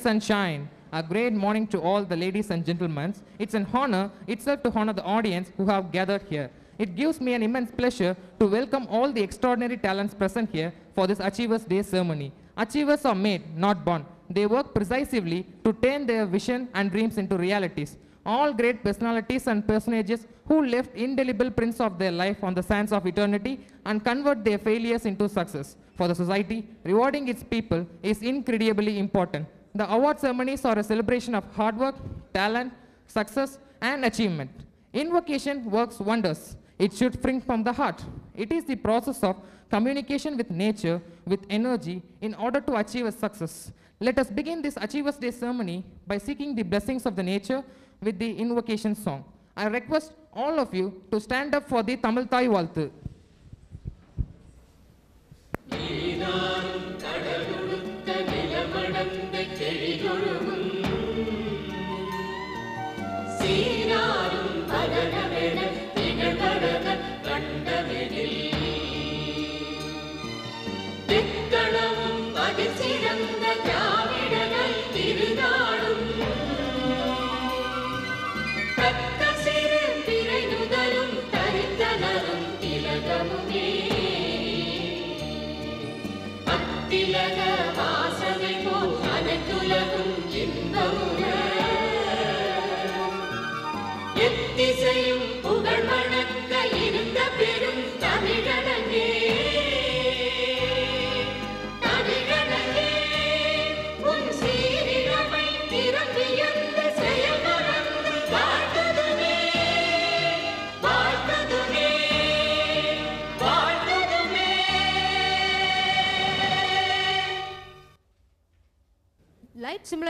Sunshine, A great morning to all the ladies and gentlemen. It's an honor itself to honor the audience who have gathered here. It gives me an immense pleasure to welcome all the extraordinary talents present here for this Achievers Day ceremony. Achievers are made, not born. They work precisely to turn their vision and dreams into realities. All great personalities and personages who left indelible prints of their life on the sands of eternity and convert their failures into success. For the society, rewarding its people is incredibly important. The award ceremonies are a celebration of hard work, talent, success, and achievement. Invocation works wonders. It should spring from the heart. It is the process of communication with nature, with energy, in order to achieve a success. Let us begin this Achievers Day ceremony by seeking the blessings of the nature with the invocation song. I request all of you to stand up for the Tamil Thai Valthu.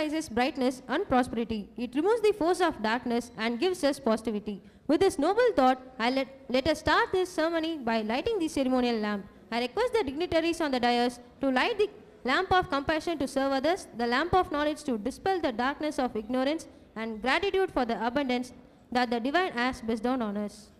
symbolizes brightness and prosperity. It removes the force of darkness and gives us positivity. With this noble thought, I let, let us start this ceremony by lighting the ceremonial lamp. I request the dignitaries on the dais to light the lamp of compassion to serve others, the lamp of knowledge to dispel the darkness of ignorance, and gratitude for the abundance that the divine has bestowed on us.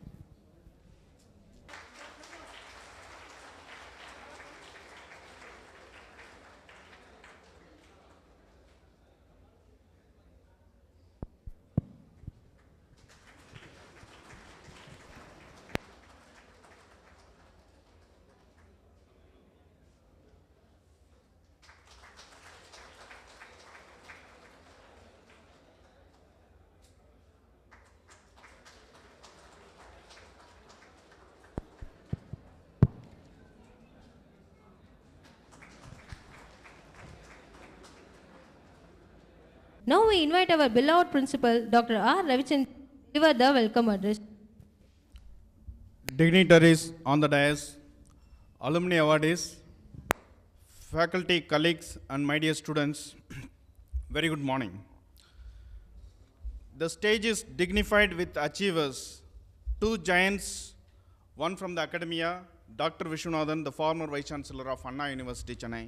we invite our beloved principal, Dr. R. Ravichand, to give the welcome address. Dignitaries on the dais, alumni awardees, faculty, colleagues, and my dear students, very good morning. The stage is dignified with achievers, two giants, one from the academia, Dr. Vishwanathan, the former Vice Chancellor of Anna University, Chennai,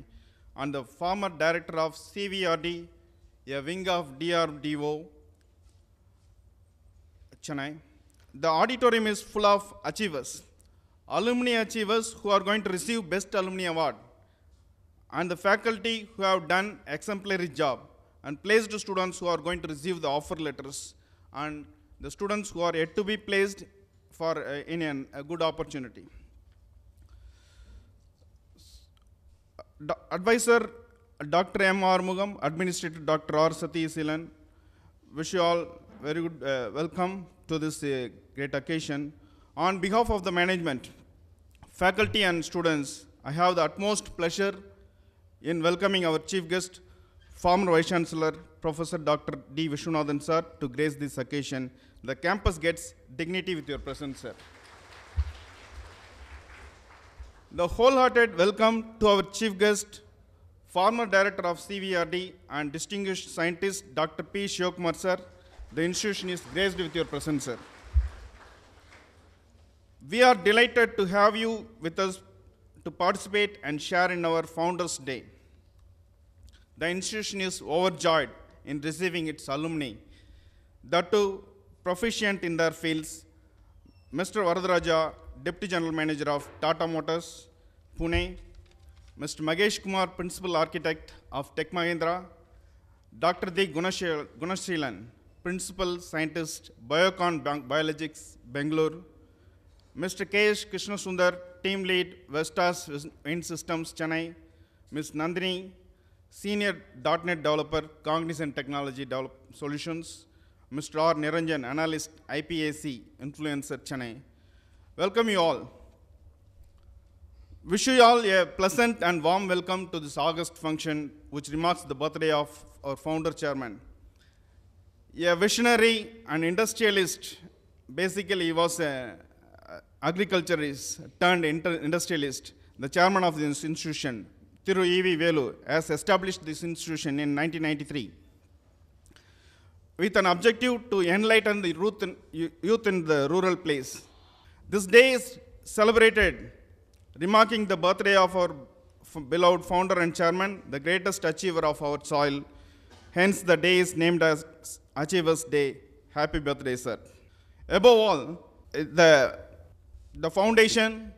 and the former Director of CVRD, a wing of DRDO Chennai. The auditorium is full of achievers, alumni achievers who are going to receive Best Alumni Award, and the faculty who have done exemplary job, and placed students who are going to receive the offer letters, and the students who are yet to be placed for uh, in an, a good opportunity. The uh, advisor Dr. M. Armugam, Administrator Dr. R. Satiesilan, wish you all very good uh, welcome to this uh, great occasion. On behalf of the management, faculty and students, I have the utmost pleasure in welcoming our chief guest, former Vice Chancellor, Professor Dr. D. Vishwanathan, sir, to grace this occasion. The campus gets dignity with your presence, sir. The wholehearted welcome to our chief guest, former director of CVRD and distinguished scientist Dr. P. Shiokumar, sir. The institution is graced with your presence, sir. We are delighted to have you with us to participate and share in our Founders Day. The institution is overjoyed in receiving its alumni, that two proficient in their fields. Mr. Varadaraja, Deputy General Manager of Tata Motors, Pune, Mr. Magesh Kumar, Principal Architect of Tech Mahindra, Dr. D. Gunashilan, Principal Scientist, Biocon Biologics, Bangalore, Mr. K.S. Krishnasundar, Team Lead, Vestas Wind Systems, Chennai, Ms. Nandini, Senior .NET Developer, Cognizant Technology Develop Solutions, Mr. R. Niranjan, Analyst, IPAC, Influencer, Chennai. Welcome you all. Wish you all a pleasant and warm welcome to this August function, which remarks the birthday of our founder chairman. A visionary and industrialist, basically he was an agriculturist turned industrialist. The chairman of this institution, Thiru E.V. Velu, has established this institution in 1993 with an objective to enlighten the youth in the rural place. This day is celebrated remarking the birthday of our beloved founder and chairman, the greatest achiever of our soil. Hence, the day is named as Achievers Day. Happy birthday, sir. Above all, eh, the, the foundation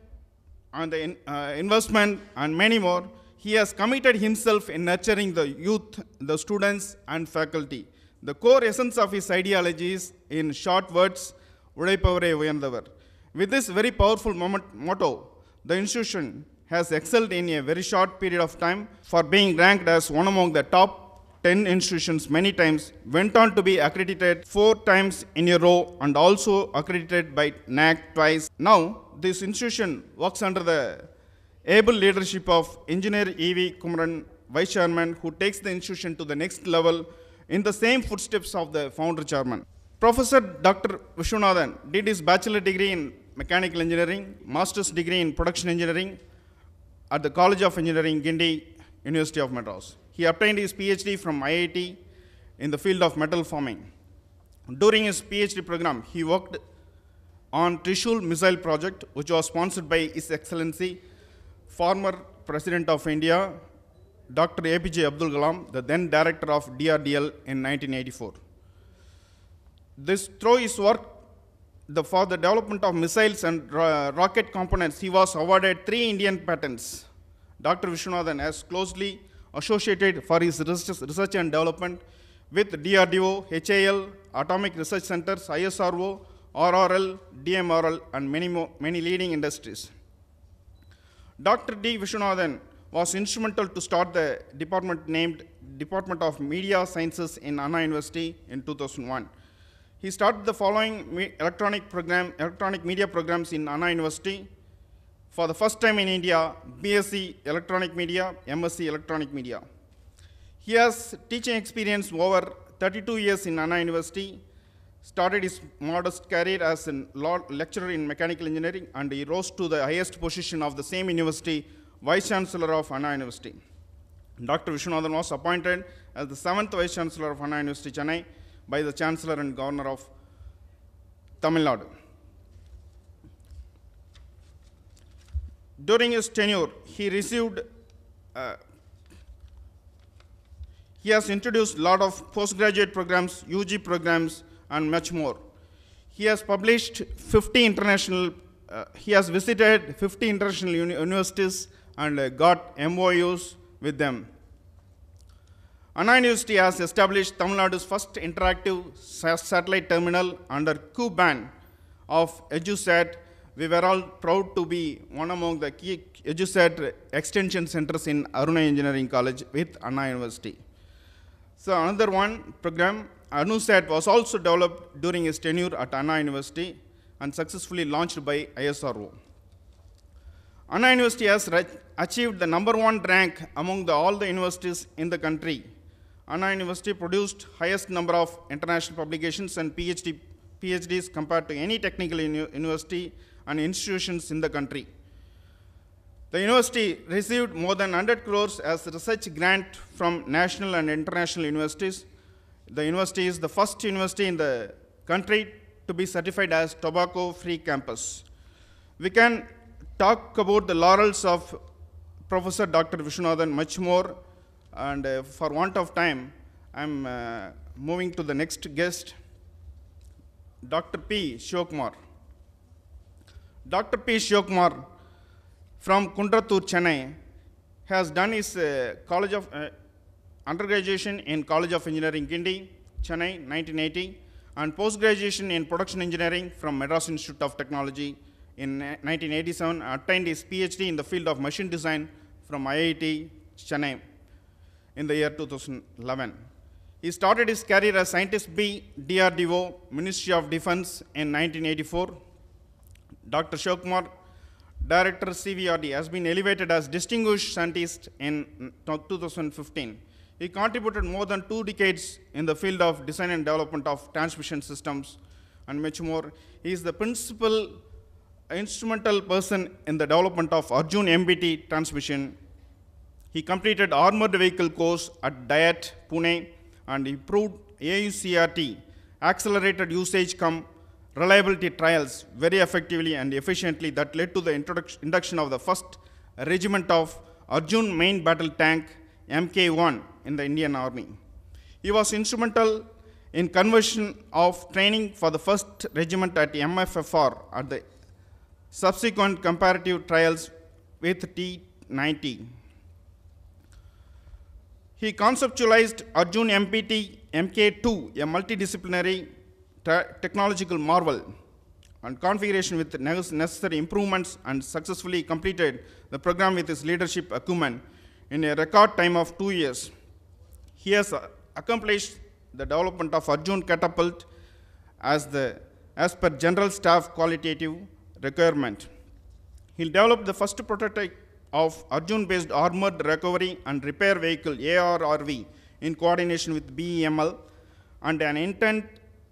and the in, uh, investment and many more, he has committed himself in nurturing the youth, the students, and faculty. The core essence of his ideology is, in short words, உழைப்பவரே உயர்ந்தவர் with this very powerful moment motto the institution has excelled in a very short period of time for being ranked as one among the top 10 institutions many times, went on to be accredited four times in a row and also accredited by NAC twice. Now, this institution works under the able leadership of engineer E.V. Kumaran, vice chairman, who takes the institution to the next level in the same footsteps of the founder chairman. Professor Dr. Vishwanathan did his bachelor degree in Mechanical Engineering, Master's degree in Production Engineering at the College of Engineering, Guindy, University of Madras. He obtained his PhD from IIT in the field of metal forming. During his PhD program, he worked on Trishul missile project, which was sponsored by His Excellency, former President of India, Dr. APJ Abdul Kalam, the then director of DRDL in 1984. This, through his work the, for the development of missiles and ro rocket components, he was awarded three Indian patents. Dr. Vishwanathan has closely associated for his research, research and development with DRDO, HAL, Atomic Research Centers, ISRO, RRL, DMRL, and many, more, many leading industries. Dr. D. Vishwanathan was instrumental to start the department named Department of Media Sciences in Anna University in 2001. He started the following electronic, program, electronic media programs in Anna University. For the first time in India, BSc Electronic Media, MSc Electronic Media. He has teaching experience over 32 years in Anna University, started his modest career as a lecturer in mechanical engineering, and he rose to the highest position of the same university, Vice Chancellor of Anna University. Dr. Vishwanathan was appointed as the seventh Vice Chancellor of Anna University, Chennai, by the Chancellor and Governor of Tamil Nadu. During his tenure, he received, uh, he has introduced a lot of postgraduate programs, UG programs, and much more. He has published 50 international, uh, he has visited 50 international uni universities and uh, got MOUs with them. Anna University has established Tamil Nadu's first interactive satellite terminal under Q-band of EduSat. We were all proud to be one among the key EduSat extension centers in Aruna Engineering College with Anna University. So another one program, AnuSat, was also developed during his tenure at Anna University and successfully launched by ISRO. Anna University has achieved the number one rank among the, all the universities in the country Anna University produced highest number of international publications and PhD, PhDs compared to any technical university and institutions in the country. The university received more than 100 crores as research grant from national and international universities. The university is the first university in the country to be certified as tobacco-free campus. We can talk about the laurels of Professor Dr. Vishwanathan much more and uh, for want of time, I'm uh, moving to the next guest, Dr. P. Shiokumar. Dr. P. Shiokumar from Kundratur, Chennai, has done his uh, college of uh, undergraduate in College of Engineering, Gindi, Chennai, 1980, and post-graduation in production engineering from Madras Institute of Technology in 1987, uh, attained his PhD in the field of machine design from IIT, Chennai in the year 2011. He started his career as Scientist B, DRDO, Ministry of Defense in 1984. Dr. Shokmar, Director CVRD, has been elevated as Distinguished Scientist in 2015. He contributed more than two decades in the field of design and development of transmission systems and much more. He is the principal instrumental person in the development of Arjun MBT transmission he completed armored vehicle course at Diet, Pune, and improved AUCRT, accelerated usage cum reliability trials very effectively and efficiently that led to the induction of the first regiment of Arjun main battle tank MK-1 in the Indian Army. He was instrumental in conversion of training for the first regiment at MFFR at the subsequent comparative trials with T-90. He conceptualized Arjun MPT MK2, a multidisciplinary technological marvel, and configuration with necessary improvements and successfully completed the program with his leadership acumen in a record time of two years. He has uh, accomplished the development of Arjun catapult as, the, as per general staff qualitative requirement. He developed the first prototype of Arjun-based Armored Recovery and Repair Vehicle, ARRV, in coordination with BEML, and an intent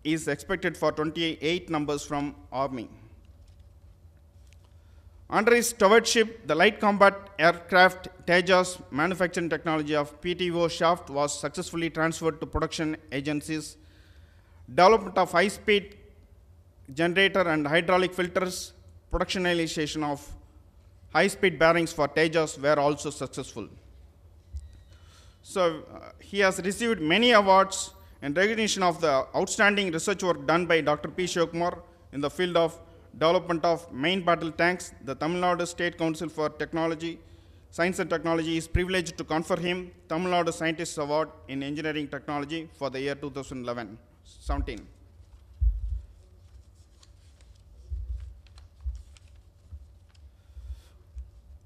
is expected for 28 numbers from Army. Under his stewardship, the light combat aircraft Tejas manufacturing technology of PTO shaft was successfully transferred to production agencies. Development of high-speed generator and hydraulic filters, productionization of High-speed bearings for Tejas were also successful. So uh, he has received many awards in recognition of the outstanding research work done by Dr. P. Shivkumar in the field of development of main battle tanks. The Tamil Nadu State Council for Technology, Science and Technology is privileged to confer him Tamil Nadu Scientist Award in Engineering Technology for the year 2011-17.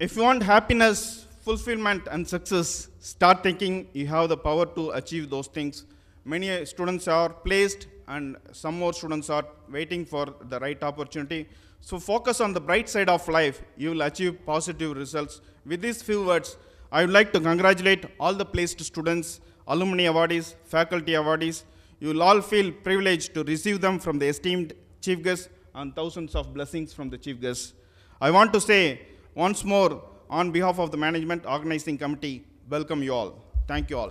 If you want happiness, fulfillment, and success, start thinking you have the power to achieve those things. Many students are placed, and some more students are waiting for the right opportunity. So focus on the bright side of life. You will achieve positive results. With these few words, I would like to congratulate all the placed students, alumni awardees, faculty awardees. You will all feel privileged to receive them from the esteemed chief guest and thousands of blessings from the chief guest. I want to say once more, on behalf of the Management Organizing Committee, welcome you all. Thank you all.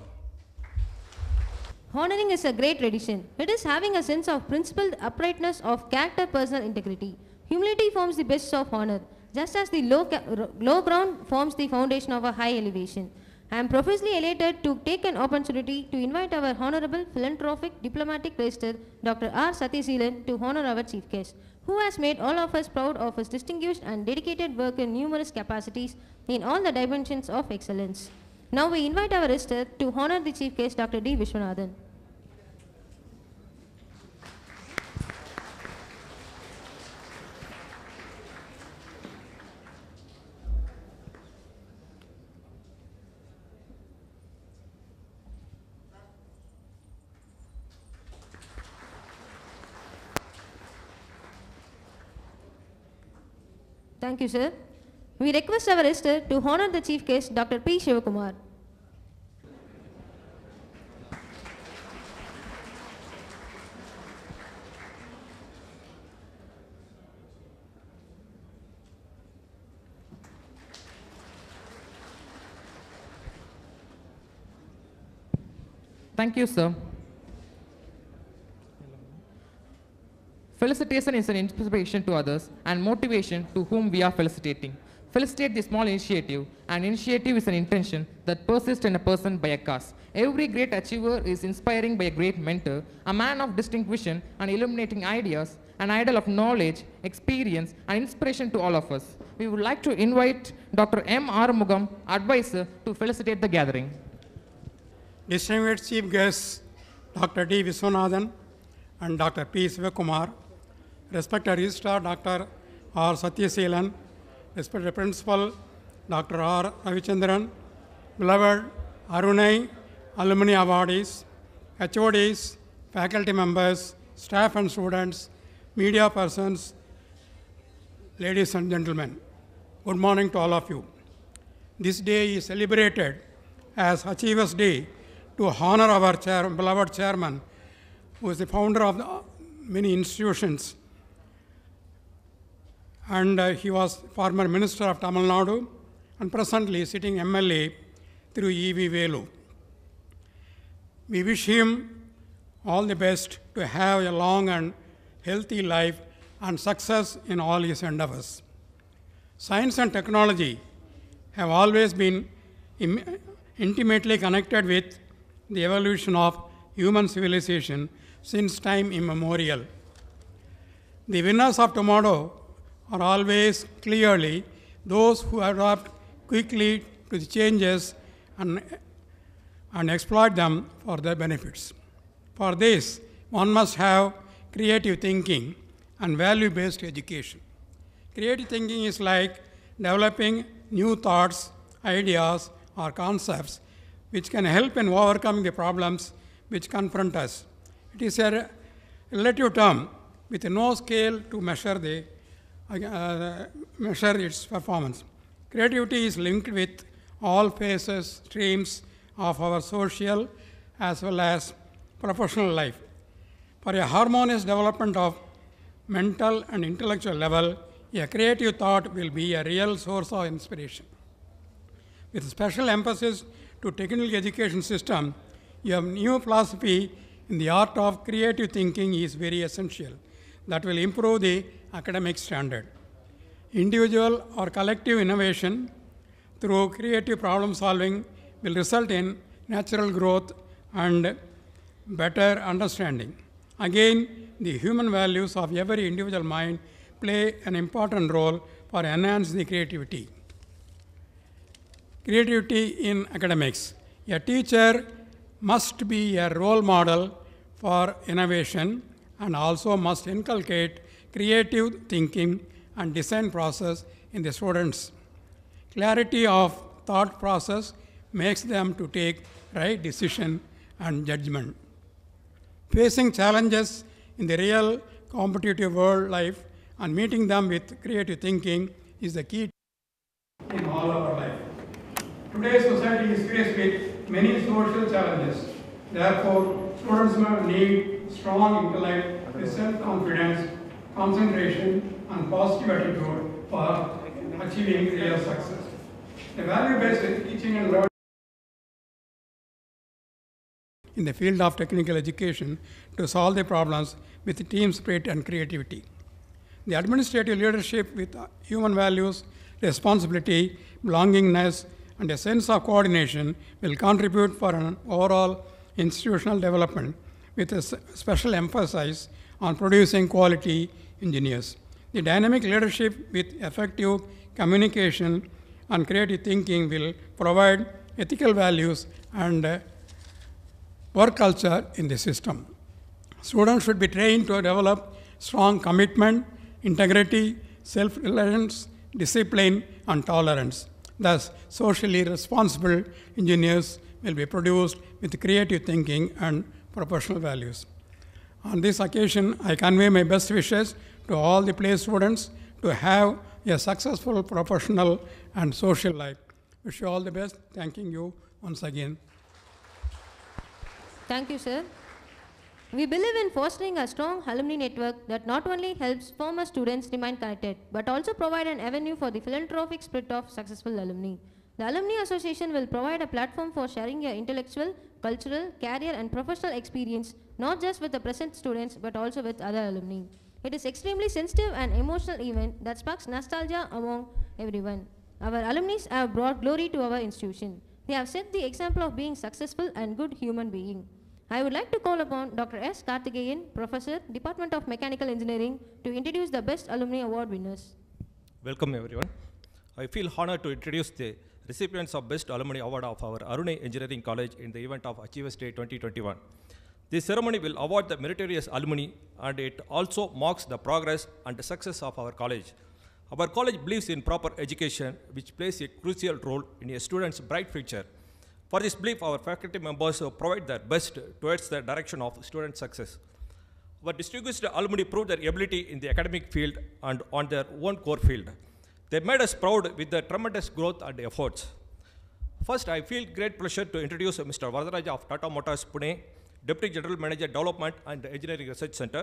Honoring is a great tradition. It is having a sense of principled uprightness of character, personal integrity. Humility forms the basis of honor, just as the low, low ground forms the foundation of a high elevation. I am profusely elated to take an opportunity to invite our Honorable Philanthropic Diplomatic Register, Dr. R. Sathiseelan, to honor our Chief Guest who has made all of us proud of his distinguished and dedicated work in numerous capacities in all the dimensions of excellence. Now we invite our guest to honor the Chief Guest Dr. D. Vishwanathan. Thank you, sir. We request our Esther to honor the Chief Guest, Dr. P. Shivakumar. Thank you, sir. Felicitation is an inspiration to others and motivation to whom we are felicitating. Felicitate the small initiative. An initiative is an intention that persists in a person by a cause. Every great achiever is inspiring by a great mentor, a man of distinct vision and illuminating ideas, an idol of knowledge, experience, and inspiration to all of us. We would like to invite Dr. M. R. Mugam, advisor, to felicitate the gathering. Distinguished Chief Guests, Dr. D. Viswanathan and Dr. P. Sivakumar, respected Registrar Dr. R. Satyaselan, respected Principal Dr. R. Ravichandran, beloved Arunai alumni awardees, HODs, faculty members, staff and students, media persons, ladies and gentlemen, good morning to all of you. This day is celebrated as Achievers Day to honor our chair, beloved chairman, who is the founder of the many institutions and uh, he was former minister of Tamil Nadu and presently sitting MLA through E.V. Velu. We wish him all the best to have a long and healthy life and success in all his endeavors. Science and technology have always been intimately connected with the evolution of human civilization since time immemorial. The winners of tomorrow are always clearly those who adapt quickly to the changes and, and exploit them for their benefits. For this, one must have creative thinking and value based education. Creative thinking is like developing new thoughts, ideas, or concepts which can help in overcoming the problems which confront us. It is a relative term with no scale to measure the uh, measure its performance. Creativity is linked with all phases, streams of our social as well as professional life. For a harmonious development of mental and intellectual level, a creative thought will be a real source of inspiration. With special emphasis to technical education system, a new philosophy in the art of creative thinking is very essential that will improve the academic standard. Individual or collective innovation through creative problem solving will result in natural growth and better understanding. Again, the human values of every individual mind play an important role for enhancing the creativity. Creativity in academics. A teacher must be a role model for innovation and also must inculcate creative thinking and design process in the students. Clarity of thought process makes them to take right decision and judgment. Facing challenges in the real competitive world life and meeting them with creative thinking is the key in all our life. Today's society is faced with many social challenges. Therefore, students need strong intellect self-confidence concentration, and positive attitude for achieving real success. The value-based teaching and learning in the field of technical education to solve the problems with team spirit and creativity. The administrative leadership with human values, responsibility, belongingness, and a sense of coordination will contribute for an overall institutional development with a special emphasis on producing quality engineers. The dynamic leadership with effective communication and creative thinking will provide ethical values and uh, work culture in the system. Students should be trained to develop strong commitment, integrity, self reliance, discipline, and tolerance. Thus, socially responsible engineers will be produced with creative thinking and professional values. On this occasion, I convey my best wishes to all the play students to have a successful professional and social life. Wish you all the best. Thanking you once again. Thank you, sir. We believe in fostering a strong alumni network that not only helps former students remain connected, but also provide an avenue for the philanthropic spirit of successful alumni. The Alumni Association will provide a platform for sharing your intellectual, cultural, career and professional experience not just with the present students but also with other alumni. It is extremely sensitive and emotional event that sparks nostalgia among everyone. Our alumni have brought glory to our institution. They have set the example of being successful and good human being. I would like to call upon Dr. S. Karthikeyan, Professor, Department of Mechanical Engineering, to introduce the Best Alumni Award winners. Welcome everyone. I feel honored to introduce the recipients of Best Alumni Award of our Arunay Engineering College in the event of Achievers Day 2021. This ceremony will award the meritorious alumni and it also marks the progress and the success of our college. Our college believes in proper education, which plays a crucial role in a student's bright future. For this belief, our faculty members provide their best towards the direction of student success. Our distinguished alumni proved their ability in the academic field and on their own core field. They made us proud with their tremendous growth and efforts. First, I feel great pleasure to introduce Mr. Vardaraja of Tata Motors Pune, Deputy General Manager Development and Engineering Research Center.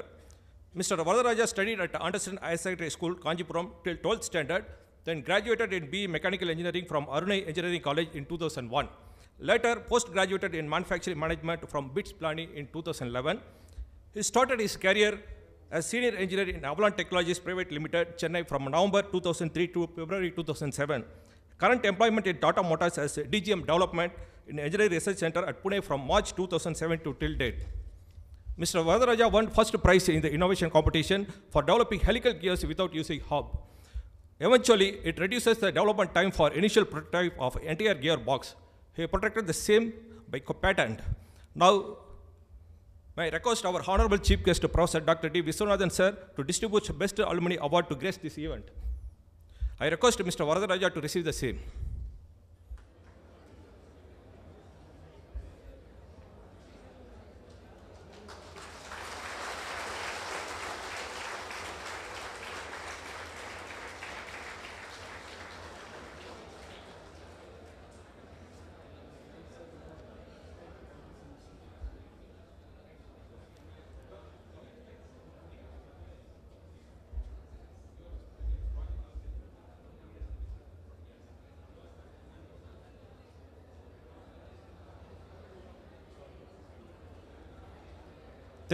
Mr. Varadaraja studied at Anderson Higher Secondary School, Kanjipuram, till 12th standard, then graduated in BE Mechanical Engineering from Arunai Engineering College in 2001. Later, post-graduated in Manufacturing Management from BITS Planning in 2011. He started his career as senior engineer in Avalon Technologies Private Limited, Chennai from November 2003 to February 2007. Current employment in Tata Motors as DGM Development in Engineering Research Center at Pune from March 2007 to till date. Mr. Vadaraja won first prize in the innovation competition for developing helical gears without using hub. Eventually, it reduces the development time for initial prototype of entire gearbox. He protected the same by patent. Now, I request our Honorable Chief Guest, Professor Dr. D. Viswanathan, sir, to distribute Best Alumni Award to grace this event. I request Mr. Varadaraja to receive the same.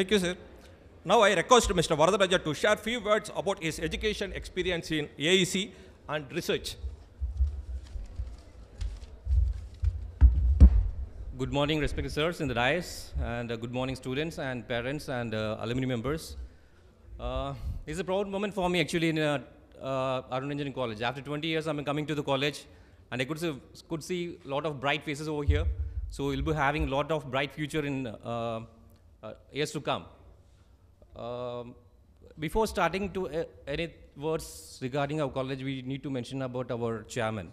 Thank you, sir. Now I request Mr. Varadaraja to share few words about his education experience in AEC and research. Good morning, respected sirs in the dais, and uh, good morning, students and parents and uh, alumni members. Uh, it's a proud moment for me actually in uh, uh Arun Engineering College. After 20 years, I'm coming to the college, and I could see, could see a lot of bright faces over here. So we'll be having a lot of bright future in uh, uh, years to come. Um, before starting to uh, any words regarding our college, we need to mention about our chairman.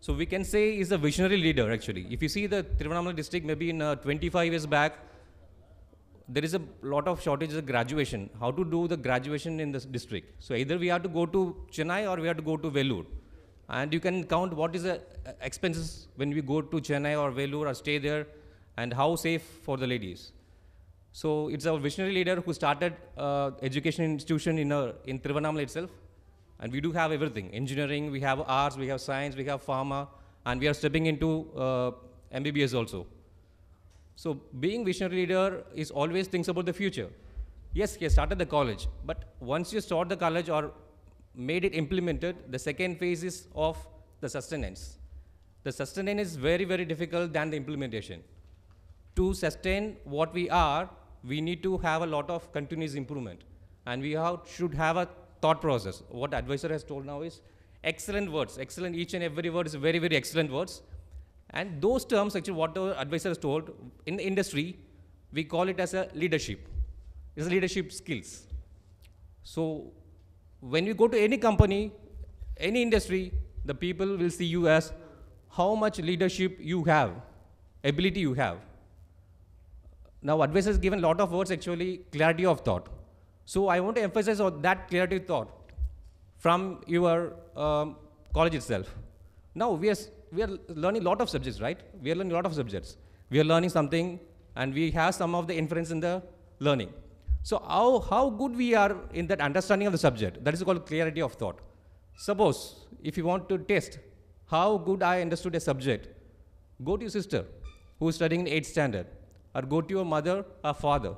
So we can say he's a visionary leader actually. If you see the Trivandrum district maybe in uh, 25 years back, there is a lot of shortage of graduation. How to do the graduation in this district? So either we have to go to Chennai or we have to go to Velur, And you can count what is the uh, expenses when we go to Chennai or Velur or stay there and how safe for the ladies. So it's our visionary leader who started uh, education institution in, Trivandrum uh, in itself. And we do have everything, engineering, we have arts, we have science, we have pharma, and we are stepping into uh, MBBS also. So being visionary leader is always thinks about the future. Yes, he started the college, but once you start the college or made it implemented, the second phase is of the sustenance. The sustenance is very, very difficult than the implementation. To sustain what we are, we need to have a lot of continuous improvement. And we have, should have a thought process. What advisor has told now is excellent words. Excellent, each and every word is very, very excellent words. And those terms, actually, what the advisor has told in the industry, we call it as a leadership. It's leadership skills. So when you go to any company, any industry, the people will see you as how much leadership you have, ability you have. Now, advice has given a lot of words actually, clarity of thought. So I want to emphasize on that clarity of thought from your um, college itself. Now we are, we are learning a lot of subjects, right? We are learning a lot of subjects. We are learning something and we have some of the inference in the learning. So how, how good we are in that understanding of the subject, that is called clarity of thought. Suppose if you want to test how good I understood a subject, go to your sister who is studying in 8th standard or go to your mother or father.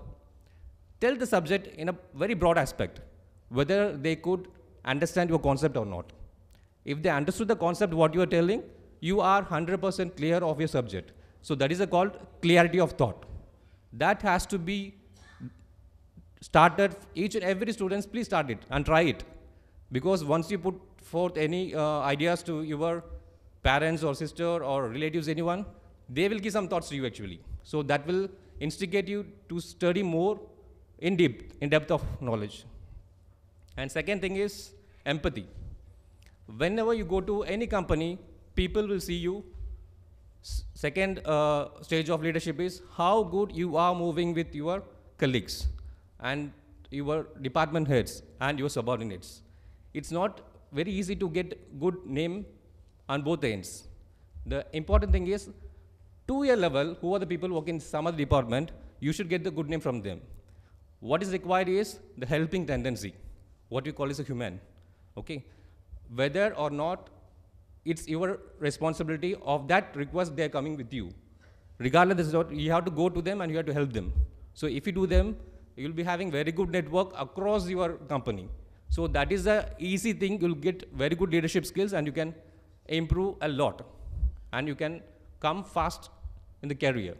Tell the subject in a very broad aspect whether they could understand your concept or not. If they understood the concept, what you are telling, you are 100% clear of your subject. So that is called clarity of thought. That has to be started. Each and every students, please start it and try it. Because once you put forth any uh, ideas to your parents or sister or relatives, anyone, they will give some thoughts to you actually. So that will instigate you to study more in depth, in depth of knowledge. And second thing is empathy. Whenever you go to any company, people will see you. S second uh, stage of leadership is how good you are moving with your colleagues and your department heads and your subordinates. It's not very easy to get good name on both ends. The important thing is to your level, who are the people working in some other department, you should get the good name from them. What is required is the helping tendency, what we call is a human, okay? Whether or not it's your responsibility of that request they're coming with you. Regardless, you have to go to them and you have to help them. So if you do them, you'll be having very good network across your company. So that is the easy thing. You'll get very good leadership skills and you can improve a lot. And you can come fast in the career.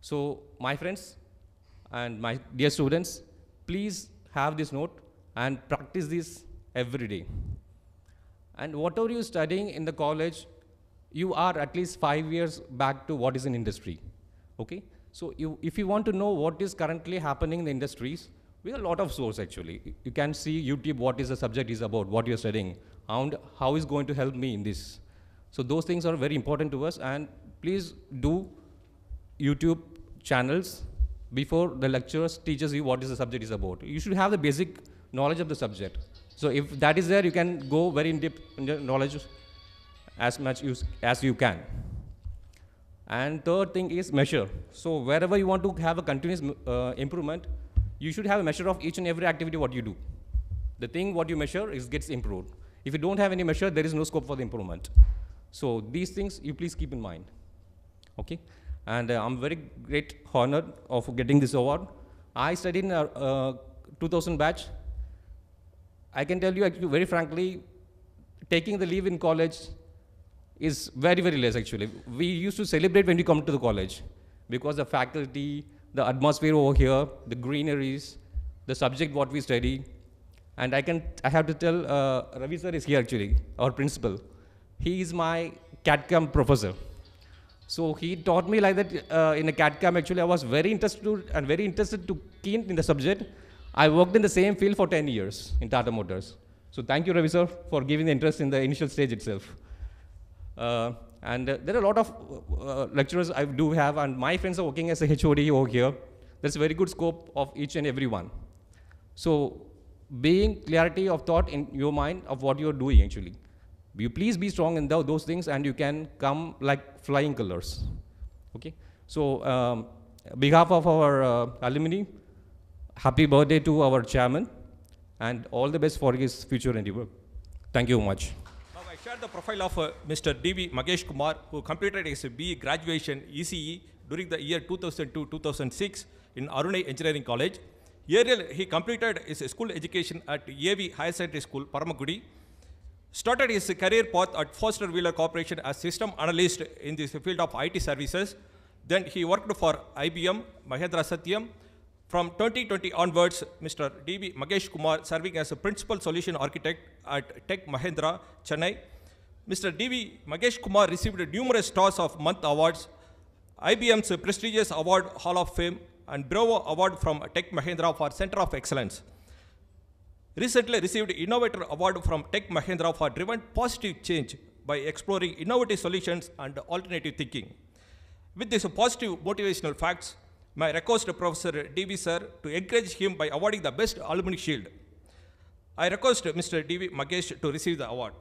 So my friends and my dear students, please have this note and practice this every day. And whatever you're studying in the college, you are at least five years back to what is in industry. Okay? So you, if you want to know what is currently happening in the industries, we have a lot of source actually. You can see YouTube what is the subject is about, what you're studying, and how is going to help me in this. So those things are very important to us and please do YouTube channels before the lecturer teaches you what is the subject is about. You should have the basic knowledge of the subject. So if that is there, you can go very in-depth in knowledge as much as you can. And third thing is measure. So wherever you want to have a continuous uh, improvement, you should have a measure of each and every activity what you do. The thing what you measure is gets improved. If you don't have any measure, there is no scope for the improvement. So these things you please keep in mind. Okay, and uh, I'm very great honored of getting this award. I studied in uh, uh 2000 batch. I can tell you very frankly, taking the leave in college is very, very less actually. We used to celebrate when we come to the college because the faculty, the atmosphere over here, the greeneries, the subject what we study. And I can, I have to tell, uh, Ravi sir is here actually, our principal. He is my CADCAM professor. So he taught me like that uh, in a CAM. actually. I was very interested and very interested to keen in the subject. I worked in the same field for 10 years in Tata Motors. So thank you, Ravi sir, for giving the interest in the initial stage itself. Uh, and uh, there are a lot of uh, lecturers I do have, and my friends are working as a HOD over here. There's a very good scope of each and every one. So being clarity of thought in your mind of what you're doing actually. You please be strong in the, those things and you can come like flying colors. Okay. So um, behalf of our uh, alumni, happy birthday to our chairman and all the best for his future endeavor. Thank you much. Now I share the profile of uh, Mr. D.B. Magesh Kumar who completed his BE graduation ECE during the year 2002-2006 in Arunay Engineering College. Here he completed his school education at AV Higher Secondary School, Paramagudi started his career path at Foster Wheeler Corporation as system analyst in the field of IT services. Then he worked for IBM, Mahindra Satyam. From 2020 onwards, Mr. D.B. Magesh Kumar serving as a principal solution architect at Tech Mahindra, Chennai. Mr. D.V. Magesh Kumar received numerous Stars of Month awards, IBM's prestigious award Hall of Fame, and Bravo Award from Tech Mahindra for Center of Excellence recently received Innovator Award from Tech Mahindra for driven positive change by exploring innovative solutions and alternative thinking. With these positive motivational facts, my request Professor D.V. Sir to encourage him by awarding the Best Alumni Shield. I request Mr. D.V. Magesh to receive the award.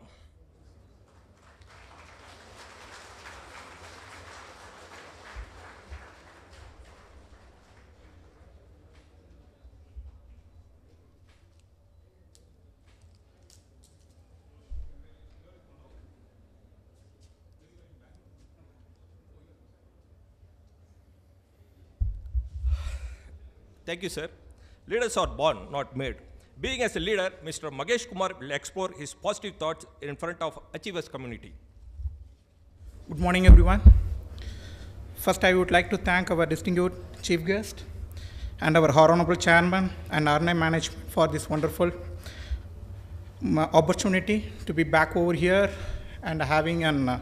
Thank you, sir. Leaders are born, not made. Being as a leader, Mr. Magesh Kumar will explore his positive thoughts in front of Achievers community. Good morning, everyone. First, I would like to thank our distinguished chief guest and our honorable chairman and RNA management for this wonderful mm, opportunity to be back over here and having an uh,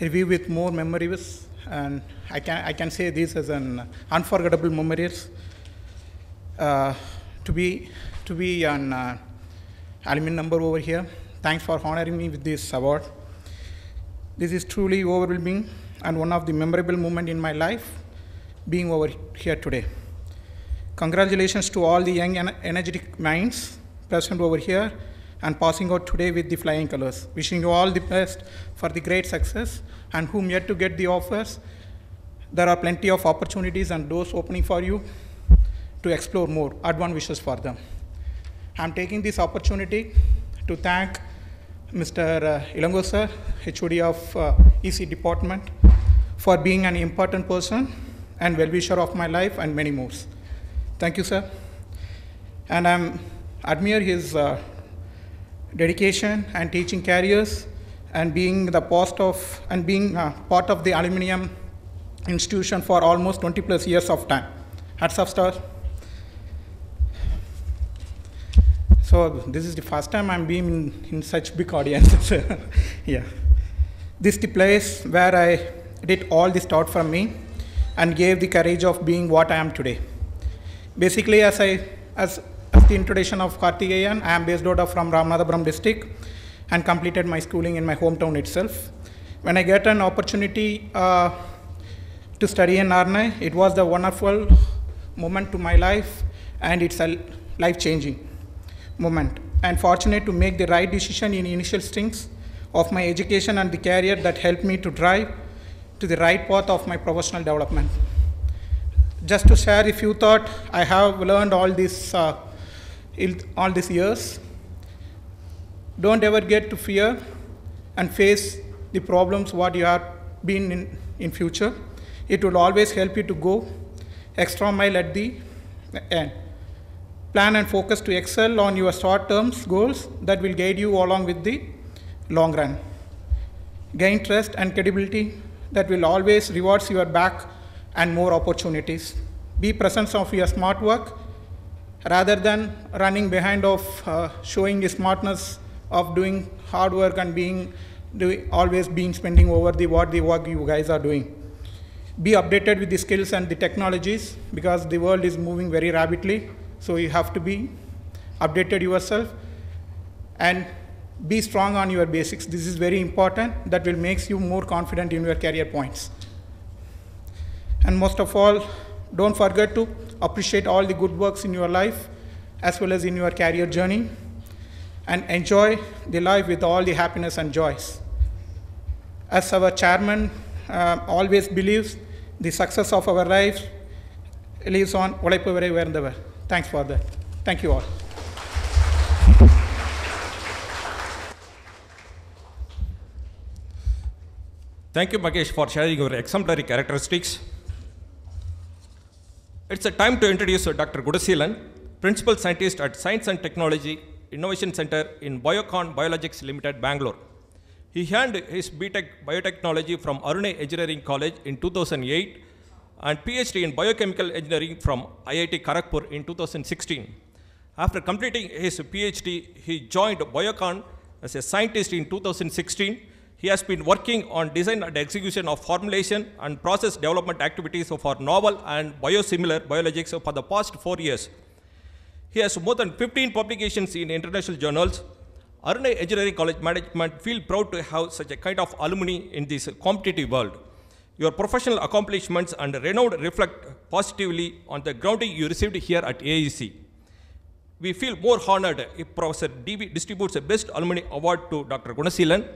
review with more memories. And I can, I can say this as an unforgettable memories uh, to be to be an uh, alumni number over here. Thanks for honoring me with this award. This is truly overwhelming and one of the memorable moments in my life being over here today. Congratulations to all the young and energetic minds present over here and passing out today with the flying colors. Wishing you all the best for the great success and whom yet to get the offers. There are plenty of opportunities and doors opening for you to explore more. advanced wishes for them. I'm taking this opportunity to thank Mr. Uh, Ilango sir, HOD of uh, EC department, for being an important person and well-wisher of my life and many more. Thank you, sir. And I admire his uh, dedication and teaching careers and being the post of and being uh, part of the aluminium institution for almost 20 plus years of time. Hats off, sir. So this is the first time I'm being in, in such big audiences. yeah. This is the place where I did all this thought from me and gave the courage of being what I am today. Basically, as I as, as the introduction of Kartikeyan, I am based out of from Ramnadapuram district and completed my schooling in my hometown itself. When I get an opportunity uh, to study in Narnai, it was the wonderful moment to my life and it's a life changing moment and fortunate to make the right decision in initial strings of my education and the career that helped me to drive to the right path of my professional development. Just to share a few thoughts I have learned all these, uh, all these years. Don't ever get to fear and face the problems what you have been in, in future. It will always help you to go extra mile at the end plan and focus to excel on your short term goals that will guide you along with the long run. Gain trust and credibility that will always rewards your back and more opportunities. Be present of your smart work rather than running behind of uh, showing the smartness of doing hard work and being doing, always being spending over the what the work you guys are doing. Be updated with the skills and the technologies because the world is moving very rapidly. So you have to be updated yourself and be strong on your basics. This is very important. That will makes you more confident in your career points. And most of all, don't forget to appreciate all the good works in your life as well as in your career journey and enjoy the life with all the happiness and joys. As our chairman uh, always believes, the success of our life lives on Olaipuvare Varandavar. Thanks for that. Thank you all. Thank you, Magesh, for sharing your exemplary characteristics. It's a time to introduce Dr. Gudasilan, Principal Scientist at Science and Technology Innovation Center in Biocon Biologics Limited, Bangalore. He earned his BTech Biotechnology from Arunay Engineering College in 2008 and PhD in biochemical engineering from IIT Kharagpur in 2016. After completing his PhD, he joined Biocon as a scientist in 2016. He has been working on design and execution of formulation and process development activities for novel and biosimilar biologics for the past four years. He has more than 15 publications in international journals. Arunay Engineering College Management feel proud to have such a kind of alumni in this competitive world. Your professional accomplishments and renown reflect positively on the grounding you received here at AEC. We feel more honored if Professor DB distributes the Best Alumni Award to Dr. Gunasilan.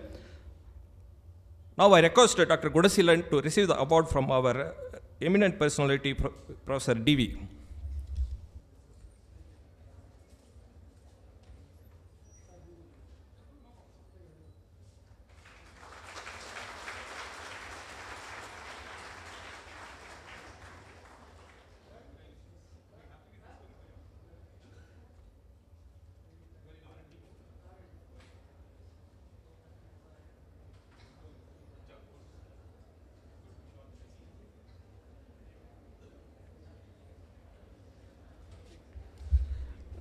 Now I request Dr. Gunasilan to receive the award from our eminent personality, Professor DV.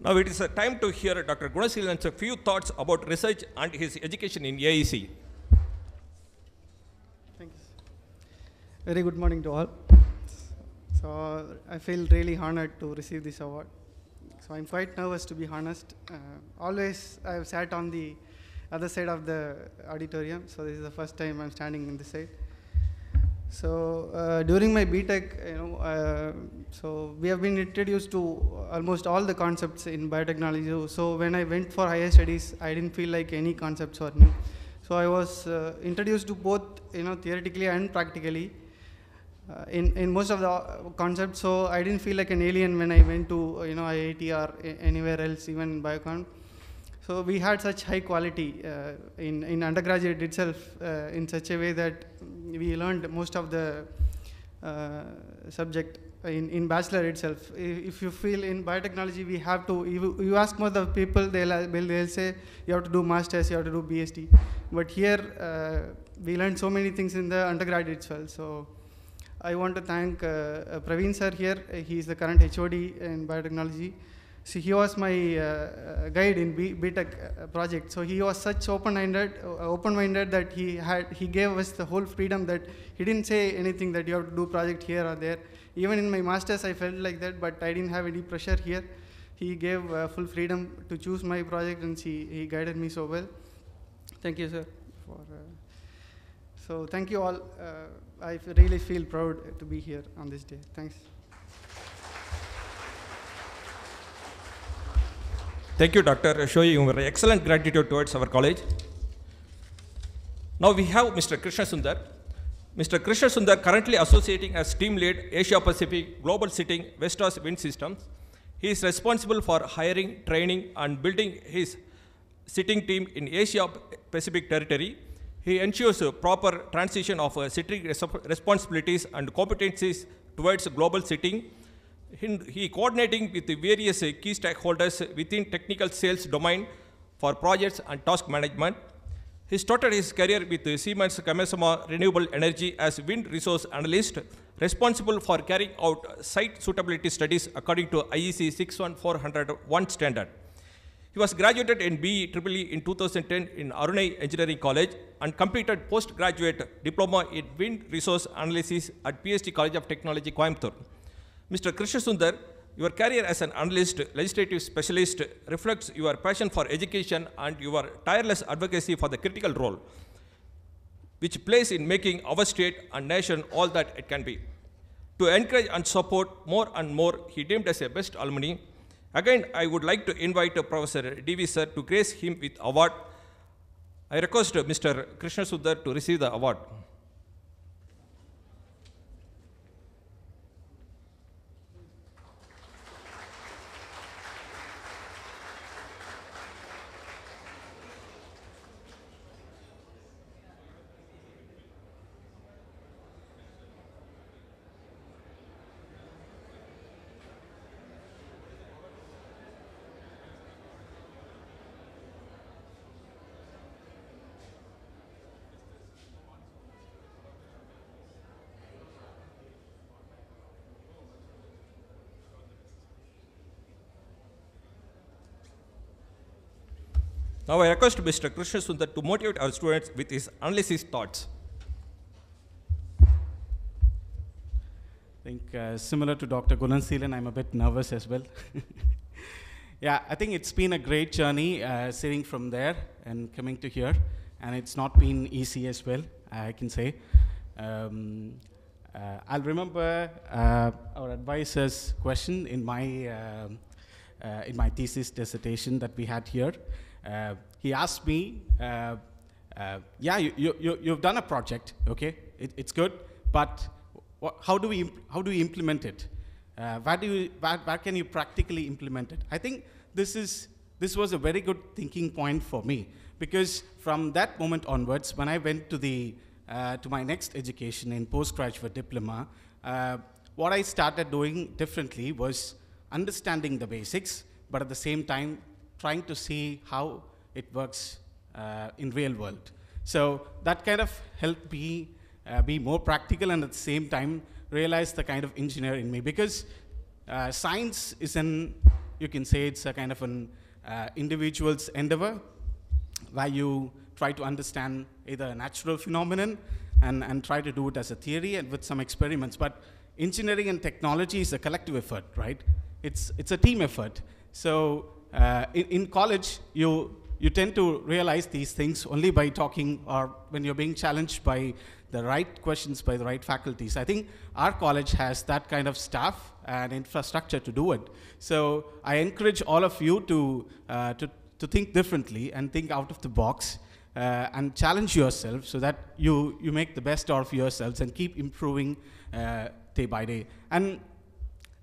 Now it is a time to hear Dr. Gunasilan's few thoughts about research and his education in AEC. Thanks. Very good morning to all. So I feel really honored to receive this award. So I'm quite nervous to be honest. Uh, always I've sat on the other side of the auditorium, so this is the first time I'm standing in this side. So uh, during my BTech, you know, uh, so we have been introduced to almost all the concepts in biotechnology. So when I went for higher studies, I didn't feel like any concepts were new. So I was uh, introduced to both, you know, theoretically and practically uh, in, in most of the uh, concepts. So I didn't feel like an alien when I went to, you know, IIT or anywhere else, even BioCon. So we had such high quality uh, in, in undergraduate itself uh, in such a way that we learned most of the uh, subject in, in bachelor itself. If you feel in biotechnology, we have to, you, you ask most of the people, they'll, they'll say you have to do master's, you have to do BST. But here, uh, we learned so many things in the undergrad itself. So I want to thank uh, Praveen sir here. He is the current HOD in biotechnology. See, he was my uh, uh guide in B- BTEC uh, project. So he was such open-minded, uh, open-minded that he had he gave us the whole freedom that he didn't say anything that you have to do project here or there. Even in my masters, I felt like that, but I didn't have any pressure here. He gave uh, full freedom to choose my project, and he, he guided me so well. Thank you, sir. For, uh, so thank you all. I really feel proud to be here on this day. Thanks. Thank you, Doctor Show your excellent gratitude towards our college. Now we have Mr. Krishna Sundar. Mr. Krishna Sundar currently associating as team lead Asia Pacific Global Sitting Vestas Wind Systems. He is responsible for hiring, training, and building his sitting team in Asia Pacific territory. He ensures a proper transition of uh, sitting responsibilities and competencies towards global sitting he coordinating with the various uh, key stakeholders within technical sales domain for projects and task management. He started his career with uh, Siemens Kamesoma Renewable Energy as wind resource analyst, responsible for carrying out site suitability studies according to IEC 61401 standard. He was graduated in BE EEE in 2010 in Arunai Engineering College and completed postgraduate diploma in wind resource analysis at PhD College of Technology, Coimbatore. Mr. Krishnasundar, your career as an analyst, legislative specialist reflects your passion for education and your tireless advocacy for the critical role which plays in making our state and nation all that it can be. To encourage and support more and more, he deemed as a best alumni. Again, I would like to invite Professor D.V. Sir to grace him with award. I request Mr. Krishnasundar to receive the award. Now I request Mr. Krishna Sundar to motivate our students with his analysis thoughts. I think uh, similar to Dr. Gulan Seelan, I'm a bit nervous as well. yeah, I think it's been a great journey uh, sitting from there and coming to here, and it's not been easy as well, I can say. Um, uh, I'll remember uh, our advisor's question in my, um, uh, in my thesis dissertation that we had here. Uh, he asked me, uh, uh, yeah, you, you, you, have done a project, okay, it, it's good, but how do we, how do we implement it? Uh, where, do you, where, where can you practically implement it? I think this, is, this was a very good thinking point for me because from that moment onwards, when I went to, the, uh, to my next education in postgraduate diploma, what I started doing differently was understanding the basics, but at the same time trying to see how it works uh, in real world. So that kind of helped me uh, be more practical and at the same time realize the kind of engineer in me because uh, science is an, you can say it's a kind of an uh, individual's endeavor where you try to understand either a natural phenomenon and, and try to do it as a theory and with some experiments. But engineering and technology is a collective effort, right? It's, it's a team effort. So uh, in, in college, you, you tend to realize these things only by talking or when you're being challenged by the right questions by the right faculties. I think our college has that kind of staff and infrastructure to do it. So I encourage all of you to, uh, to, to think differently and think out of the box. Uh, and challenge yourself so that you, you make the best of yourselves and keep improving uh, day by day. And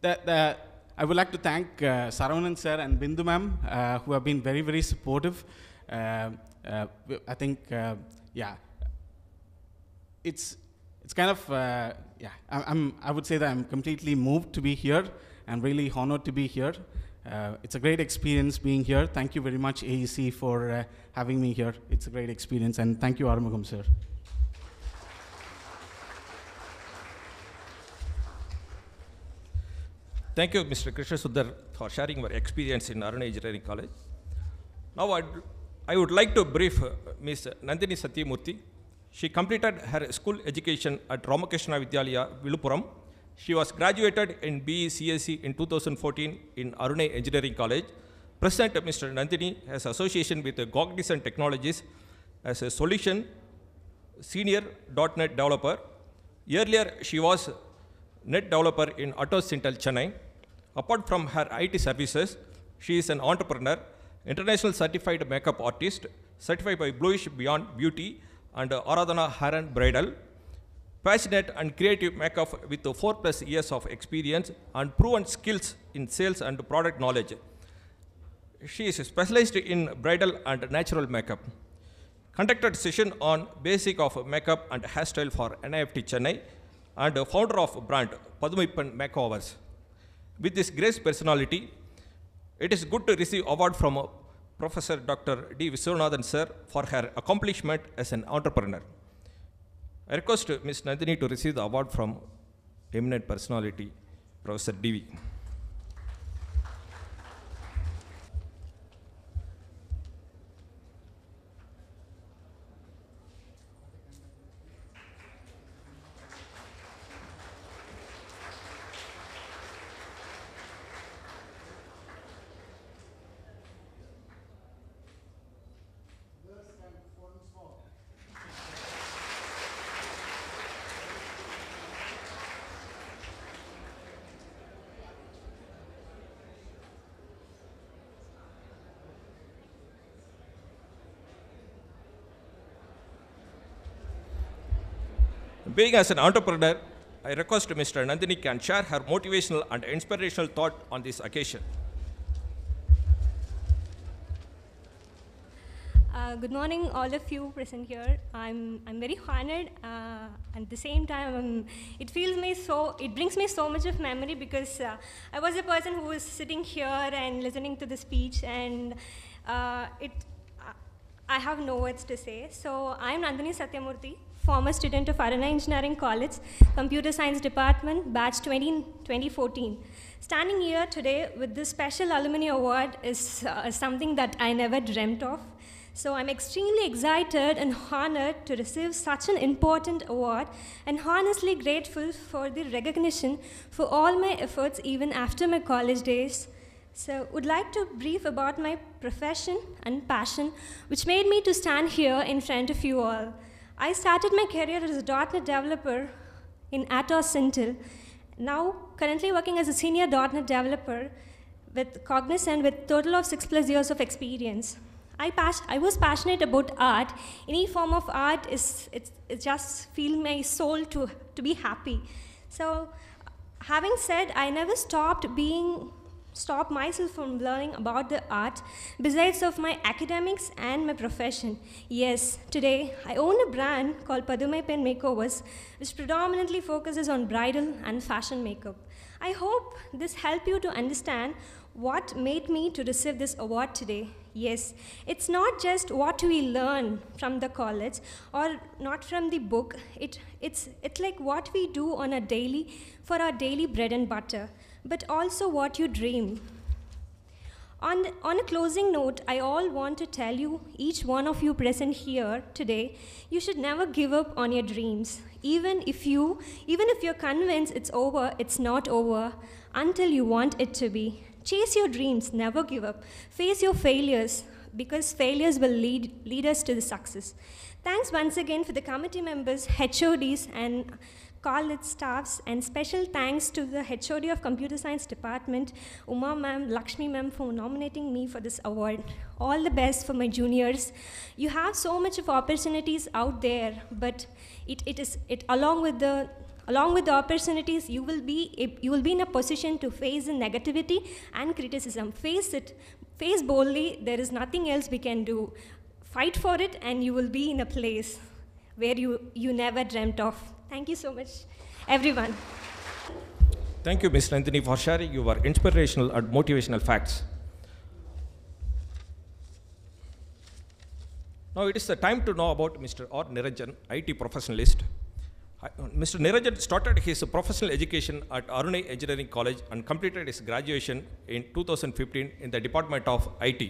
the, the, I would like to thank uh, Saravanan sir and Bindu ma'am, uh, who have been very, very supportive. Uh, uh I think, uh, yeah, it's it's kind of uh, yeah. I, am I would say that I'm completely moved to be here. and really honored to be here. it's a great experience being here. Thank you very much, AEC, for having me here. It's a great experience, and thank you, Armugam sir. Thank you, Mr. Krishna Sudhar, for sharing your experience in Arun Engineering College. Now, I'd, I would like to brief uh, Ms. Nandini Satyamurthy. She completed her school education at Ramakrishna Vidyalaya, Vilupuram. She was graduated in BE in 2014 in Arunay Engineering College. Present, Mr. Nandini has association with Cognizant Technologies as a solution senior .NET developer. Earlier, she was net developer in Auto Central Chennai. Apart from her IT services, she is an entrepreneur, international certified makeup artist, certified by Bluish Beyond Beauty and Aradhana Hair and Bridal, passionate and creative makeup with four plus years of experience and proven skills in sales and product knowledge. She is specialized in bridal and natural makeup. Conducted session on basic of makeup and hairstyle for NIFT Chennai and founder of brand Padumippan Makeovers. With this grace personality, it is good to receive award from uh, Professor Dr. D. Viswanathan sir for her accomplishment as an entrepreneur. I request Ms. Nandini to receive the award from eminent personality, Professor D.V. Being as an entrepreneur, I request Mr. Nandini can share her motivational and inspirational thought on this occasion. Uh, good morning, all of you present here. I'm, I'm very honored, uh, and at the same time, um, it feels me so, it brings me so much of memory because uh, I was a person who was sitting here and listening to the speech, and uh, it, I have no words to say. So I'm Nandini Satyamurthy former student of Arana Engineering College, Computer Science Department, batch 20, 2014. Standing here today with this special alumni award is uh, something that I never dreamt of. So I'm extremely excited and honored to receive such an important award and honestly grateful for the recognition for all my efforts even after my college days. So would like to brief about my profession and passion which made me to stand here in front of you all. I started my career as a .NET developer in Atos Intel. Now currently working as a senior .NET developer with Cognizant with total of six plus years of experience. I, pas- I was passionate about art. Any form of art is it's, it just feel my soul to to be happy. So, having said, I never stopped being stop myself from learning about the art besides of my academics and my profession. Yes, today I own a brand called Padume Pen Makeovers which predominantly focuses on bridal and fashion makeup. I hope this helped you to understand what made me to receive this award today. Yes, it's not just what we learn from the college or not from the book. It, it's, it's like what we do on a daily, for our daily bread and butter but also what you dream. On, the, on a closing note, I all want to tell you, each one of you present here today, you should never give up on your dreams. Even if you, even if you're convinced it's over, it's not over until you want it to be. Chase your dreams, never give up. Face your failures, because failures will lead, lead us to the success. Thanks once again for the committee members, HODs, and call its staffs, and special thanks to the HOD of Computer Science Department, Uma ma'am, Lakshmi ma'am, for nominating me for this award. All the best for my juniors. You have so much of opportunities out there, but it, it is it along with the along with the opportunities you will be you will be in a position to face the negativity and criticism face it face boldly there is nothing else we can do fight for it and you will be in a place where you you never dreamt of Thank you so much, everyone. Thank you, Ms. Nandini, for sharing your inspirational and motivational facts. Now it is the time to know about Mr. R. Niranjan, IT professionalist. Uh, Mr. Niranjan started his professional education at Arunay Engineering College and completed his graduation in 2015 in the Department of IT.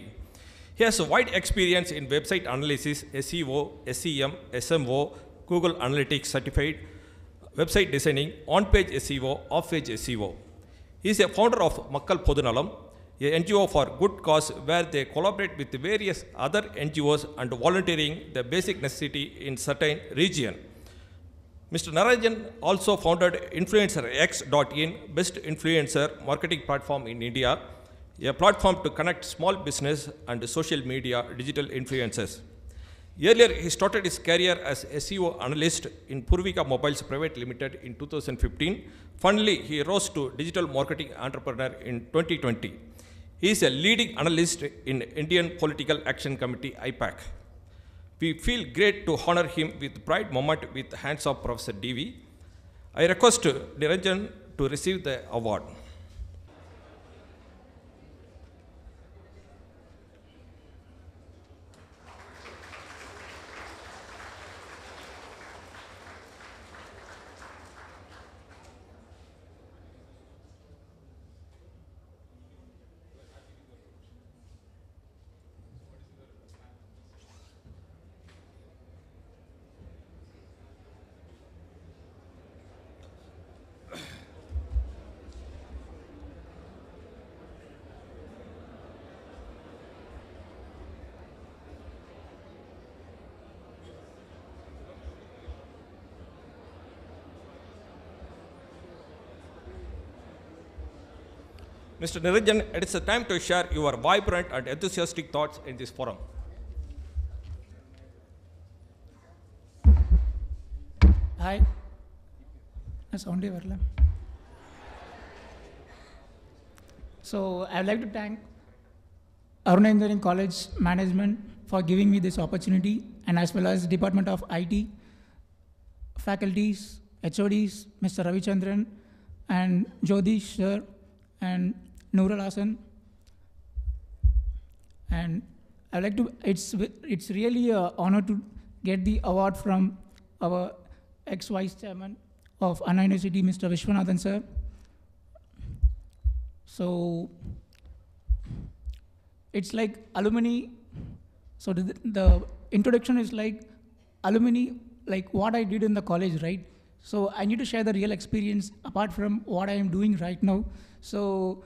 He has a wide experience in website analysis, SEO, SEM, SMO, Google Analytics certified, website designing, on-page SEO, off-page SEO. He is a founder of Makkal Podunalam, a NGO for good cause where they collaborate with various other NGOs and volunteering the basic necessity in certain region. Mr. Narajan also founded Influencer X.IN, best influencer marketing platform in India, a platform to connect small business and social media digital influencers. Earlier, he started his career as SEO analyst in Purvika Mobiles Private Limited in 2015. Finally, he rose to digital marketing entrepreneur in 2020. He is a leading analyst in Indian Political Action Committee, IPAC. We feel great to honor him with pride moment with hands of Professor D.V. I request Niranjan to receive the award. Mr. Niranjan, it is a time to share your vibrant and enthusiastic thoughts in this forum. Hi. Sound verla. So I would like to thank Aruna Engineering College management for giving me this opportunity and as well as Department of IT, faculties, HODs, Mr. Ravichandran and Jyoti sir and Neuralasan. And I like to, it's, it's really an honor to get the award from our ex-vice chairman of Anna University, Mr. Vishwanathan sir. So it's like alumni. So the, the introduction is like alumni, like what I did in the college, right? So I need to share the real experience apart from what I am doing right now. So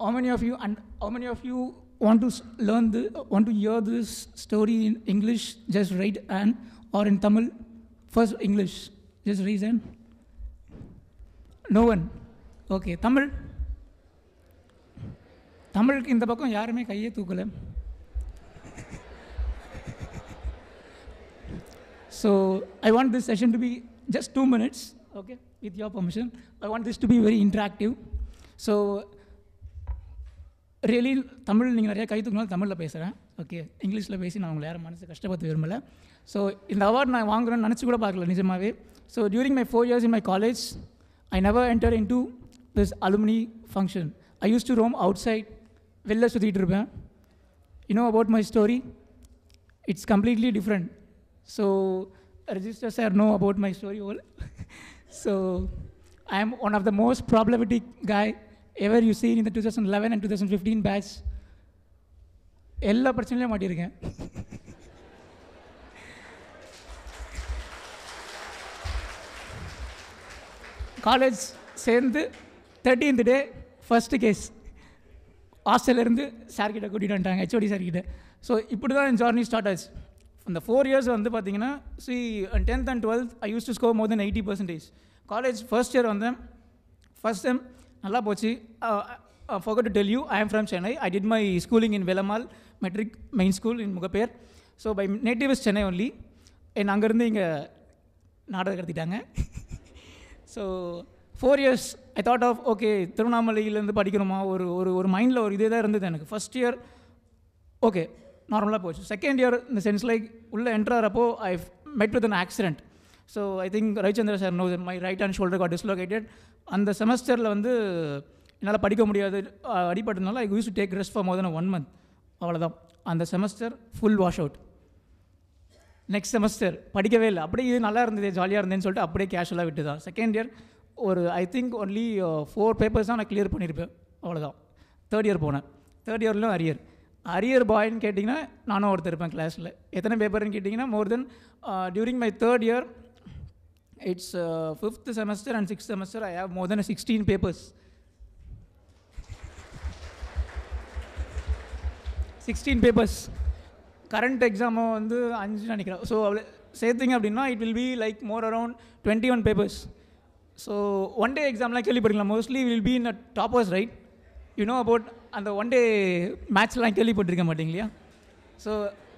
how many of you and how many of you want to learn the want to hear this story in english just write and or in tamil first english just reason no one okay tamil tamil in the pakkam yaarume kaiye thookala so i want this session to be just 2 minutes okay with your permission i want this to be very interactive so really Tamil நீங்கள் நிறையா கை தூக்கினாலும் தமிழில் பேசுகிறேன் okay இங்கிலீஷில் பேசி நான் உங்களை யாரும் மனசு கஷ்டப்பட்டு விரும்பலை ஸோ இந்த அவார்டு நான் வாங்குறேன்னு நினச்சி கூட பார்க்கல நிஜமாகவே so during my four years in my college I never enter into this alumni function I use to roam outside வெளில சுற்றிட்டு இருப்பேன் you know about my story it's completely different so register sir know about my story all so I am one of the most problematic guy ever you seen இந்த two thousand eleven and two thousand fifteen batch எல்லா பிரச்சனையிலையும் மாட்டியிருக்கேன் college சேர்ந்து thirteenth day first case ஹாஸ்டல்லேருந்து சார்கிட்ட கூட்டிகிட்டு வந்துட்டாங்க HOD சார்கிட்ட ஸோ இப்படி தான் என் ஜர்னி ஸ்டார்ட் ஆச்சு அந்த ஃபோர் இயர்ஸ் வந்து பார்த்தீங்கன்னா see tenth and twelfth I use to score more than eighty percentage college first year வந்தேன் ஃபஸ்ட் டைம் நல்லா போச்சு forgot to tell you I am from Chennai I did my schooling in Velammal matric main school in Mugappair so my native is Chennai only என் அங்கேருந்து இங்கே நாடகம் கடத்திட்டாங்க so four years I thought of okay திருவண்ணாமலையிலேருந்து படிக்கணுமா ஒரு ஒரு ஒரு மைண்டில் ஒரு இதே தான் இருந்தது எனக்கு ஃபஸ்ட் இயர் ஓகே நார்மலாக போச்சு செகண்ட் இயர் இந்த சென்ஸ் லைக் உள்ளே என்ட்ராகிறப்போ I met with an accident so I think Ravichandra sir know my right hand shoulder got dislocated அந்த செமஸ்டரில் வந்து என்னால் படிக்க முடியாது அடிப்பட்டதுனால I use to take rest for more than one month அவ்வளோதான் அந்த semester full wash out next semester படிக்கவே இல்லை அப்படியே இது நல்லா இருந்தது ஜாலியாக இருந்தேன்னு சொல்லிட்டு அப்படியே கேஷுவலாக விட்டு தான் செகண்ட் இயர் ஒரு I think only four papers தான் நான் கிளியர் பண்ணியிருப்பேன் அவ்வளோதான் தேர்ட் இயர் போனேன் தேர்ட் இயர்லையும் அரியர் அரியர் பாய்ன்னு கேட்டிங்கன்னா நானும் ஒருத்தர் இருப்பேன் கிளாஸில் எத்தனை பேப்பர்னு கேட்டிங்கன்னா more than during my third year it's fifth semester and sixth sixth semester. I have more sixteen papers papers. 16 current எக்ஸாமை வந்து அஞ்சு நினைக்கிறேன் ஸோ அவ்வளோ சேர்த்திங்க அப்படின்னா it will be like more around twenty one papers so one day எக்ஸாம்லாம் கேள்விப்பட்டிருக்கலாம் mostly will be in a toppers right you know about அந்த ஒன் டே மேட்ச்லாம் கேள்விப்பட்டிருக்க மாட்டீங்களா so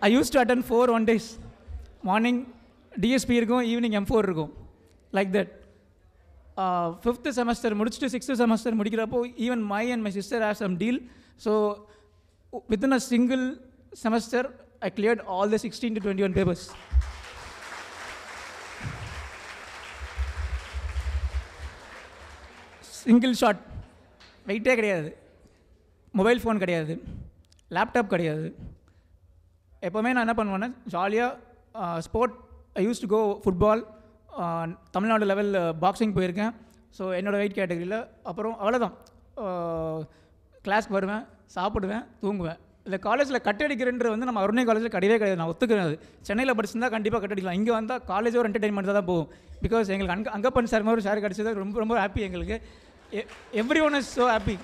I use to attend four one days morning DSP இருக்கும் evening M four இருக்கும் like that fifth semester முடிச்சுட்டு sixth semester முடிக்கிறப்போ even my and my sister have some deal so within a single semester I cleared all the sixteen to twenty one papers single shot வெயிட்டே கிடையாது mobile phone கிடையாது laptop கிடையாது எப்போவுமே நான் என்ன பண்ணுவேன்னா ஜாலியாக sport I use to go football Tamil Nadu லெவலில் பாக்ஸிங் போயிருக்கேன் ஸோ என்னோடய வெயிட் கேட்டகரியில் அப்புறம் அவ்வளோதான் கிளாஸ்க்கு வருவேன் சாப்பிடுவேன் தூங்குவேன் இல்லை காலேஜில் கட்டடிக்கிறன்ற வந்து நம்ம அருணை காலேஜில் கிடையவே கிடையாது நான் ஒத்துக்கிறேன் அது சென்னையில் படிச்சிருந்தா கண்டிப்பாக கட்டடிக்கலாம் இங்கே வந்தால் காலேஜ் ஒரு என்டர்டைன்மெண்ட் தான் போகும் பிகாஸ் எங்களுக்கு அங்கே அங்கப்பன் சார் மாதிரி சார் கிடச்சது ரொம்ப ரொம்ப ஹாப்பி எங்களுக்கு every one is so happy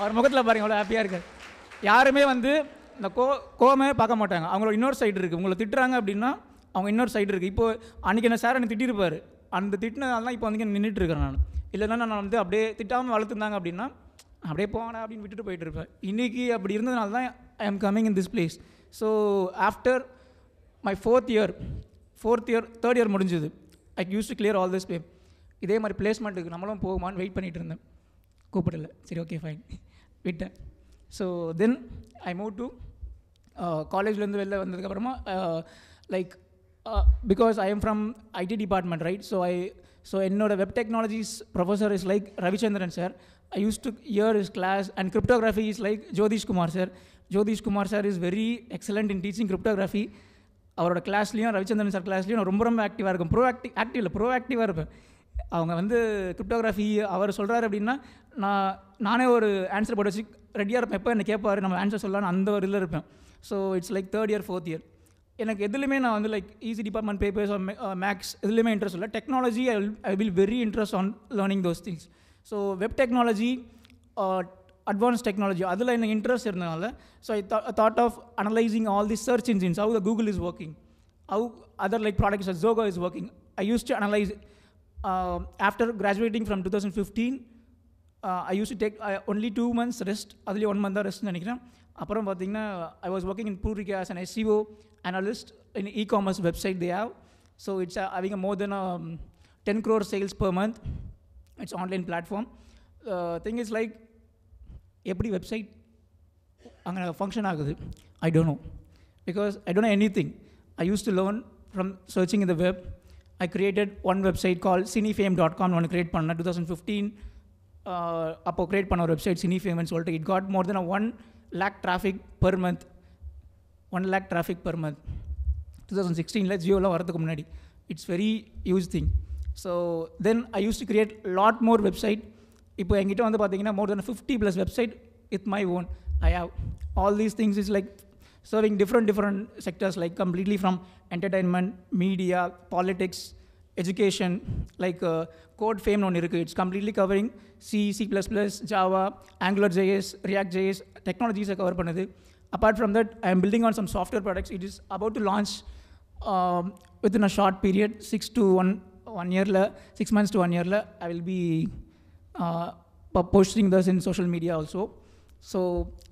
அவர் முகத்தில் பாருங்கள் அவ்வளோ ஹாப்பியாக இருக்கார் யாருமே வந்து இந்த கோ கோமே பார்க்க மாட்டாங்க அவங்களோட இன்னொரு சைடு இருக்குது உங்களை திட்டுறாங்க அப்படின்னா அவங்க இன்னொரு சைடு இருக்குது இப்போது அன்றைக்கி என்ன சார் என்னை திட்டிருப்பார் அந்த திட்டினதால்தான் இப்போ வந்து நின்றுட்டு இருக்கிறேன் நான் இல்லைன்னா நான் வந்து அப்படியே திட்டாமல் வளர்த்துருந்தாங்க அப்படின்னா அப்படியே போனேன் அப்படின்னு விட்டுட்டு போயிட்டு இருப்பேன் இன்றைக்கி அப்படி இருந்ததுனால தான் I am coming in this place so after my fourth year fourth year third year முடிஞ்சுது I use to clear all this பே இதே மாதிரி பிளேஸ்மெண்ட்டுக்கு நம்மளும் போகுமான்னு வெயிட் பண்ணிகிட்டு இருந்தேன் கூப்பிடல சரி ஓகே ஃபைன் விட்டேன் so then I move to காலேஜ்லேருந்து வெளில வந்ததுக்கப்புறமா like uh, because I am from IT department right so I so என்னோட web technologies professor is like Ravichandran sir I use to hear his class and cryptography is like Jothishkumar sir Jothishkumar sir is very excellent in teaching cryptography அவரோட கிளாஸ்லேயும் Ravichandran sir கிளாஸ்லேயும் ரொம்ப ரொம்ப ஆக்டிவாக இருக்கும் bro ஆக்டி active இல்லை ப்ரோ ஆக்டிவாக இருப்பேன் அவங்க வந்து கிரிப்டோகிராஃபி அவர் சொல்கிறாரு அப்படின்னா நான் நானே ஒரு ஆன்சர் போட்டு வச்சு ரெடியாக இருப்பேன் எப்போ என்னை கேட்பார் நம்ம ஆன்சர் சொல்லலாம்னு அந்த ஒரு இதில் இருப்பேன் so it's like third year fourth year எனக்கு எதுலையுமே நான் வந்து like easy department papers maths எதுலையுமே இன்ட்ரெஸ்ட் இல்லை technology I I will very interest on learning those things so web technology advance technology அதில் எனக்கு இன்ட்ரெஸ்ட் இருந்தனால so I thought of analysing all the search engines how the Google is working how other like products Zoho is working I use to analyse after graduating from two thousand fifteen I use to take only two months rest அதுலேயே one month தான் ரெஸ்ட்னு நினைக்கிறேன் அப்புறம் பார்த்தீங்கன்னா I was working in Purika and an SEO analyst in e-commerce website they have. So it's uh, having a more than um, 10 crore sales per month. It's online platform. Uh, thing is like, every website, I'm gonna function I don't know. Because I don't know anything. I used to learn from searching in the web. I created one website called cinefame.com. I create panna 2015. Uh, அப்போ create பண்ண cinefame and so ஃபேமன் It got more than a one lakh traffic per month. One lakh traffic per month two thousand சிக்ஸ்டீனில் community. வரதுக்கு முன்னாடி it's very use thing so then I use to create lot more website இப்போ எங்கிட்ட வந்து பார்த்தீங்கன்னா more than fifty plus website it's my own I have all these things is like serving different different sectors like completely from entertainment media politics education like uh, code fame on irukku it's completely covering c c++ java angular js react js technologies cover pannudhu apart from that, I am building on some software products. It is about to launch um, within a short period, six to one, one year, la, six months to one year, la, I will be uh, posting this in so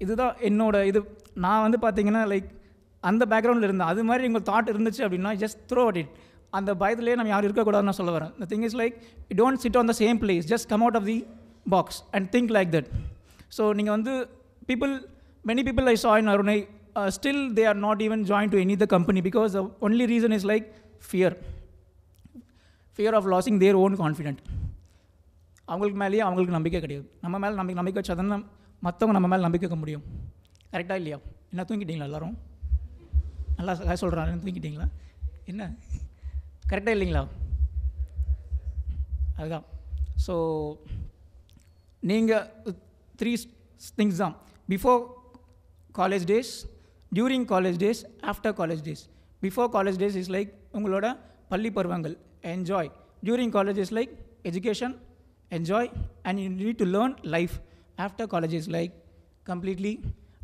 இதுதான் என்னோட இது நான் வந்து பார்த்தீங்கன்னா like அந்த பேக்ரவுண்டில் இருந்தேன் அது மாதிரி எங்கள் தாட் இருந்துச்சு அப்படின்னா ஜஸ்ட் த்ரோ அட் இட் அந்த பயத்துலேயே நம்ம யாரும் இருக்கக்கூடாதுன்னு நான் சொல்ல வரேன் the thing is like you don't sit on the same place just come out of the box and think like that so நீங்கள் வந்து people many people I saw in Arunai, uh, still they are not even joined to any other company because the only reason is like fear. Fear of losing their own confident அவங்களுக்கு மேலேயே அவங்களுக்கு நம்பிக்கை கிடையாது நம்ம மேலே நம்பிக்கை நம்பிக்கை வச்சா தானே மற்றவங்க நம்ம மேலே நம்பிக்கை வைக்க முடியும் கரெக்டாக இல்லையா என்ன தூங்கிட்டீங்களா எல்லோரும் நல்லா சொல்கிறாங்க தூங்கிட்டீங்களா என்ன கரெக்டாக இல்லைங்களா அதுதான் ஸோ நீங்கள் த்ரீ திங்ஸ் தான் before college days during college days after college days before college days is like உங்களோட பள்ளி பருவங்கள் enjoy during college is like education enjoy and you need to learn life after college is like completely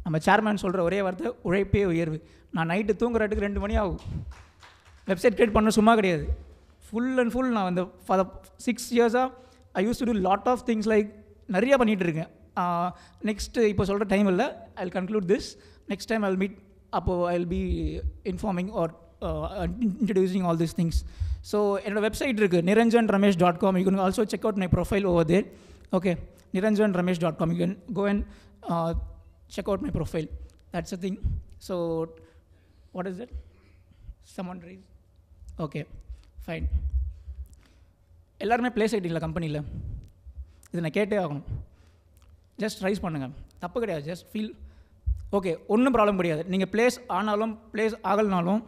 நம்ம chairman சொல்கிற ஒரே வார்த்தை உழைப்பே உயர்வு நான் நைட்டு தூங்குறதுக்கு ரெண்டு மணி ஆகும் வெப்சைட் க்ரியேட் பண்ண சும்மா கிடையாது ஃபுல் அண்ட் ஃபுல் நான் வந்து ஃபார் சிக்ஸ் இயர்ஸாக I use to do lot of things like நிறையா பண்ணிகிட்டு இருக்கேன் நெக்ஸ்ட்டு இப்போ சொல்கிற டைம் இல்லை I conclude this next time I meet அப்போது I be informing or introducing all these things so என்னோடய வெப்சைட் இருக்குது Niranjan Ramesh dot com you can also check out my profile over there okay Niranjan Ramesh dot com you can go and check out my profile that's a thing so what is it சமன் ரீஸ் okay fine எல்லாருமே place ஆகிட்டீங்களா கம்பெனியில் இது நான் கேட்டே ஆகணும் just rice பண்ணுங்கள் தப்பு கிடையாது ஜஸ்ட் ஃபீல் ஓகே ஒன்றும் ப்ராப்ளம் கிடையாது நீங்கள் ப்ளேஸ் ஆனாலும் ப்ளேஸ் ஆகலனாலும்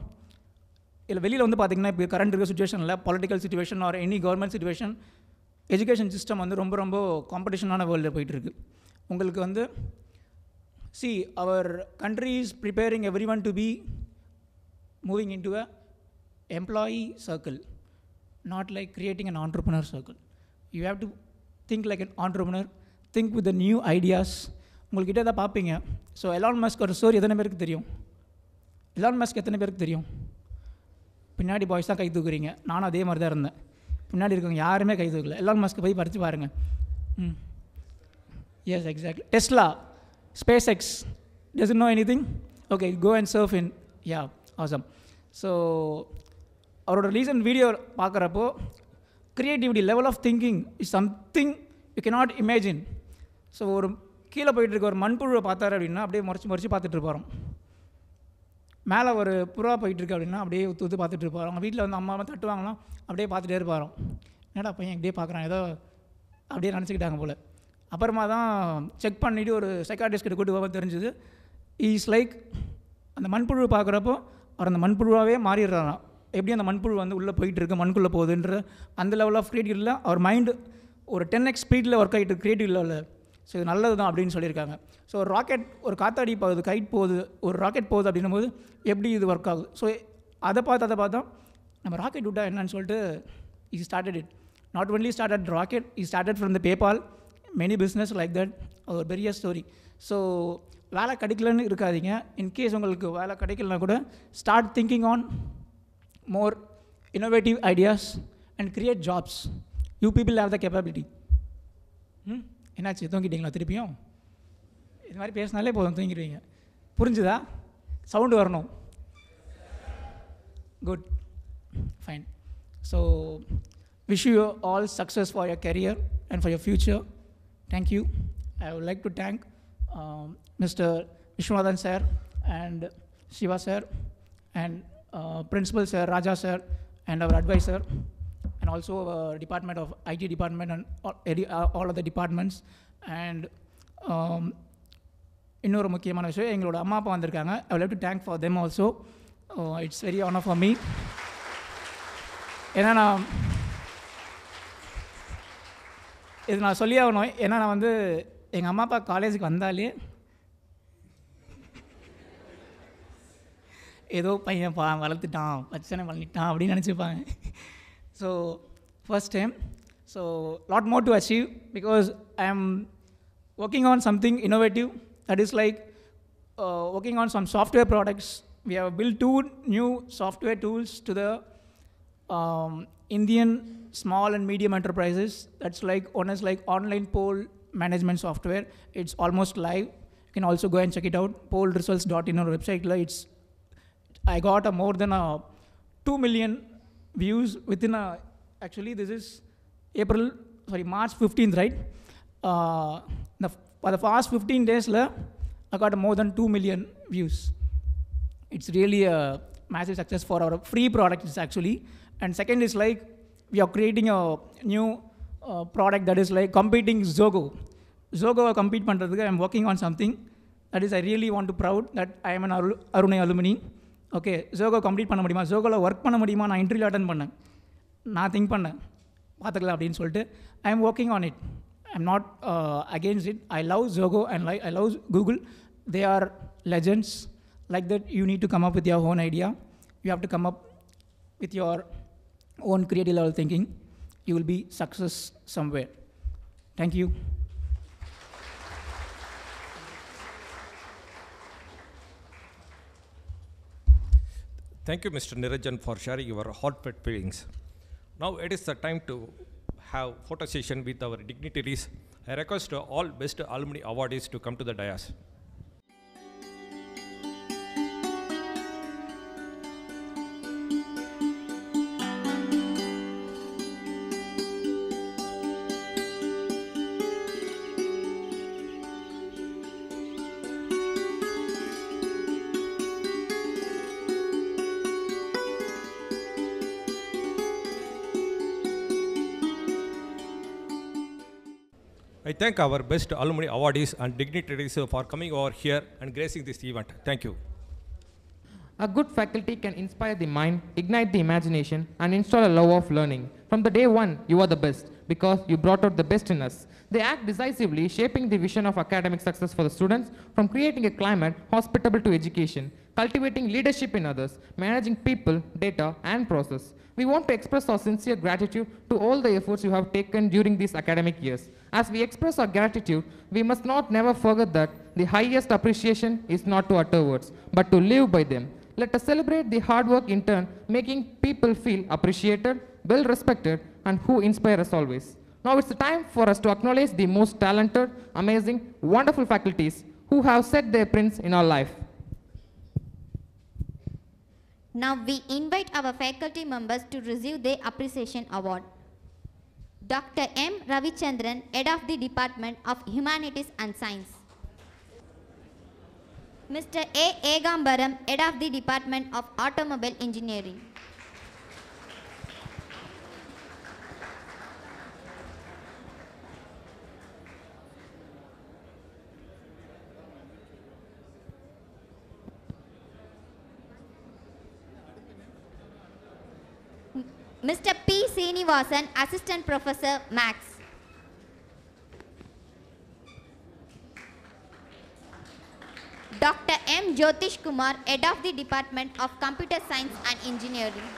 இல்லை வெளியில் வந்து பார்த்திங்கன்னா இப்போ கரண்ட் இருக்கிற சுச்சுவேஷனில் political situation or any government situation education system வந்து ரொம்ப ரொம்ப காம்படிஷனான வேர்ல்டில் போயிட்டுருக்கு உங்களுக்கு வந்து see our country is preparing everyone to be moving into a employee circle not like creating an entrepreneur circle you have to think like an entrepreneur think with new ideas உங்கள்கிட்ட தான் பார்ப்பீங்க so Elon Musk ஒரு story எத்தனை பேருக்கு தெரியும் Elon Musk எத்தனை பேருக்கு தெரியும் பின்னாடி பாய்ஸ் தான் கை தூக்குறீங்க நானும் அதே மாதிரி தான் இருந்தேன் பின்னாடி இருக்கவங்க யாருமே கை தூக்கல எலான் மஸ்க்கு போய் படித்து பாருங்கள் hmm yes exactly Tesla SpaceX does know anything okay go and surf in yeah awesome so அவரோட ரீசன்ட் வீடியோ பார்க்குறப்போ creativity level of thinking is something you can not imagine so ஒரு கீழே போயிட்டு இருக்க ஒரு மண்புழுவை பார்த்தாரு அப்படின்னா அப்படியே முறைச்சி முறைச்சி பார்த்துட்டு இருப்பாரோம் மேலே ஒரு புறா இருக்கு அப்படின்னா அப்படியே ஊற்று ஊற்று பார்த்துட்டு இருப்பார் அவங்க வீட்டில் வந்து அம்மா தட்டுவாங்களாம் அப்படியே பார்த்துட்டே இருப்பாரோம் என்னடா பையன் இப்படியே பார்க்குறான் ஏதோ அப்படியே நினச்சிக்கிட்டாங்க போல் அப்புறமா தான் செக் பண்ணிவிட்டு ஒரு சைக்காட்டிஸ்ட்கிட்ட கூட்டு போக தெரிஞ்சுது இஸ் லைக் அந்த மண்புழு பார்க்குறப்போ அவர் அந்த மண்புழுவாகவே மாறிடுறாராம் எப்படி அந்த மண்புழு வந்து உள்ளே போயிட்டு இருக்கு மண்குள்ளே போகுதுன்ற அந்த லெவல் ஆஃப் இல்லை அவர் மைண்டு ஒரு டென் எக்ஸ் ஸ்பீடில் ஒர்க் ஆகிட்டு க்ரியேட்டிவ் லெவலில் ஸோ இது நல்லது தான் அப்படின்னு சொல்லியிருக்காங்க ஸோ ஒரு ராக்கெட் ஒரு காத்தாடி போகுது கைட் போகுது ஒரு ராக்கெட் போகுது அப்படின்னும் போது எப்படி இது ஒர்க் ஆகுது ஸோ அதை பார்த்து அதை பார்த்தா நம்ம ராக்கெட் விட்டா என்னன்னு சொல்லிட்டு இது started it not only started rocket he started from the PayPal many business like that அது ஒரு பெரிய ஸ்டோரி ஸோ வேலை கிடைக்கலன்னு இருக்காதிங்க இன்கேஸ் உங்களுக்கு வேலை கிடைக்கலனா கூட start thinking on more innovative ideas and create jobs you people have the capability hmm என்னாச்சு தூங்கிட்டீங்களா திருப்பியும் இது மாதிரி பேசினாலே போதும் தூங்கிடுவீங்க புரிஞ்சுதா சவுண்டு வரணும் good fine so wish you all success for your career and for your future thank you I would like to thank mister Viswanathan sir and Siva sir and principal sir Raja sir and our adviser and also uh, department of IT department and all, uh, all of the departments and um, இன்னொரு முக்கியமான விஷயம் எங்களோட அம்மா அப்பா வந்திருக்காங்க I love to thank for them also it's very honour for me ஏன்னா நான் இது நான் சொல்லி ஆகணும் ஏன்னா நான் வந்து எங்கள் அம்மா அப்பா காலேஜுக்கு வந்தாலே ஏதோ பையன் பா வளர்த்துட்டான் பச்சனை வளர்ந்துட்டான் அப்படின்னு நினச்சிப்பாங்க So first time, so lot more to achieve because I am working on something innovative that is like uh, working on some software products. We have built two new software tools to the um, Indian small and medium enterprises. That's like one is like online poll management software. It's almost live. You can also go and check it out. Pollresults.in our website. It's I got a more than a two million Views within a, uh, actually this is April, sorry, March 15th, right? Uh, the, for the past 15 days, I got more than 2 million views. It's really a massive success for our free products actually. And second is like, we are creating a new uh, product that is like competing Zogo. Zogo compete I'm working on something. That is, I really want to proud that I am an Arunay alumni. Okay Zoho complete பண்ண முடியுமா ஜோகோவில் work பண்ண முடியுமா நான் interview attend பண்ணேன் நான் think பண்ணேன் பார்த்துக்கலாம் அப்படின்னு சொல்லிட்டு I am working on it I am not against it I love Zoho and like I love Google they are legends like that you need to come up with your own idea you have to come up with your own creative level thinking you will be success somewhere thank you Thank you, Mr. Nirajan, for sharing your heartfelt feelings. Now it is the time to have photo session with our dignitaries. I request all best alumni awardees to come to the dais. thank our best alumni awardees and dignitaries for coming over here and gracing this event. Thank you. A good faculty can inspire the mind, ignite the imagination, and install a love of learning. From the day one, you are the best because you brought out the best in us. They act decisively, shaping the vision of academic success for the students from creating a climate hospitable to education, cultivating leadership in others, managing people, data, and process. We want to express our sincere gratitude to all the efforts you have taken during these academic years. As we express our gratitude, we must not never forget that the highest appreciation is not to utter words, but to live by them. Let us celebrate the hard work in turn, making people feel appreciated, well respected, and who inspire us always. Now it's the time for us to acknowledge the most talented, amazing, wonderful faculties who have set their prints in our life. Now we invite our faculty members to receive their appreciation award. Dr. M. Ravichandran, Head of the Department of Humanities and Science. Mr. A. Agambaram, Head of the Department of Automobile Engineering. Mr. P. Srinivasan, Assistant Professor, Max. Dr. M. Jyotish Kumar, Head of the Department of Computer Science and Engineering.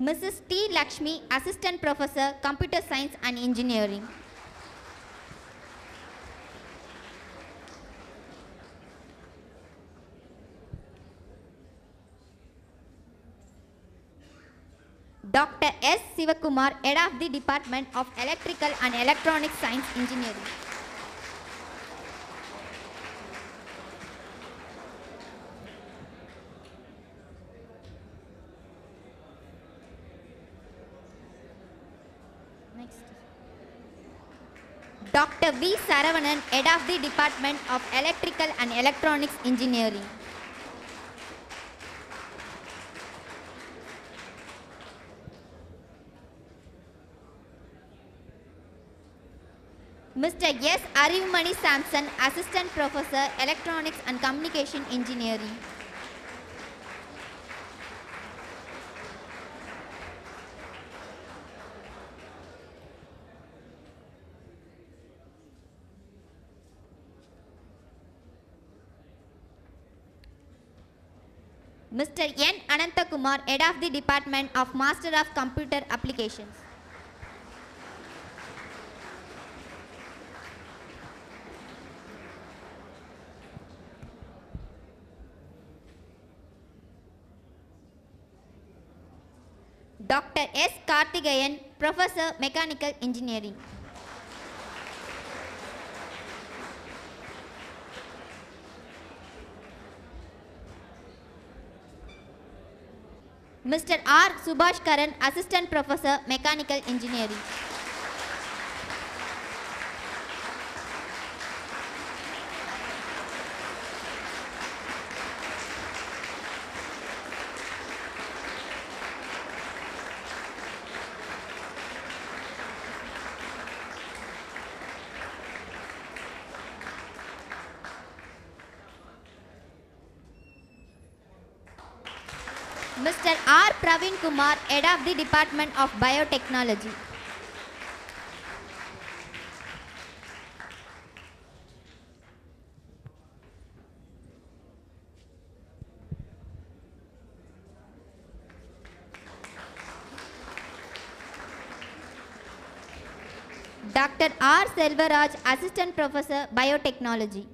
Mrs. T. Lakshmi, Assistant Professor, Computer Science and Engineering. Dr. S. Sivakumar, Head of the Department of Electrical and Electronic Science Engineering. Mr. V. Saravanan, Head of the Department of Electrical and Electronics Engineering. Mr. S. Arivmani Sampson, Assistant Professor, Electronics and Communication Engineering. Mr. N. Kumar, Head of the Department of Master of Computer Applications. Dr. S. Karthigayan, Professor Mechanical Engineering. Mr. R. Subhash Karan, Assistant Professor, Mechanical Engineering. Praveen Kumar, Head of the Department of Biotechnology. Dr. R. Selvaraj, Assistant Professor, Biotechnology.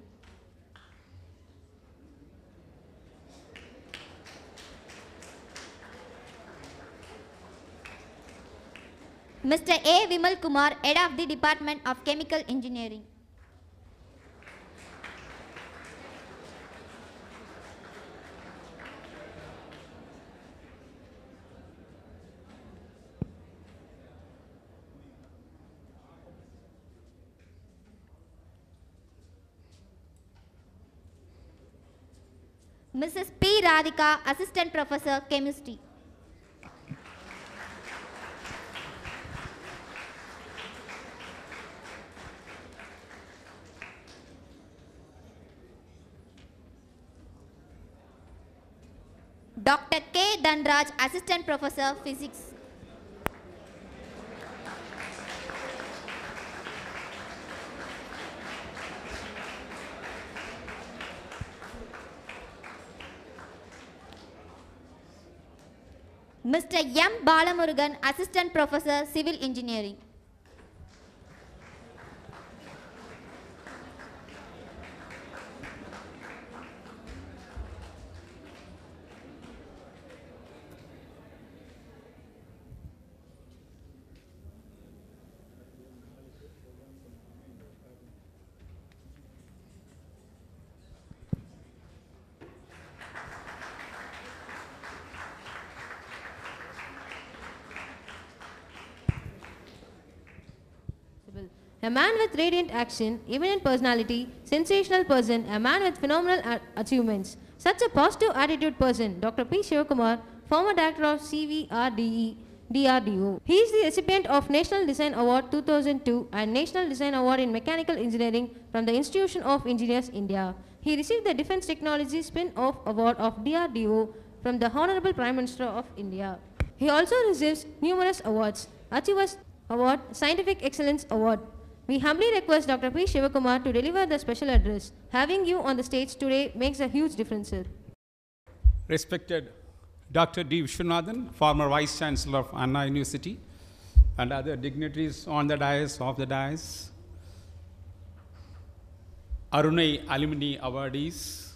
Mr. A. Vimal Kumar, Head of the Department of Chemical Engineering. Mrs. P. Radhika, Assistant Professor, Chemistry. Dhanraj assistant professor physics mister M Balamurugan assistant professor civil engineering A man with radiant action, eminent personality, sensational person, a man with phenomenal achievements. Such a positive attitude person, Dr. P. Shivakumar, former director of CVRDE, DRDO. He is the recipient of National Design Award 2002 and National Design Award in Mechanical Engineering from the Institution of Engineers India. He received the Defence Technology Spin-Off Award of DRDO from the Honorable Prime Minister of India. He also receives numerous awards, Achievers Award, Scientific Excellence Award, we humbly request Dr. P. Shivakumar to deliver the special address. Having you on the stage today makes a huge difference, sir. Respected Dr. D. Vishwanathan, former Vice Chancellor of Anna University, and other dignitaries on the dais, off the dais, Arunai Alumni Awardees,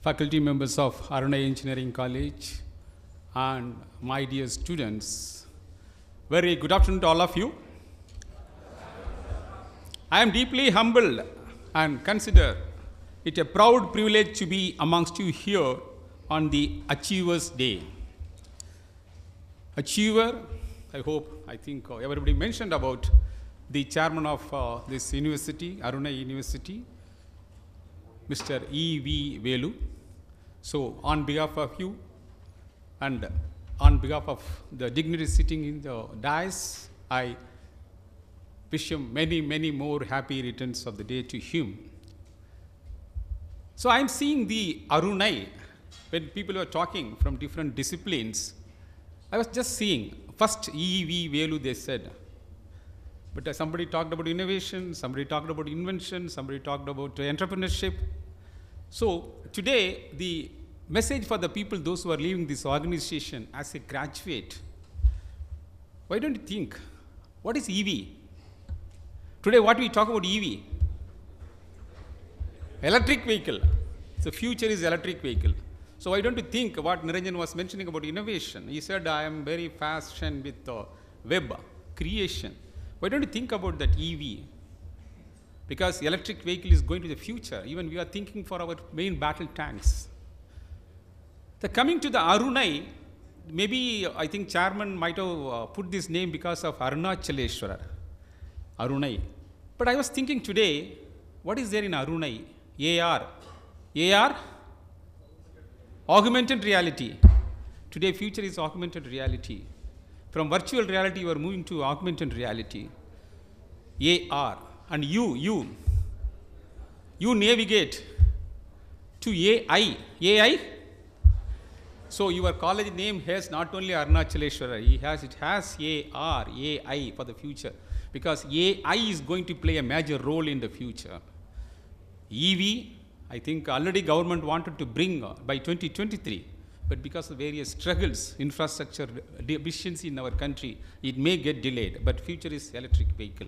faculty members of Arunai Engineering College, and my dear students, very good afternoon to all of you. I am deeply humbled and consider it a proud privilege to be amongst you here on the Achievers Day. Achiever, I hope, I think uh, everybody mentioned about the chairman of uh, this university, Aruna University, Mr. E. V. Velu. So on behalf of you and on behalf of the dignitaries sitting in the dais, I wish him many, many more happy returns of the day to him. So I'm seeing the Arunai when people were talking from different disciplines. I was just seeing first E.V. Velu they said. But uh, somebody talked about innovation, somebody talked about invention, somebody talked about entrepreneurship. So today, the message for the people, those who are leaving this organization as a graduate, why don't you think, what is EV? Today, what we talk about EV? Electric vehicle. The future is electric vehicle. So I don't think what Niranjan was mentioning about innovation. He said, I am very fascinated with the uh, web creation. Why don't you think about that EV? Because electric vehicle is going to the future. Even we are thinking for our main battle tanks. The coming to the Arunai, maybe I think chairman might have uh, put this name because of Arunachaleshwar. Arunai. But I was thinking today, what is there in Arunai? AR. AR? Augmented reality. Today, future is augmented reality. From virtual reality, you are moving to augmented reality. AR. And you, you, you navigate to AI. AI? So your college name has not only Arunachaleshwara, it has, it has AR, AI for the future because AI is going to play a major role in the future. EV, I think already government wanted to bring uh, by 2023, but because of various struggles, infrastructure deficiency in our country, it may get delayed, but future is electric vehicle.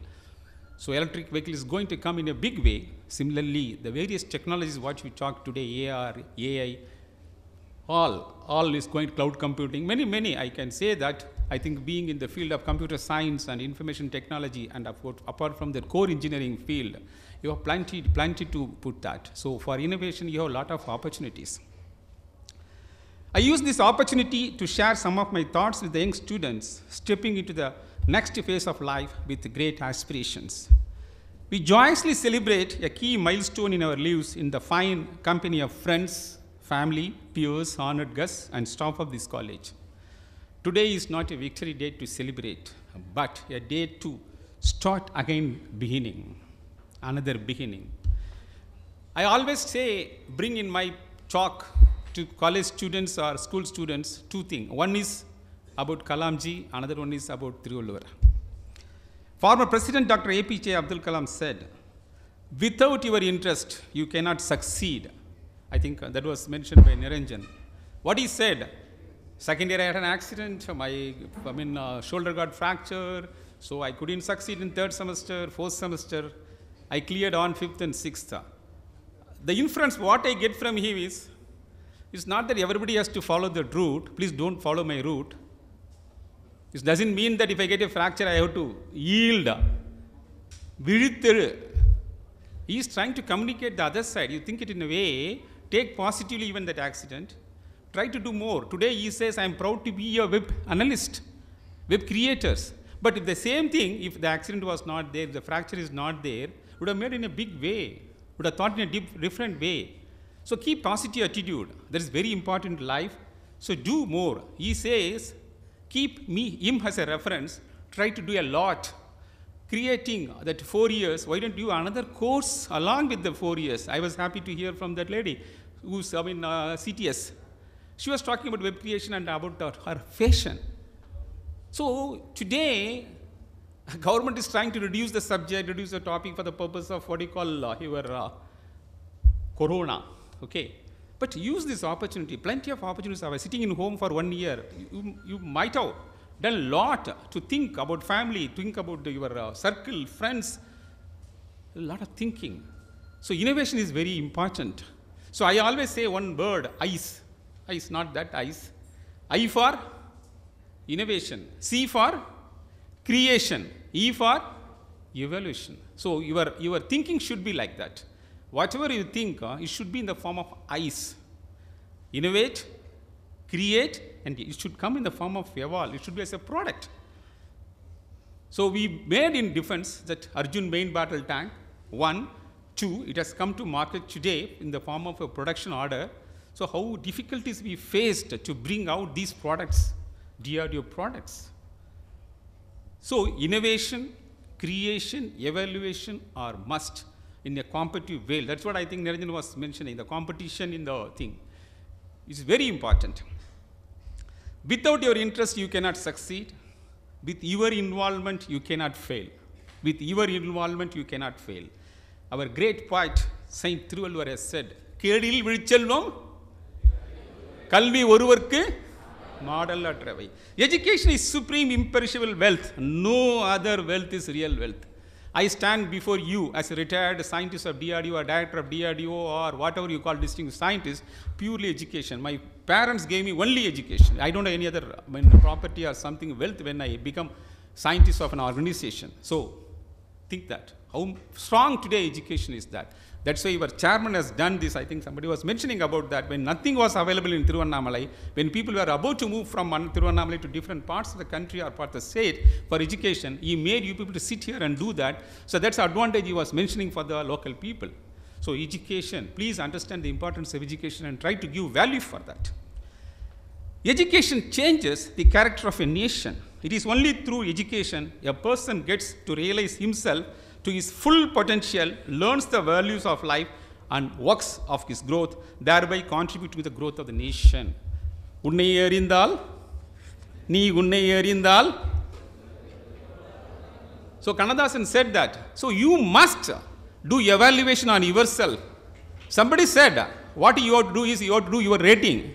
So electric vehicle is going to come in a big way. Similarly, the various technologies what we talked today, AR, AI, all, all is going to cloud computing, many, many, I can say that I think being in the field of computer science and information technology and apart from the core engineering field, you are plenty, plenty to put that. So for innovation, you have a lot of opportunities. I use this opportunity to share some of my thoughts with the young students stepping into the next phase of life with great aspirations. We joyously celebrate a key milestone in our lives in the fine company of friends, family, peers, honored guests, and staff of this college. Today is not a victory day to celebrate, but a day to start again beginning, another beginning. I always say, bring in my talk to college students or school students two things. One is about Kalamji, another one is about Triulvara. Former President Dr. APJ Abdul Kalam said, without your interest, you cannot succeed. I think that was mentioned by Niranjan. What he said, Second year I had an accident, my, I mean, uh, shoulder got fractured, so I couldn't succeed in third semester, fourth semester. I cleared on fifth and sixth. The inference what I get from him is, it's not that everybody has to follow that route, please don't follow my route. It doesn't mean that if I get a fracture, I have to yield. Virithiru. He is trying to communicate the other side. You think it in a way, take positively even that accident. Try to do more. Today he says, I'm proud to be a web analyst, web creators. But if the same thing, if the accident was not there, if the fracture is not there, would have made in a big way, would have thought in a deep, different way. So keep positive attitude. That is very important in life. So do more. He says, keep me, him as a reference, try to do a lot. Creating that four years, why don't you do another course along with the four years? I was happy to hear from that lady who's, I mean, uh, CTS, she was talking about web creation and about her, her fashion. So today, government is trying to reduce the subject, reduce the topic for the purpose of what you call uh, your uh, corona, okay? But use this opportunity. Plenty of opportunities are sitting in home for one year. You, you might have done a lot to think about family, think about your uh, circle, friends, a lot of thinking. So innovation is very important. So I always say one word, ICE. I's not that I's, I for innovation. C for creation. E for evolution. So your, your thinking should be like that. Whatever you think, uh, it should be in the form of I's, Innovate, create, and it should come in the form of evolve. It should be as a product. So we made in defense that Arjun main battle tank, one, two, it has come to market today in the form of a production order so how difficulties we faced to bring out these products, DRDO products. So innovation, creation, evaluation are must in a competitive way. That's what I think Narendra was mentioning, the competition in the thing. It's very important. Without your interest, you cannot succeed. With your involvement, you cannot fail. With your involvement, you cannot fail. Our great poet, Saint Thiruvalluvar has said, கல்வி ஒருவருக்கு மாடலற்றவை Education is supreme, imperishable wealth. No other wealth is real wealth. I stand before you as a retired scientist of DRDO or director of DRDO or whatever you call distinguished scientist, purely education. My parents gave me only education. I don't have any other property or something wealth when I become scientist of an organization. So think that. How strong today education is that. That's why your chairman has done this. I think somebody was mentioning about that. When nothing was available in Tiruvannamalai, when people were about to move from Tiruvannamalai to different parts of the country or part of the state for education, he made you people to sit here and do that. So that's the advantage he was mentioning for the local people. So education, please understand the importance of education and try to give value for that. Education changes the character of a nation. It is only through education a person gets to realize himself to his full potential, learns the values of life and works of his growth, thereby contributing to the growth of the nation. உன்னை எறிந்தால் நீ So Kannadasan said that. So you must do evaluation on yourself. Somebody said, what you have to do is you have to do your rating.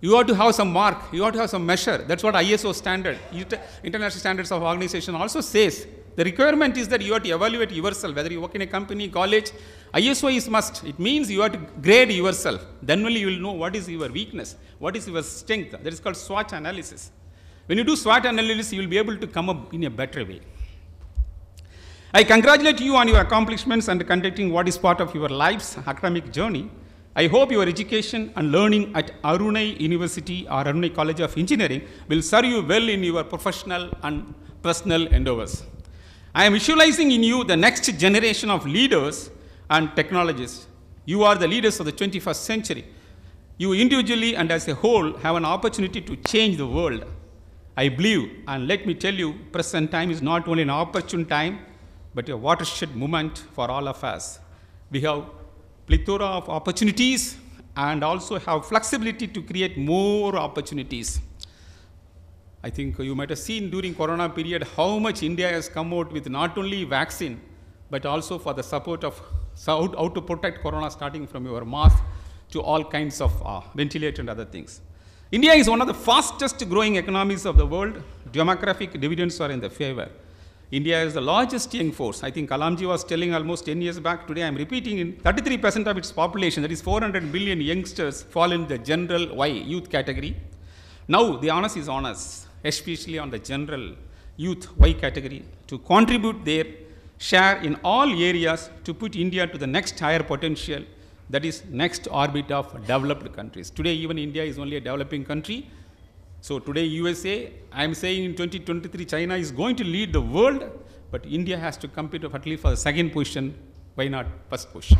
You have to have some mark. You have to have some measure. That's what ISO standard, International Standards of Organization also says. The requirement is that you have to evaluate yourself, whether you work in a company, college, ISO is must. It means you have to grade yourself. Then only you will know what is your weakness, what is your strength. That is called SWOT analysis. When you do SWOT analysis, you will be able to come up in a better way. I congratulate you on your accomplishments and conducting what is part of your life's academic journey. I hope your education and learning at Arunai University or Arunai College of Engineering will serve you well in your professional and personal endeavors. I am visualizing in you the next generation of leaders and technologists. You are the leaders of the 21st century. You individually and as a whole have an opportunity to change the world. I believe, and let me tell you, present time is not only an opportune time, but a watershed moment for all of us. We have plethora of opportunities and also have flexibility to create more opportunities. I think you might have seen during corona period how much India has come out with not only vaccine, but also for the support of how, how to protect corona starting from your mask to all kinds of uh, ventilator and other things. India is one of the fastest growing economies of the world. Demographic dividends are in the favor. India is the largest young force. I think Kalamji was telling almost 10 years back. Today I'm repeating in 33% of its population, that is 400 million youngsters fall in the general Y youth category. Now the honors is on us especially on the general youth Y category, to contribute their share in all areas to put India to the next higher potential, that is next orbit of developed countries. Today, even India is only a developing country. So today, USA, I'm saying in 2023, China is going to lead the world, but India has to compete at least for the second position, why not first position?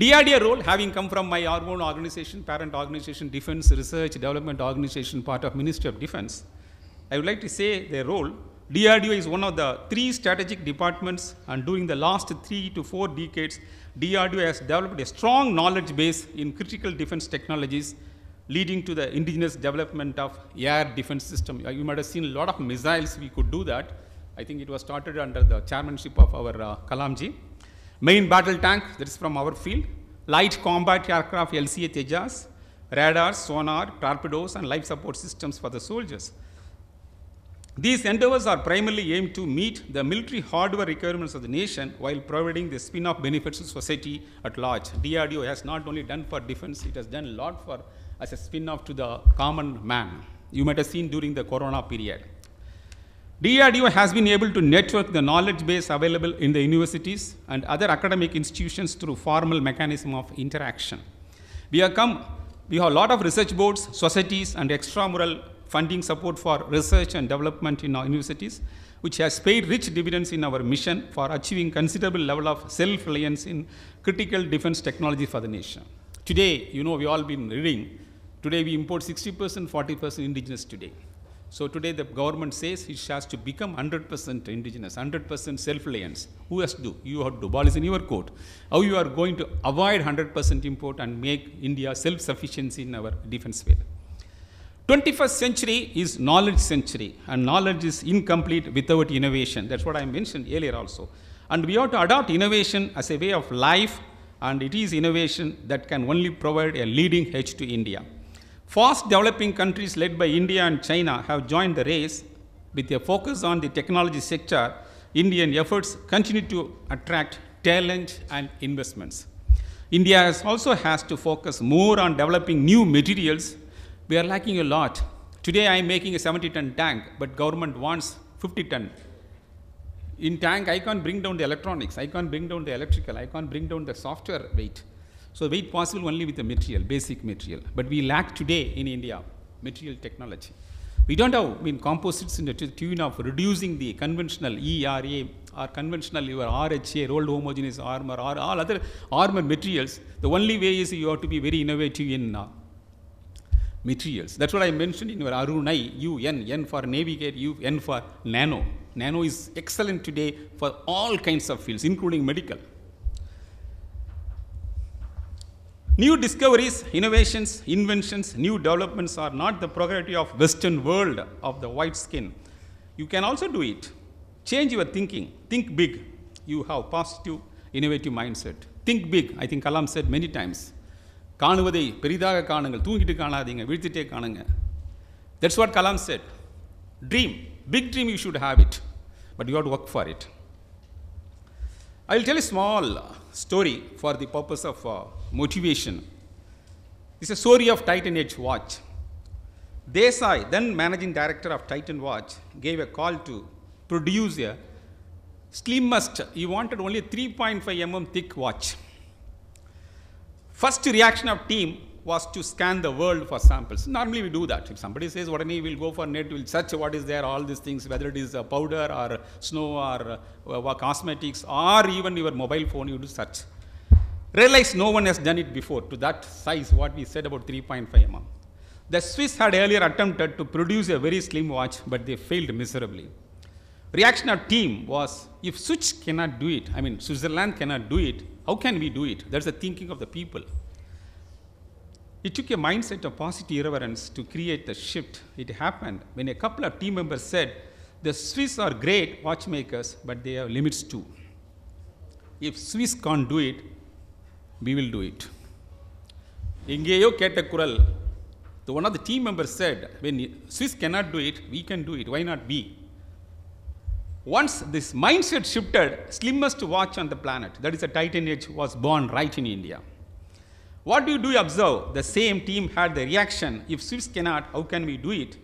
DRDO role, having come from my own organization, parent organization, Defense Research Development Organization, part of Ministry of Defense, I would like to say their role. DRDO is one of the three strategic departments, and during the last three to four decades, DRDO has developed a strong knowledge base in critical defense technologies, leading to the indigenous development of air defense system. You might have seen a lot of missiles we could do that. I think it was started under the chairmanship of our uh, Kalamji. Main battle tank, that is from our field. Light combat aircraft, LCA Tejas, radars, sonar, torpedoes, and life support systems for the soldiers. These endeavors are primarily aimed to meet the military hardware requirements of the nation while providing the spin-off benefits to society at large. DRDO has not only done for defense, it has done a lot for as a spin-off to the common man. You might have seen during the corona period. DRDO has been able to network the knowledge base available in the universities and other academic institutions through formal mechanism of interaction. We have come, we have a lot of research boards, societies, and extramural funding support for research and development in our universities, which has paid rich dividends in our mission for achieving considerable level of self-reliance in critical defense technology for the nation. Today, you know, we all been reading, today we import 60%, 40% indigenous today. So today the government says it has to become 100% indigenous, 100% self-reliance. Who has to do? You have to do. Ball is in your court. How you are going to avoid 100% import and make India self-sufficiency in our defense field? 21st century is knowledge century and knowledge is incomplete without innovation. That's what I mentioned earlier also. And we have to adopt innovation as a way of life and it is innovation that can only provide a leading edge to India. Fast developing countries led by India and China have joined the race. With a focus on the technology sector, Indian efforts continue to attract talent and investments. India has also has to focus more on developing new materials. We are lacking a lot. Today I am making a 70-ton tank, but government wants 50-ton. In tank, I can't bring down the electronics, I can't bring down the electrical, I can't bring down the software weight. So weight possible only with the material, basic material. But we lack today in India material technology. We don't have I mean, composites in the tune of reducing the conventional ERA or conventional your RHA, rolled homogeneous armor or all other armor materials. The only way is you have to be very innovative in uh, materials. That's what I mentioned in your Arunai, U, N, N for navigate, U, N for nano. Nano is excellent today for all kinds of fields, including medical. New discoveries, innovations, inventions, new developments are not the priority of Western world of the white skin. You can also do it. Change your thinking. Think big. You have positive, innovative mindset. Think big. I think Kalam said many times. காணுவதை பெரிதாக காணுங்கள் தூங்கிட்டு காணாதீங்க வீழ்த்திட்டே காணுங்க that's what Kalam said dream big dream you should have it but you have to work for it I will tell a small story for the purpose of uh, motivation. This is a story of Titan Edge Watch. Desai, then managing director of Titan Watch, gave a call to produce a slimmest. He wanted only 3.5 mm thick watch. First reaction of team was to scan the world for samples. Normally we do that. If somebody says, what are we?", we'll go for net, we'll search what is there, all these things, whether it is a uh, powder or snow or uh, cosmetics or even your mobile phone, you do search. Realize no one has done it before to that size, what we said about 3.5 mm. The Swiss had earlier attempted to produce a very slim watch, but they failed miserably. Reaction of team was, if Swiss cannot do it, I mean, Switzerland cannot do it, how can we do it? That's the thinking of the people. It took a mindset of positive irreverence to create the shift. It happened when a couple of team members said, The Swiss are great watchmakers, but they have limits too. If Swiss can't do it, we will do it. எங்கேயோ கேட்ட The one of the team members said, when Swiss cannot do it, we can do it. Why not we? Once this mindset shifted, slimmest watch on the planet, that is the Titan Edge, was born right in India. What do you do observe? The same team had the reaction, if Swiss cannot, how can we do it?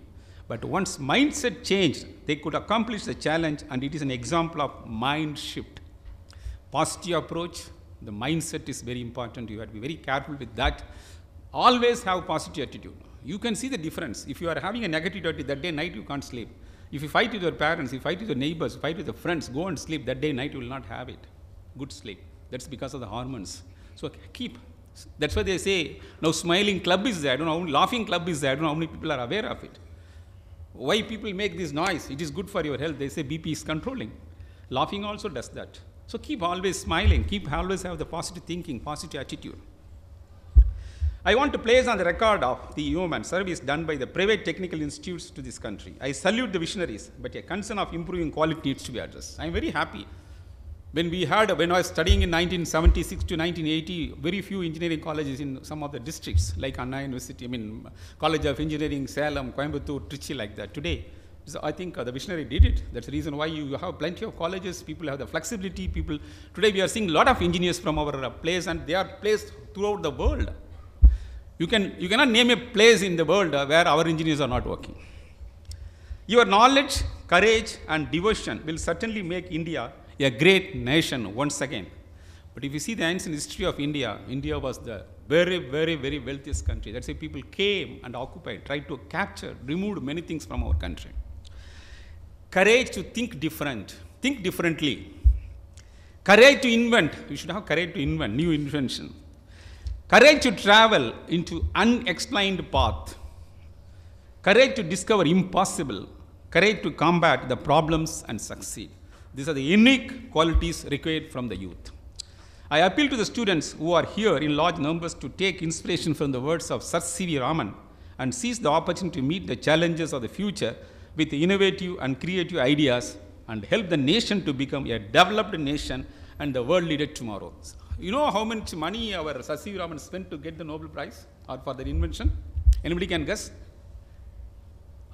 But once mindset changed, they could accomplish the challenge and it is an example of mind shift. Positive approach, the mindset is very important. You have to be very careful with that. Always have positive attitude. You can see the difference. If you are having a negative attitude, that day night you can't sleep. If you fight with your parents, if you fight with your neighbors, fight with your friends, go and sleep. That day night you will not have it. Good sleep. That's because of the hormones. So keep that's why they say now smiling club is there. I don't know, laughing club is there. I don't know how many people are aware of it. Why people make this noise? It is good for your health. They say BP is controlling. Laughing also does that. So keep always smiling. Keep always have the positive thinking, positive attitude. I want to place on the record of the human service done by the private technical institutes to this country. I salute the visionaries, but a concern of improving quality needs to be addressed. I am very happy when we had, when I was studying in 1976 to 1980, very few engineering colleges in some of the districts, like Anna University, I mean, College of Engineering, Salem, Coimbatore, Trichy, like that. Today, so I think uh, the visionary did it. That's the reason why you have plenty of colleges, people have the flexibility, people. Today we are seeing a lot of engineers from our uh, place and they are placed throughout the world. You, can, you cannot name a place in the world uh, where our engineers are not working. Your knowledge, courage and devotion will certainly make India a great nation once again. But if you see the ancient history of India, India was the very, very, very wealthiest country. That's why people came and occupied, tried to capture, removed many things from our country. Courage to think different, think differently. Courage to invent, you should have courage to invent, new invention. Courage to travel into unexplained path. Courage to discover impossible. Courage to combat the problems and succeed. These are the unique qualities required from the youth. I appeal to the students who are here in large numbers to take inspiration from the words of Sir C.V. Raman and seize the opportunity to meet the challenges of the future with innovative and creative ideas and help the nation to become a developed nation and the world leader tomorrow. You know how much money our Sasi Raman spent to get the Nobel Prize or for the invention? Anybody can guess?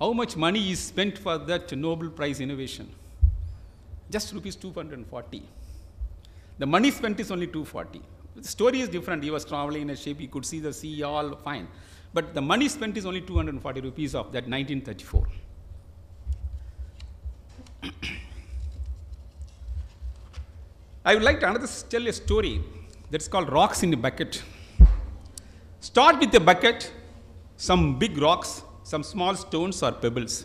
How much money is spent for that Nobel Prize innovation? just rupees 240. The money spent is only 240. The story is different. He was traveling in a ship, he could see the sea, all fine. But the money spent is only 240 rupees of that 1934. I would like to another tell a story that's called Rocks in a Bucket. Start with a bucket, some big rocks, some small stones or pebbles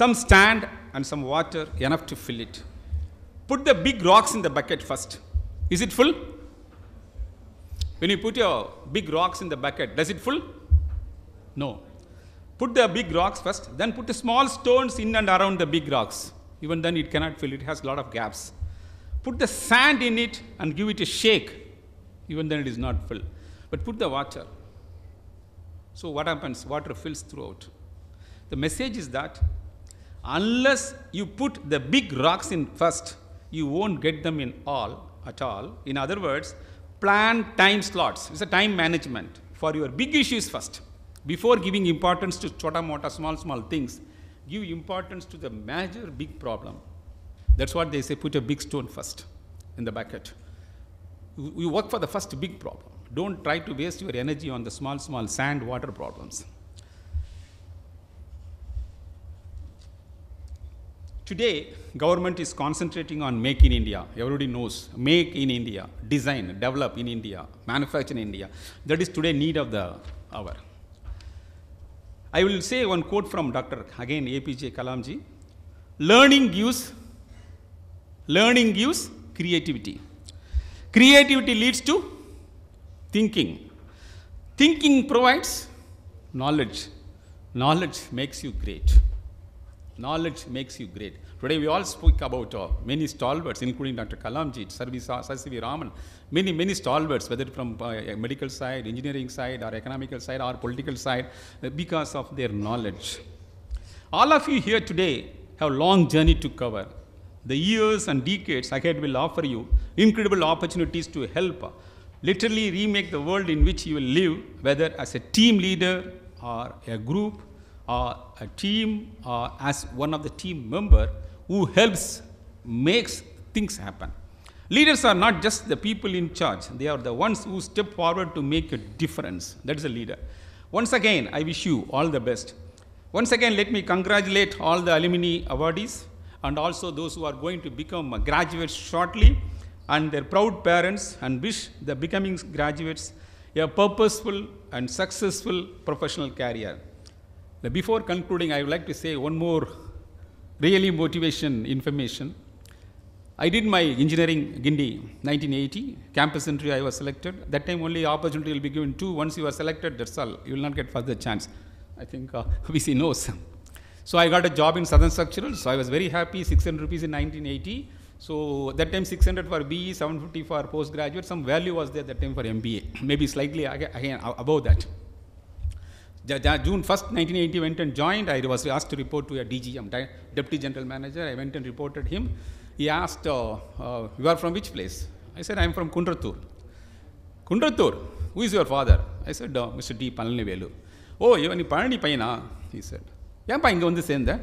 some sand and some water enough to fill it. Put the big rocks in the bucket first. Is it full? When you put your big rocks in the bucket, does it full? No. Put the big rocks first, then put the small stones in and around the big rocks. Even then, it cannot fill, it has a lot of gaps. Put the sand in it and give it a shake. Even then, it is not full. But put the water. So, what happens? Water fills throughout. The message is that unless you put the big rocks in first, you won't get them in all at all. In other words, plan time slots. It's a time management for your big issues first. Before giving importance to chota mota, small, small things, give importance to the major big problem. That's what they say, put a big stone first in the bucket. You work for the first big problem. Don't try to waste your energy on the small, small sand water problems. Today, government is concentrating on make in India. Everybody knows make in India, design, develop in India, manufacture in India. That is today need of the hour. I will say one quote from Dr. again APJ Kalamji. Learning gives, learning gives creativity. Creativity leads to thinking. Thinking provides knowledge. Knowledge makes you great. Knowledge makes you great. Today we all speak about uh, many stalwarts, including Dr. Kalamji, Sarvi Raman, many, many stalwarts, whether from uh, medical side, engineering side, or economical side, or political side, uh, because of their knowledge. All of you here today have a long journey to cover. The years and decades ahead will offer you incredible opportunities to help uh, literally remake the world in which you will live, whether as a team leader or a group a team as one of the team member who helps makes things happen. Leaders are not just the people in charge. They are the ones who step forward to make a difference. That is a leader. Once again, I wish you all the best. Once again, let me congratulate all the alumni awardees and also those who are going to become graduates shortly and their proud parents and wish the becoming graduates a purposeful and successful professional career. Before concluding, I would like to say one more really motivation information. I did my engineering Gindi 1980 campus entry. I was selected. That time only opportunity will be given two. Once you are selected, that's all. You will not get further chance. I think uh, VC knows. So I got a job in Southern Structural. So I was very happy. 600 rupees in 1980. So that time 600 for BE, 750 for postgraduate. Some value was there that time for MBA. Maybe slightly again above that. June 1st, 1980, went and joined. I was asked to report to a DGM, Deputy General Manager. I went and reported him. He asked, uh, uh, you are from which place? I said, I am from Kundratur. Kundratur, who is your father? I said, uh, Mr. D. Palanivelu. Oh, you are Palani Payana, he said. ஏன்பா இங்கே வந்து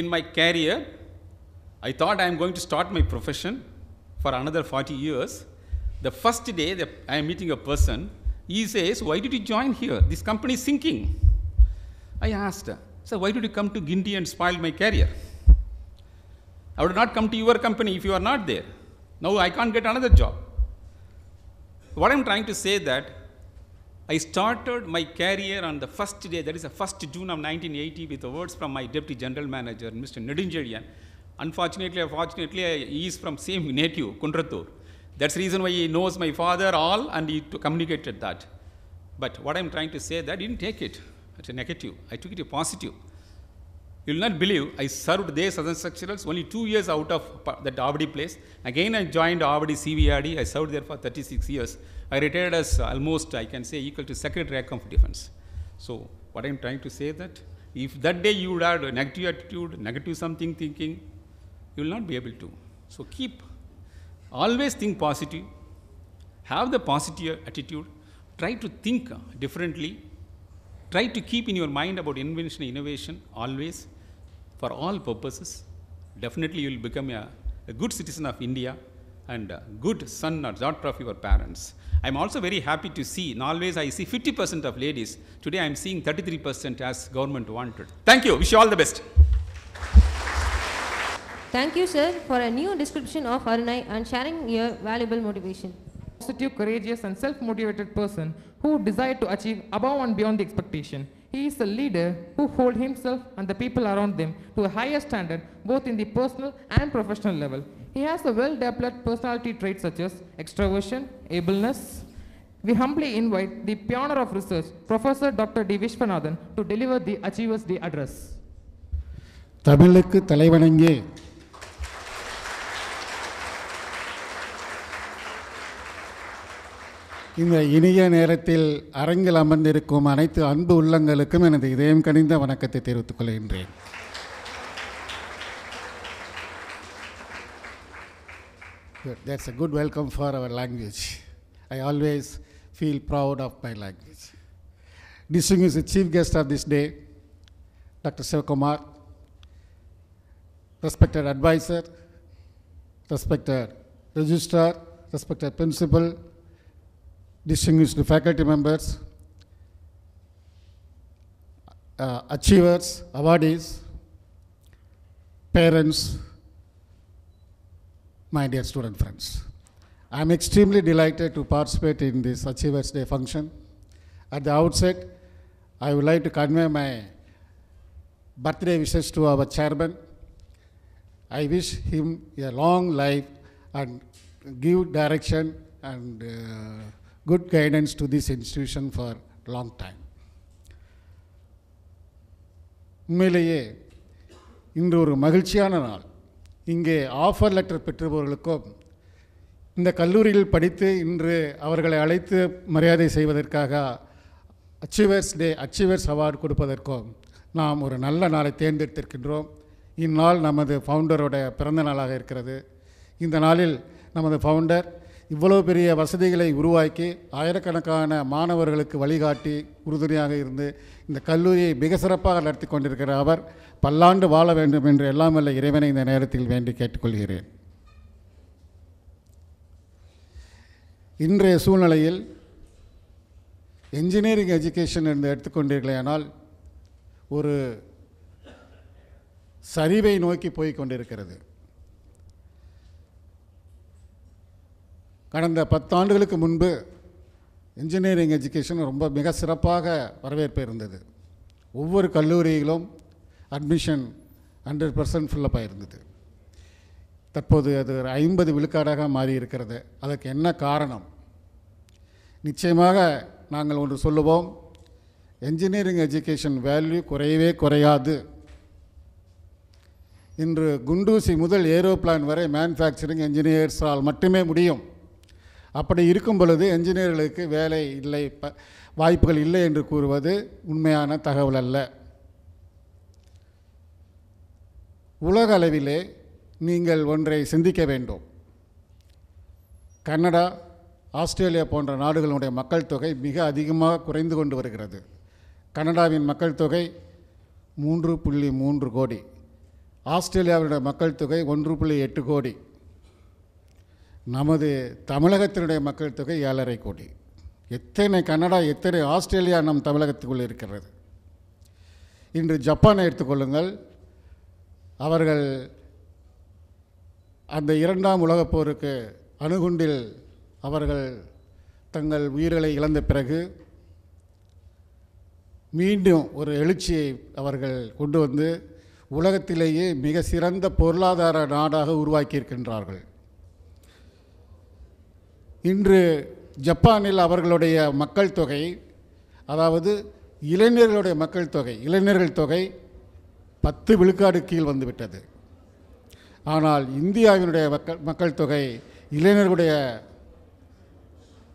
In my career, I thought I'm going to start my profession for another 40 years. The first day that I am meeting a person." He says, Why did you join here? This company is sinking. I asked, Sir, why did you come to Gindi and spoil my career? I would not come to your company if you are not there. Now I can't get another job. What I'm trying to say that I started my career on the first day, that is the first June of 1980, with the words from my deputy general manager, Mr. Nedinjelian. Unfortunately, unfortunately, he is from same native, Kundratur. That's the reason why he knows my father all and he communicated that. But what I'm trying to say that didn't take it It's a negative. I took it a positive. You'll not believe I served there Southern Structurals only two years out of that Avadi place. Again, I joined Avadi CVRD. I served there for 36 years. I retired as almost, I can say, equal to Secretary of Defense. So, what I'm trying to say that if that day you would have a negative attitude, negative something thinking, you will not be able to. So, keep Always think positive, have the positive attitude, try to think uh, differently, try to keep in your mind about invention and innovation always for all purposes. Definitely you will become a, a good citizen of India and a good son or daughter of your parents. I'm also very happy to see, and always I see 50% of ladies. Today I'm seeing 33% as government wanted. Thank you. Wish you all the best. Thank you, sir, for a new description of Arunai and sharing your valuable motivation. Positive, courageous and self-motivated person who desire to achieve above and beyond the expectation. He is a leader who holds himself and the people around them to a higher standard both in the personal and professional level. He has a well-developed personality traits such as extroversion, ableness. We humbly invite the pioneer of research, Professor Dr. D. Vishwanathan, to deliver the Achievers Day address. தமிழுக்கு தலைவணங்கே இந்த இனிய நேரத்தில் அரங்கில் அமர்ந்திருக்கும் அனைத்து அன்பு உள்ளங்களுக்கும் எனது இதயம் கனிந்த வணக்கத்தை தெரிவித்துக் கொள்கின்றேன் That's a good welcome for our language. I always feel proud of my language. Distinguished the chief guest of this day, Dr. Sivakumar, respected advisor, respected registrar, respected principal, distinguished faculty members, uh, achievers, awardees, parents, my dear student friends. I am extremely delighted to participate in this Achievers Day function. At the outset, I would like to convey my birthday wishes to our chairman. I wish him a long life and give direction and uh, good guidance to this institution for long time உண்மையிலேயே இன்று ஒரு மகிழ்ச்சியான நாள் இங்கே offer letter பெற்றுபவர்களுக்கும் இந்த கல்லூரியில் படித்து இன்று அவர்களை அழைத்து மரியாதை செய்வதற்காக அச்சீவர்ஸ் டே அச்சீவர்ஸ் அவார்டு கொடுப்பதற்கும் நாம் ஒரு நல்ல நாளை தேர்ந்தெடுத்திருக்கின்றோம் இந்நாள் நமது ஃபவுண்டரோட பிறந்த நாளாக இருக்கிறது இந்த நாளில் நமது ஃபவுண்டர் இவ்வளவு பெரிய வசதிகளை உருவாக்கி ஆயிரக்கணக்கான மாணவர்களுக்கு வழிகாட்டி உறுதுணையாக இருந்து இந்த கல்லூரியை மிக சிறப்பாக நடத்தி கொண்டிருக்கிற அவர் பல்லாண்டு வாழ வேண்டும் என்று எல்லாம் வல்ல இறைவனை இந்த நேரத்தில் வேண்டி கேட்டுக்கொள்கிறேன் இன்றைய சூழ்நிலையில் என்ஜினியரிங் எஜுகேஷன் என்று எடுத்துக்கொண்டீர்களேனால் ஒரு சரிவை நோக்கி போய் கொண்டிருக்கிறது கடந்த பத்தாண்டுகளுக்கு முன்பு இன்ஜினியரிங் எஜுகேஷன் ரொம்ப மிக சிறப்பாக வரவேற்பு இருந்தது ஒவ்வொரு கல்லூரியிலும் அட்மிஷன் ஹண்ட்ரட் பர்சன்ட் ஃபில்லப் ஆகிருந்தது தற்போது அது ஒரு ஐம்பது விழுக்காடாக மாறி இருக்கிறது அதற்கு என்ன காரணம் நிச்சயமாக நாங்கள் ஒன்று சொல்லுவோம் என்ஜினியரிங் எஜுகேஷன் வேல்யூ குறையவே குறையாது இன்று குண்டூசி முதல் ஏரோப்ளான் வரை மேனுஃபேக்சரிங் என்ஜினியர்ஸால் மட்டுமே முடியும் அப்படி இருக்கும் பொழுது என்ஜினியர்களுக்கு வேலை இல்லை ப வாய்ப்புகள் இல்லை என்று கூறுவது உண்மையான தகவல் அல்ல உலக அளவிலே நீங்கள் ஒன்றை சிந்திக்க வேண்டும் கனடா ஆஸ்திரேலியா போன்ற நாடுகளுடைய மக்கள் தொகை மிக அதிகமாக குறைந்து கொண்டு வருகிறது கனடாவின் மக்கள் தொகை மூன்று புள்ளி மூன்று கோடி ஆஸ்திரேலியாவுடைய மக்கள் தொகை ஒன்று புள்ளி எட்டு கோடி நமது தமிழகத்தினுடைய மக்கள் தொகை ஏழரை கோடி எத்தனை கனடா எத்தனை ஆஸ்திரேலியா நம் தமிழகத்துக்குள்ளே இருக்கிறது இன்று ஜப்பானை எடுத்துக்கொள்ளுங்கள் அவர்கள் அந்த இரண்டாம் உலகப் போருக்கு அணுகுண்டில் அவர்கள் தங்கள் உயிர்களை இழந்த பிறகு மீண்டும் ஒரு எழுச்சியை அவர்கள் கொண்டு வந்து உலகத்திலேயே மிக சிறந்த பொருளாதார நாடாக உருவாக்கியிருக்கின்றார்கள் இன்று ஜப்பானில் அவர்களுடைய மக்கள் தொகை அதாவது இளைஞர்களுடைய மக்கள் தொகை இளைஞர்கள் தொகை பத்து விழுக்காடு கீழ் வந்துவிட்டது ஆனால் இந்தியாவினுடைய மக்கள் மக்கள் தொகை இளைஞர்களுடைய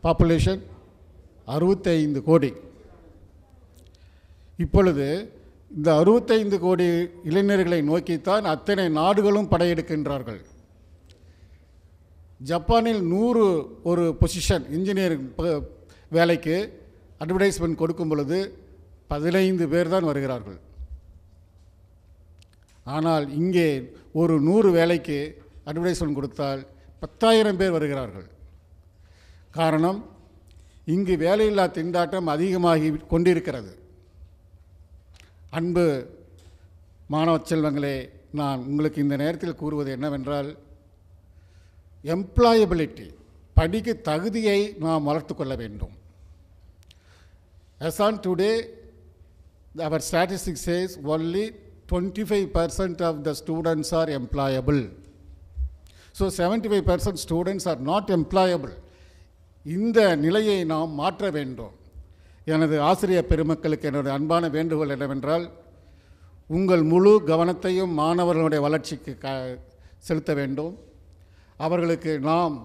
பாப்புலேஷன் அறுபத்தைந்து கோடி இப்பொழுது இந்த அறுபத்தைந்து கோடி இளைஞர்களை நோக்கித்தான் அத்தனை நாடுகளும் படையெடுக்கின்றார்கள் ஜப்பானில் நூறு ஒரு பொசிஷன் இன்ஜினியரிங் வேலைக்கு அட்வர்டைஸ்மெண்ட் கொடுக்கும் பொழுது பதினைந்து பேர் தான் வருகிறார்கள் ஆனால் இங்கே ஒரு நூறு வேலைக்கு அட்வர்டைஸ்மெண்ட் கொடுத்தால் பத்தாயிரம் பேர் வருகிறார்கள் காரணம் இங்கு வேலையில்லா திண்டாட்டம் அதிகமாகி கொண்டிருக்கிறது அன்பு மாணவ செல்வங்களே நான் உங்களுக்கு இந்த நேரத்தில் கூறுவது என்னவென்றால் எம்ப்ளாயபிலிட்டி பணிக்கு தகுதியை நாம் வளர்த்து கொள்ள வேண்டும் yes and today our statistics says only twenty five percent of the students are employable so seventy five percent students are not employable இந்த நிலையை நாம் மாற்ற வேண்டும் எனது ஆசிரியர் பெருமக்களுக்கு என்னுடைய அன்பான வேண்டுகோள் என்னவென்றால் உங்கள் முழு கவனத்தையும் மாணவர்களுடைய வளர்ச்சிக்கு க செலுத்த வேண்டும் அவர்களுக்கு நாம்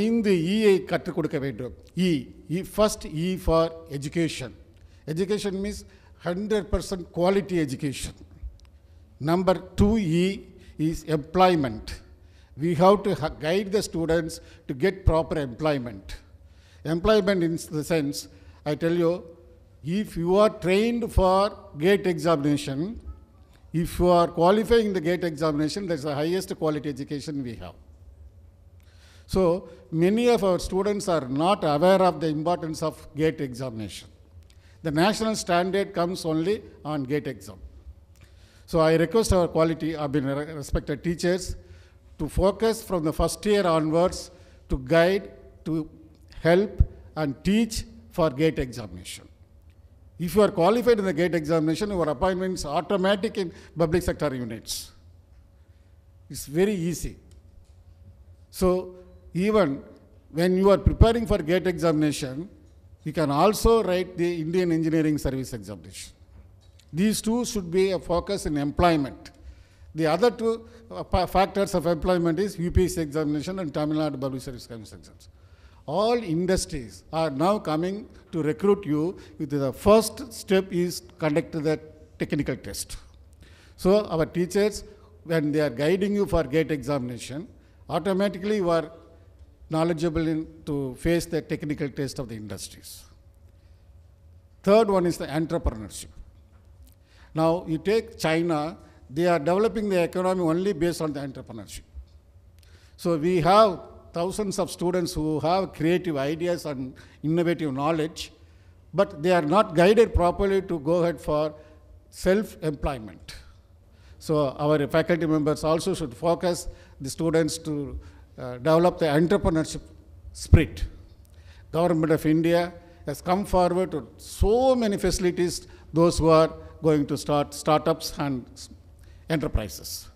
ஐந்து இஐ கற்றுக் கொடுக்க வேண்டும் E E first E for education education means hundred percent quality education number two E is employment we have to guide the students to get proper employment. Employment in the sense, I tell you, if you are trained for gate examination, if you are qualifying the gate examination, that's the highest quality education we have. So many of our students are not aware of the importance of gate examination. The national standard comes only on gate exam. So I request our quality, I mean respected teachers, to focus from the first year onwards to guide, to help and teach for gate examination. If you are qualified in the gate examination, your appointment is automatic in public sector units. It's very easy. So even when you are preparing for gate examination, you can also write the Indian Engineering Service examination. These two should be a focus in employment. The other two uh, factors of employment is UPSC examination and Tamil Nadu Public Service Commission exams. All industries are now coming to recruit you. The first step is conduct the technical test. So our teachers, when they are guiding you for gate examination, automatically you are knowledgeable in, to face the technical test of the industries. Third one is the entrepreneurship. Now, you take China, they are developing the economy only based on the entrepreneurship. So, we have thousands of students who have creative ideas and innovative knowledge, but they are not guided properly to go ahead for self-employment. So our faculty members also should focus the students to uh, develop the entrepreneurship spirit. Government of India has come forward with so many facilities, those who are going to start startups and enterprises.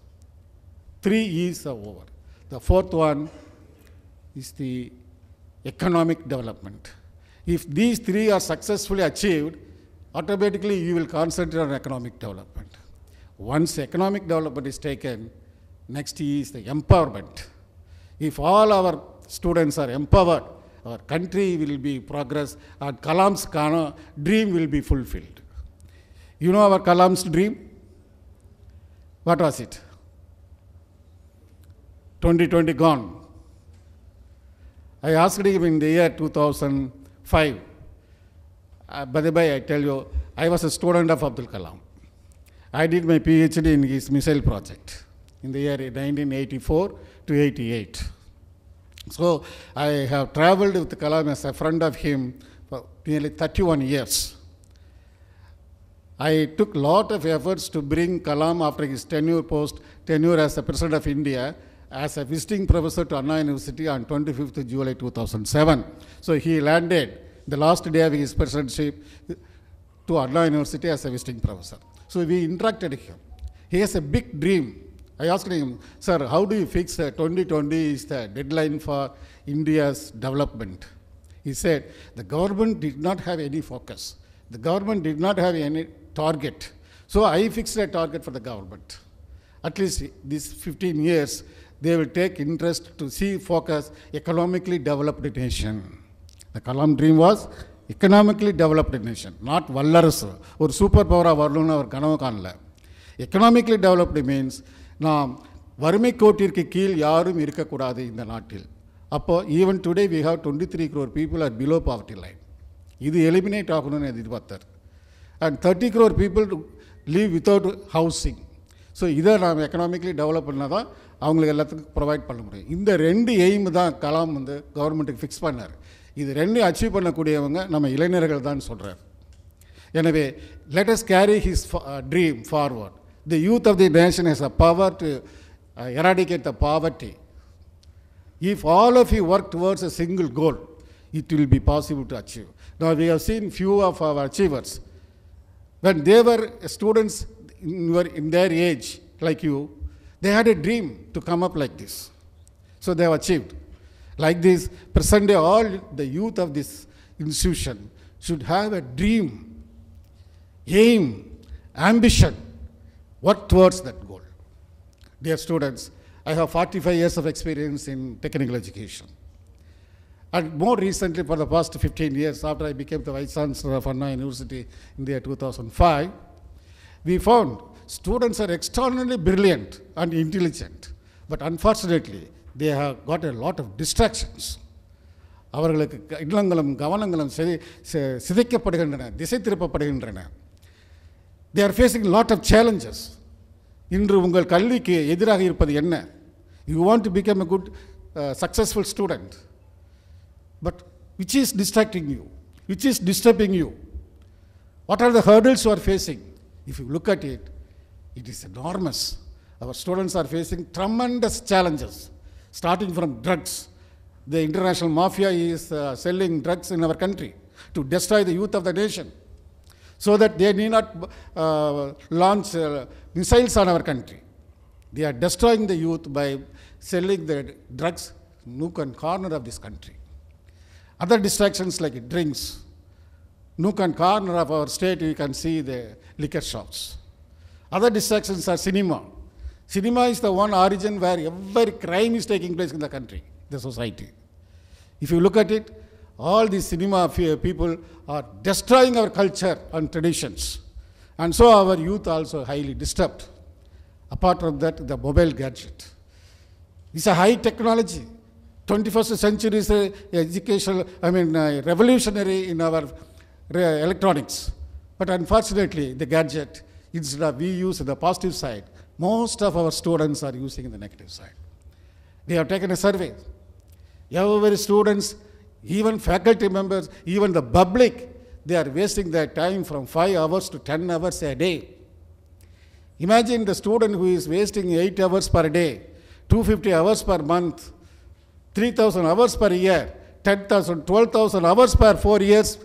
Three years are over. The fourth one is the economic development. If these three are successfully achieved, automatically you will concentrate on economic development. Once economic development is taken, next is the empowerment. If all our students are empowered, our country will be progress and Kalam's dream will be fulfilled. You know our Kalam's dream? What was it? 2020 gone. I asked him in the year 2005. Uh, by the way, I tell you, I was a student of Abdul Kalam. I did my PhD in his missile project in the year 1984 to 88. So I have traveled with Kalam as a friend of him for nearly 31 years. I took lot of efforts to bring Kalam after his tenure post, tenure as the President of India, as a visiting professor to Anna University on 25th July 2007. So he landed the last day of his presidency to Anna University as a visiting professor. So we interacted him. He has a big dream I asked him, sir, how do you fix that? 2020 is the deadline for India's development? He said, the government did not have any focus. The government did not have any target. So I fixed a target for the government. At least these 15 years, they will take interest to see focus economically developed nation. The Kalam dream was economically developed nation, not வல்லரசு or superpower of வரணும்னு or கனவு காணல Economically developed means. நாம் வறுமை கோட்டிற்கு கீழ் யாரும் இருக்கக்கூடாது இந்த நாட்டில் அப்போது even today we have twenty three crore people are below poverty line இது எலிமினேட் ஆகணும்னு எதிர்பார்த்தார் and thirty crore people live without housing so இதை நாம் எக்கனாமிக்கலி டெவலப் பண்ணால் தான் அவங்களுக்கு எல்லாத்துக்கும் ப்ரொவைட் பண்ண முடியும் இந்த ரெண்டு எய்மு தான் கலாம் வந்து கவர்மெண்ட்டுக்கு ஃபிக்ஸ் பண்ணார் இது ரெண்டும் அச்சீவ் பண்ணக்கூடியவங்க நம்ம இளைஞர்கள் தான் சொல்கிறார் எனவே let's us carry his dream forward the youth of the nation has a power to uh, eradicate the poverty. If all of you work towards a single goal, it will be possible to achieve. Now we have seen few of our achievers. When they were students in, were in their age, like you, they had a dream to come up like this. So they have achieved. Like this, present day all the youth of this institution should have a dream, aim, ambition work towards that goal. Dear students, I have 45 years of experience in technical education. And more recently, for the past 15 years, after I became the Vice Chancellor of Anna University in the year 2005, we found students are extraordinarily brilliant and intelligent. But unfortunately, they have got a lot of distractions. அவர்களுக்கு இல்லங்களும் கவனங்களும் சிதை சிதைக்கப்படுகின்றன திசை திருப்பப்படுகின்றன they are facing lot of challenges இன்று உங்கள் கல்விக்கு எதிராக இருப்பது என்ன you want to become a good successful student but which is distracting you which is disturbing you what are the hurdles you are facing if you look at it it is enormous. Our students are facing tremendous challenges, starting from drugs. The international mafia is uh, selling drugs in our country to destroy the youth of the nation so that they need not uh, launch uh, missiles on our country. They are destroying the youth by selling the drugs nook and corner of this country. Other distractions like drinks, nook and corner of our state you can see the liquor shops. Other distractions are cinema. Cinema is the one origin where every crime is taking place in the country, the society. If you look at it, all these cinema people are destroying our culture and traditions. And so our youth also highly disturbed. Apart from that, the mobile gadget. It's a high technology. 21st century is a educational, I mean, uh, revolutionary in our electronics. But unfortunately, the gadget, instead of we use the positive side, most of our students are using the negative side. They have taken a survey. Every students even faculty members, even the public, they are wasting their time from 5 hours to 10 hours a day. Imagine the student who is wasting 8 hours per day, 250 hours per month, 3000 hours per year, 10,000, 12,000 hours per 4 years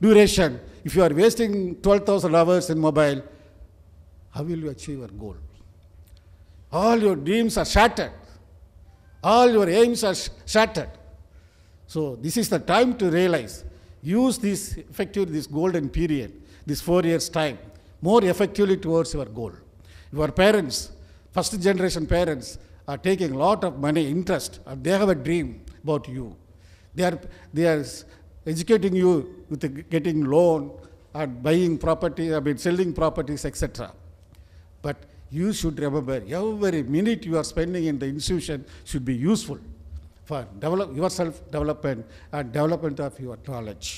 duration. If you are wasting 12,000 hours in mobile, how will you achieve your goal? All your dreams are shattered. All your aims are sh shattered. So this is the time to realize. Use this effectively, this golden period, this four years time, more effectively towards your goal. Your parents, first generation parents, are taking a lot of money, interest, and they have a dream about you. They are, they are educating you with getting loan and buying property, I mean selling properties, etc. But you should remember every minute you are spending in the institution should be useful for develop yourself development and development of your knowledge.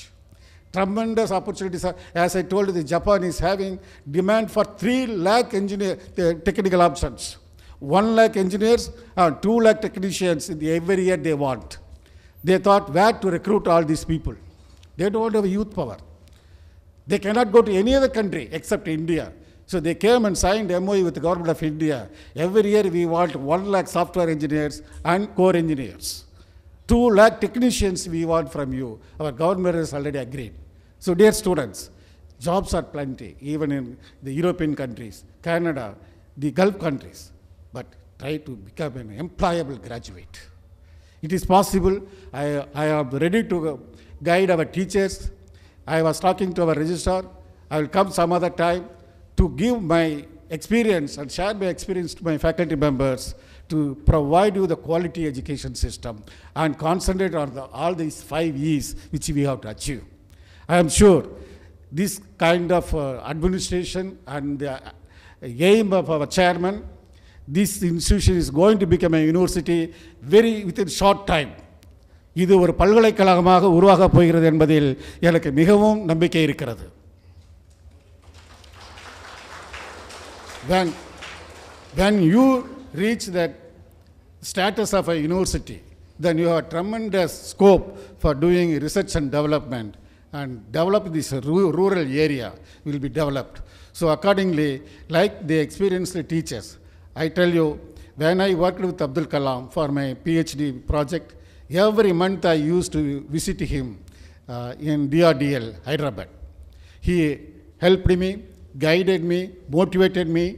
Tremendous opportunities, are, as I told you, the Japan is having demand for 3 lakh engineer uh, technical options. 1 lakh engineers and 2 lakh technicians in the every year they want. They thought where to recruit all these people. They don't have youth power. They cannot go to any other country except India. So they came and signed MOU with the government of India. Every year we want 1 lakh software engineers and core engineers. 2 lakh technicians we want from you. Our government has already agreed. So dear students, jobs are plenty, even in the European countries, Canada, the Gulf countries. But try to become an employable graduate. It is possible. I, I am ready to guide our teachers. I was talking to our registrar. I will come some other time to give my experience and share my experience to my faculty members to provide you the quality education system and concentrate on the, all these five E's which we have to achieve. I am sure this kind of uh, administration and the aim of our chairman, this institution is going to become a university very within short time. இது ஒரு பல்கலைக்கழகமாக உருவாக போகிறது என்பதில் எனக்கு மிகவும் நம்பிக்கை இருக்கிறது when when you reach that status of a university, then you have tremendous scope for doing research and development and develop this rural area will be developed. So accordingly, like the experienced teachers, I tell you, when I worked with Abdul Kalam for my PhD project, every month I used to visit him uh, in DRDL, Hyderabad. He helped me, guided me, motivated me,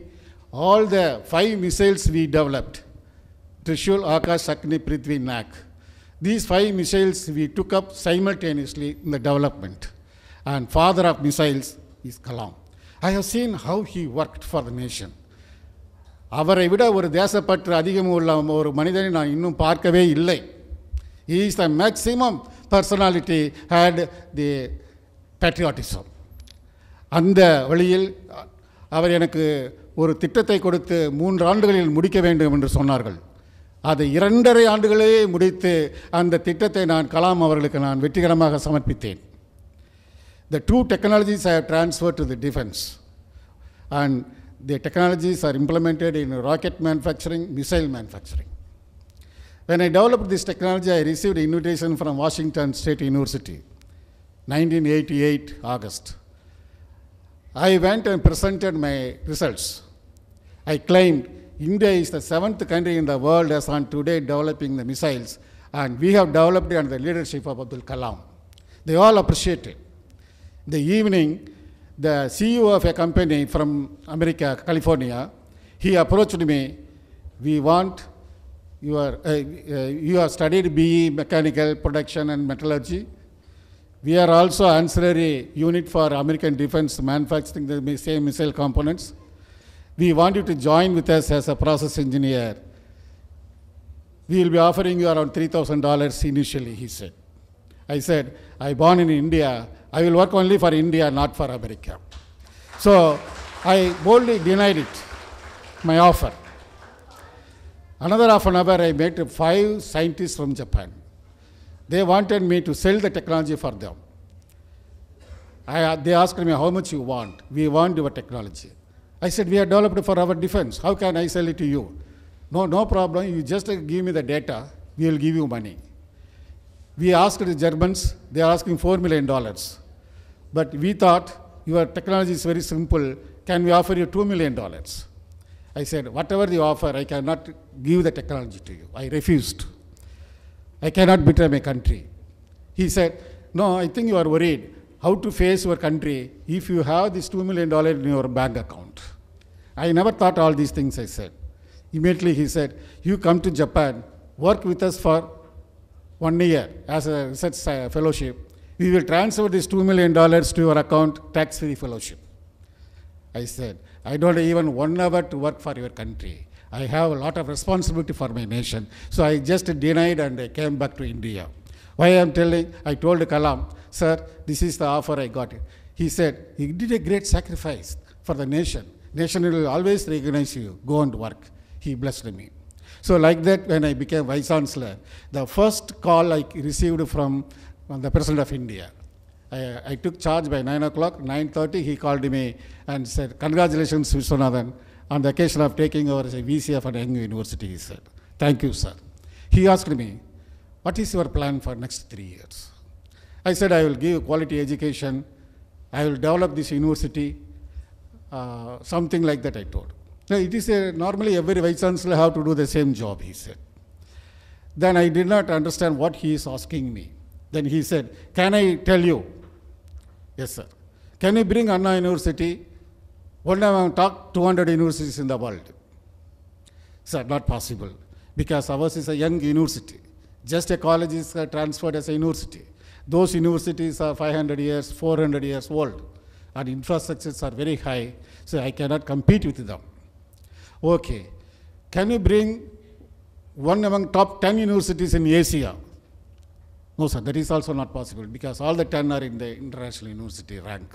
all the five missiles we developed, Trishul, Akash, Sakni, Prithvi, Nak, these five missiles we took up simultaneously in the development. And father of missiles is Kalam. I have seen how he worked for the nation. அவரை விட ஒரு தேசப்பற்று அதிகம் உள்ள ஒரு மனிதனை நான் இன்னும் பார்க்கவே இல்லை is the maximum personality had the patriotism அந்த வழியில் அவர் எனக்கு ஒரு திட்டத்தை கொடுத்து மூன்று ஆண்டுகளில் முடிக்க வேண்டும் என்று சொன்னார்கள் அதை இரண்டரை ஆண்டுகளே முடித்து அந்த திட்டத்தை நான் கலாம் அவர்களுக்கு நான் வெற்றிகரமாக சமர்ப்பித்தேன் the two technologies I have to the defence and the technologies are implemented in rocket manufacturing missile manufacturing when develop this technology I receive invitation from Washington State University nineteen eighty eight August I went and presented my results I claimed India is the seventh country in the world as on today developing the missiles, and we have developed under the leadership of Abdul Kalam. They all appreciated. The evening, the CEO of a company from America, California, he approached me. We want you are uh, uh, you have studied BE mechanical production and metallurgy. We are also ancillary unit for American defense manufacturing the same missile components. We want you to join with us as a process engineer. We will be offering you around $3,000 initially, he said. I said, I born in India. I will work only for India, not for America. So I boldly denied it, my offer. Another half an hour, I met five scientists from Japan. They wanted me to sell the technology for them. I, they asked me, how much you want? We want your technology. I said, we have developed for our defense. How can I sell it to you? No, no problem. You just give me the data. We will give you money. We asked the Germans. They are asking $4 million. But we thought your technology is very simple. Can we offer you $2 million? I said, whatever you offer, I cannot give the technology to you. I refused. I cannot betray my country. He said, no, I think you are worried how to face your country if you have this $2 million in your bank account. I never thought all these things, I said. Immediately he said, You come to Japan, work with us for one year as a research uh, fellowship. We will transfer this $2 million to your account, tax free fellowship. I said, I don't even one hour to work for your country. I have a lot of responsibility for my nation. So I just denied and I came back to India. Why I'm telling, I told Kalam, Sir, this is the offer I got. It. He said, He did a great sacrifice for the nation. Nation will always recognize you. Go and work. He blessed me. So, like that, when I became vice chancellor, the first call I received from the President of India. I, I took charge by 9 o'clock, 9.30, he called me and said, congratulations, Vishwanathan, on the occasion of taking over as a VC of an young university, he said. Thank you, sir. He asked me, what is your plan for next three years? I said I will give quality education, I will develop this university, uh, something like that I told. Now it is a, normally every vice chancellor have to do the same job, he said. Then I did not understand what he is asking me. Then he said, can I tell you? Yes, sir. Can you bring Anna University? One time I talked 200 universities in the world. Sir, not possible because ours is a young university. Just a college is uh, transferred as a university. Those universities are 500 years, 400 years old, and infrastructures are very high, so I cannot compete with them. Okay, can you bring one among top 10 universities in Asia? No, sir, that is also not possible because all the 10 are in the international university rank.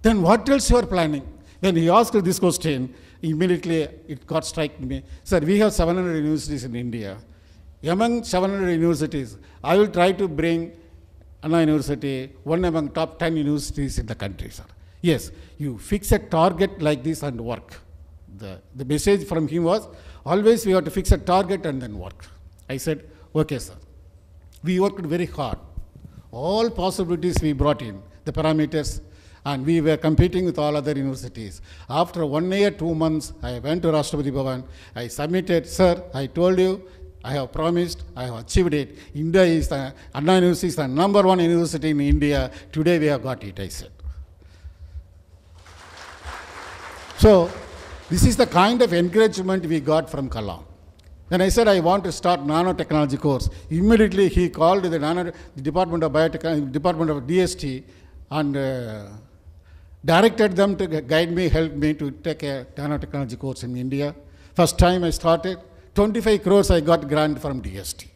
Then what else you are planning? When he asked this question, immediately it got struck me. Sir, we have 700 universities in India. Among 700 universities, I will try to bring Anna University, one among top 10 universities in the country, sir. Yes, you fix a target like this and work. The, the message from him was, always we have to fix a target and then work. I said, okay, sir. We worked very hard. All possibilities we brought in, the parameters, and we were competing with all other universities. After one year, two months, I went to Rashtrapati Bhavan. I submitted, sir, I told you, I have promised, I have achieved it. India is the, Anna University is the number one university in India. Today we have got it, I said. So, this is the kind of encouragement we got from Kalam. Then I said, I want to start nanotechnology course. Immediately he called the, nano, the Department of Biotechnology, uh, Department of DST, and uh, directed them to guide me, help me to take a nanotechnology course in India. First time I started, 25 crores I got grant from DST.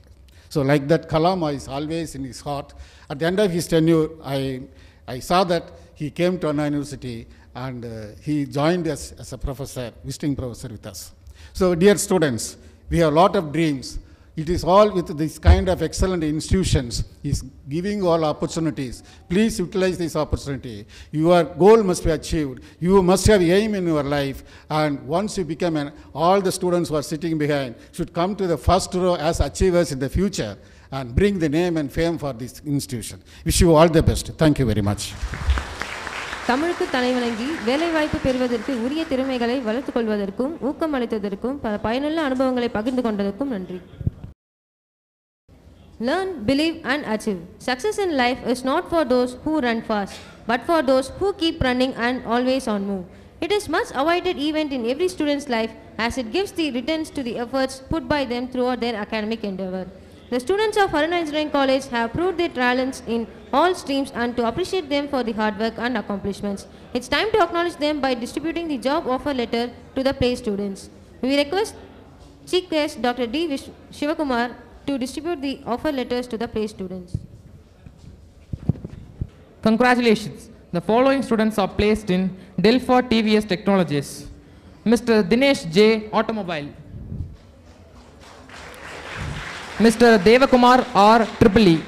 So like that, Kalama is always in his heart. At the end of his tenure, I, I saw that he came to Anna University and uh, he joined us as a professor, visiting professor with us. So dear students, we have a lot of dreams it is all with this kind of excellent institutions is giving all opportunities. Please utilize this opportunity. Your goal must be achieved. You must have aim in your life. And once you become an, all the students who are sitting behind should come to the first row as achievers in the future and bring the name and fame for this institution. Wish you all the best. Thank you very much. தமிழுக்கு தலைவணங்கி வேலைவாய்ப்பு பெறுவதற்கு உரிய திறமைகளை வளர்த்துக் கொள்வதற்கும் ஊக்கம் அளித்ததற்கும் பல பயனுள்ள அனுபவங்களை பகிர்ந்து கொண்டதற்கும் நன்றி Learn, believe and achieve. Success in life is not for those who run fast, but for those who keep running and always on move. It is much awaited event in every student's life as it gives the returns to the efforts put by them throughout their academic endeavor. The students of Aruna Engineering College have proved their talents in all streams and to appreciate them for the hard work and accomplishments. It's time to acknowledge them by distributing the job offer letter to the play students. We request Chief Guest Dr. D. Vish Shivakumar to distribute the offer letters to the placed students. Congratulations. The following students are placed in Delphi TVS Technologies. Mr. Dinesh J. Automobile. Mr. Devakumar R. Triple E.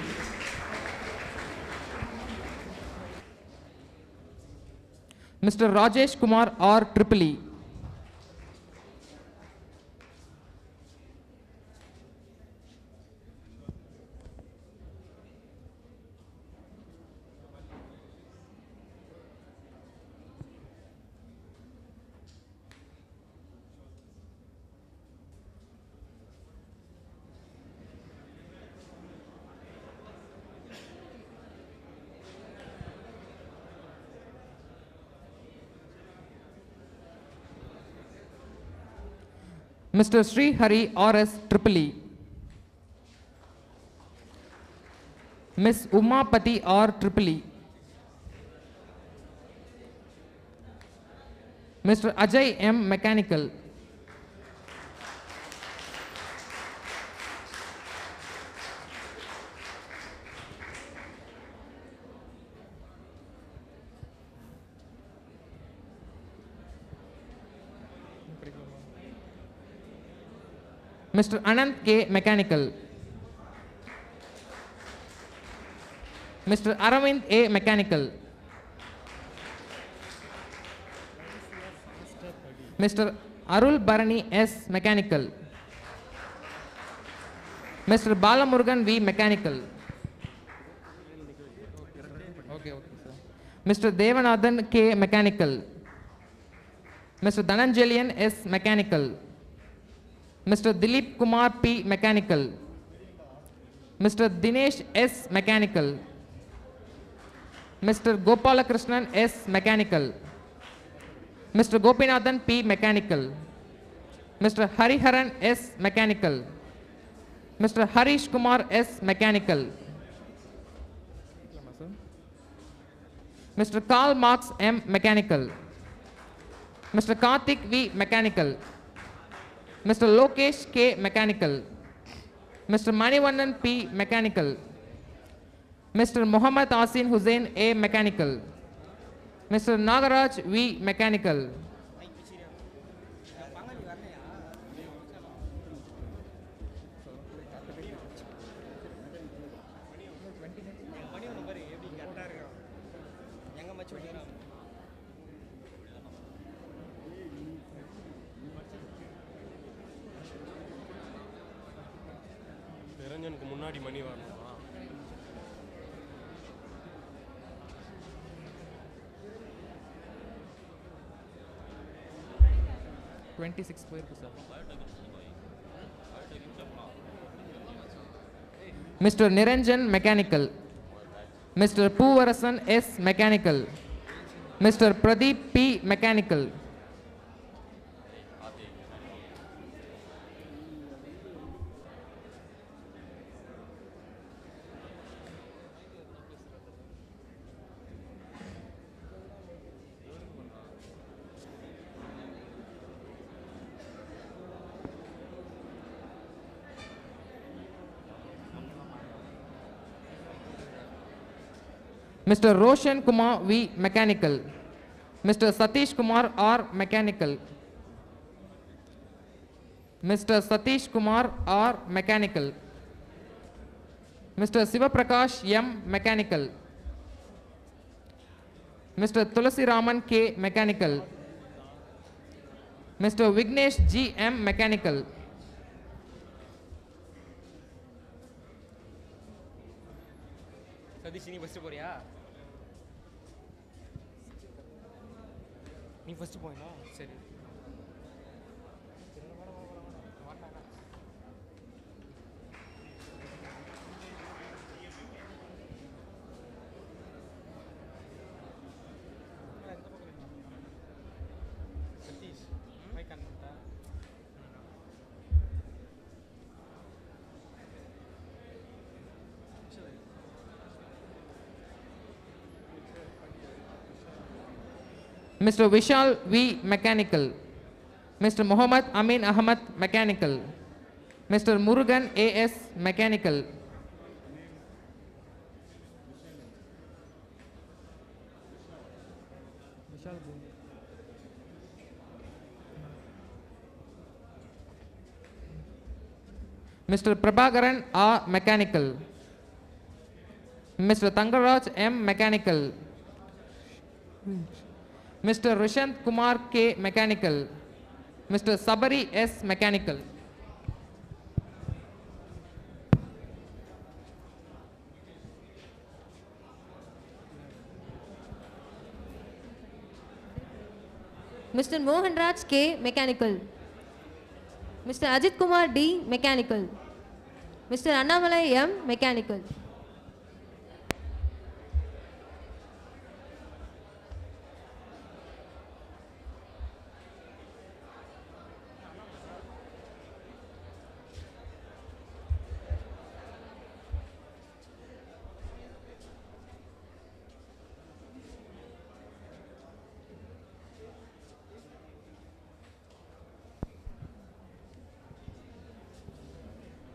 Mr. Rajesh Kumar R. Triple E. Mr. Sri Hari R.S. Tripoli, Miss Ms. Umapati R. Tripoli, Mr. Ajay M. Mechanical. Mr. Ananth K. Mechanical. Mr. Aravind A. Mechanical. Mr. Arul Barani S. Mechanical. Mr. Balamurgan V. Mechanical. Mr. Devanathan K. Mechanical. Mr. Dhananjalian S. Mechanical. Mr. Dilip Kumar P. Mechanical, Mr. Dinesh S. Mechanical, Mr. Gopalakrishnan S. Mechanical, Mr. Gopinathan P. Mechanical, Mr. Hariharan S. Mechanical, Mr. Harish Kumar S. Mechanical, Mr. Karl Marx M. Mechanical, Mr. Karthik V. Mechanical, Mr. Lokesh K. Mechanical, Mr. Manivannan P. Mechanical, Mr. Mohammad Asin Hussain A. Mechanical, Mr. Nagaraj V. Mechanical, ninety six పేరుకు sir mister Niranjan mechanical mister Poovarasan S mechanical mister Pradeep P mechanical Mr. Roshan Kumar V. Mechanical. Mr. Satish Kumar R. Mechanical. Mr. Satish Kumar R. Mechanical. Mr. Siva Prakash M. Mechanical. Mr. Tulasi Raman K. Mechanical. Mr. Vignesh G. M. Mechanical. Satish ನೀ bus ಪೋರಿಯಾ நீ first போயிடா Mr. Vishal V. Mechanical, Mr. Mohammed Amin Ahmed Mechanical, Mr. Murugan A.S. Mechanical, Mr. Prabhakaran R. Mechanical, Mr. Tangaraj M. Mechanical, Mm. Mr. Rushant Kumar K. Mechanical, Mr. Sabari S. Mechanical. Mr. Mohan Raj K. Mechanical. Mr. Ajit Kumar D. Mechanical. Mr. Annamalai M. Mechanical.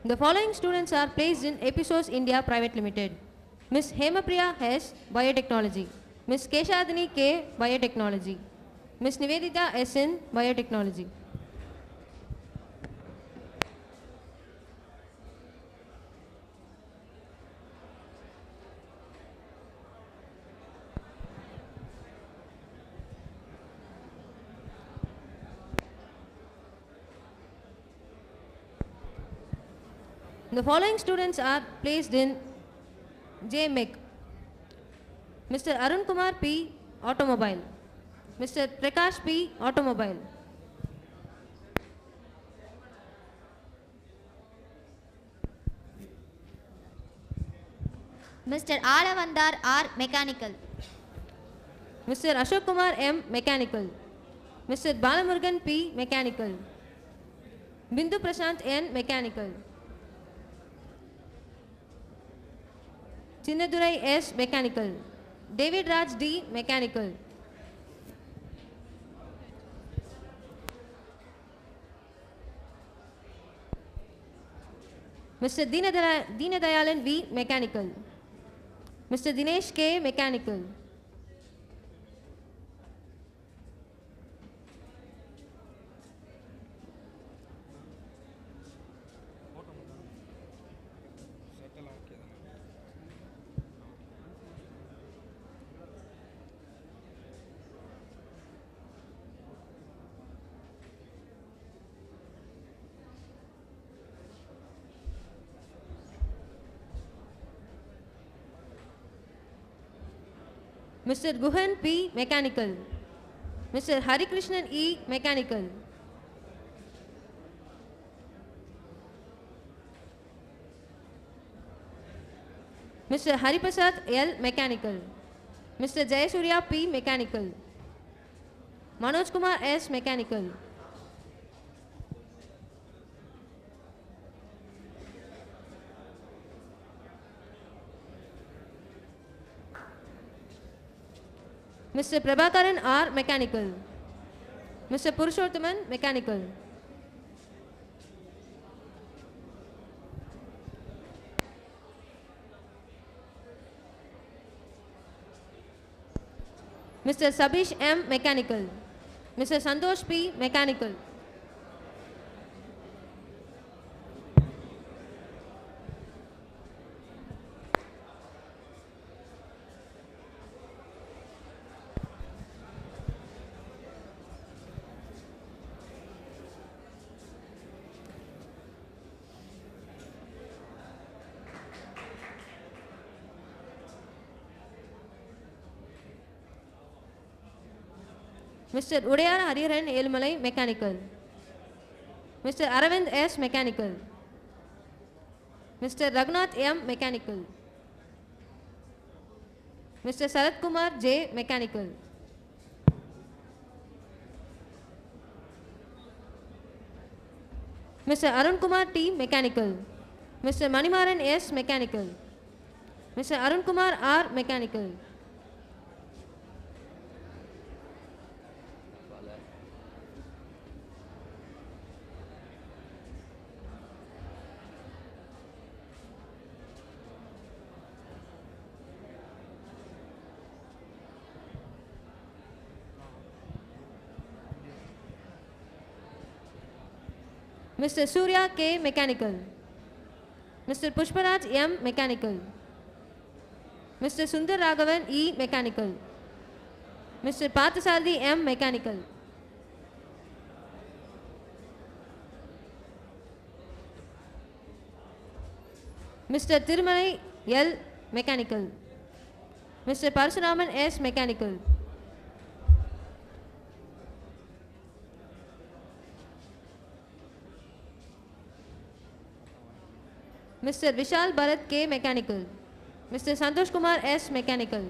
The following students are placed in Episodes India Private Limited. Ms. Hemapriya S. Biotechnology. Ms. Keshadini K. Biotechnology. Ms. Nivedita S. Biotechnology. The following students are placed in JMEC. Mr. Arun Kumar P. Automobile. Mr. Prakash P. Automobile. Mr. Alavandar R. Mechanical. Mr. Ashok Kumar M. Mechanical. Mr. Balamurgan P. Mechanical. Bindu Prashant N. Mechanical. Chinnadurai S. Mechanical. David Raj D. Mechanical. Mr. Dinadayalan V. Mechanical. Mr. Dinesh K. Mechanical. Mr. Guhan P. Mechanical. Mr. Hari Krishnan E. Mechanical. Mr. Hari Prasad L. Mechanical. Mr. Jay Surya P. Mechanical. Manoj Kumar S. Mechanical. Mr. Prabhakaran R. Mechanical. Mr. Purushottaman Mechanical. Mr. Sabish M. Mechanical. Mr. Santosh P. Mechanical. Mr. Udayar Hariharan Elmalai, Mechanical. Mr. Aravind S. Mechanical. Mr. Raghunath M. Mechanical. Mr. Sarat Kumar J. Mechanical. Mr. Arun Kumar T. Mechanical. Mr. Manimaran S. Mechanical. Mr. Arun Kumar R. Mechanical. Mr. Surya K. Mechanical. Mr. Pushparaj M. Mechanical. Mr. Sundar Raghavan E. Mechanical. Mr. Pathasaldi M. Mechanical. Mr. Tirumai L. Mechanical. Mr. Parasuraman S. Mechanical. Mister Vishal Bharat K mechanical mister Santosh Kumar S mechanical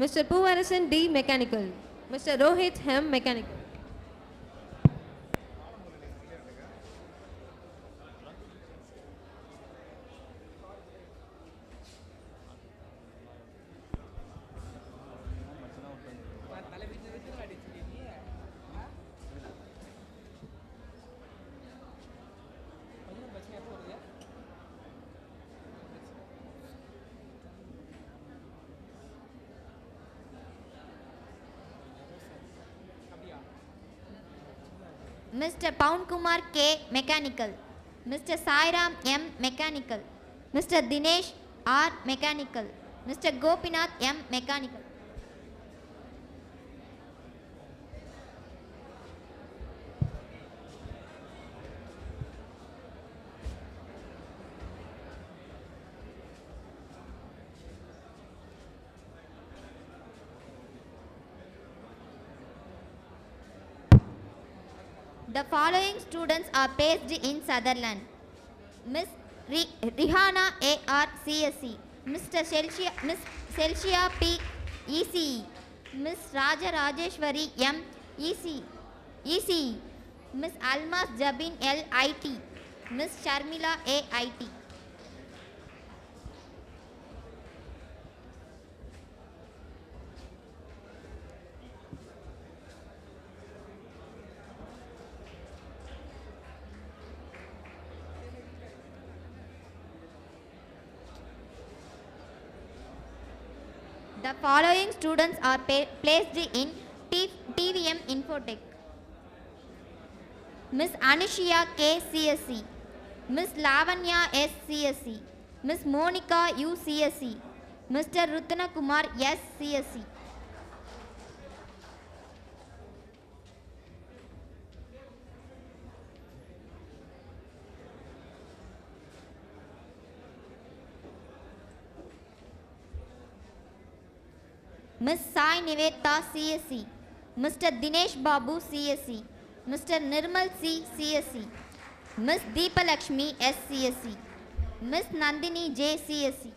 mister Puvarasan D mechanical mister Rohit Hem mechanical mister Pavunkumar K mechanical mister Sairam M mechanical mister Dinesh R mechanical mister Gopinath M mechanical following students are based in Sutherland. Miss Rihanna A.R. CSE, Mr. Celsia, Miss P. ECE, Miss Raja Rajeshwari M. ECE, ECE, Miss Almas Jabin L I T, Ms. Miss Sharmila A I T. the following students are placed in T TVM Infotech. Miss Anushia K. CSE, Miss Lavanya S. CSE, Miss Monica U. CSE, Mr. Rutana Kumar S. CSE. Ms. Sai Niveta, CSE. Mr. Dinesh Babu, CSE. Mr. Nirmal C, CSE. Ms. Deepalakshmi, SCSE. Ms. Nandini J, CSE.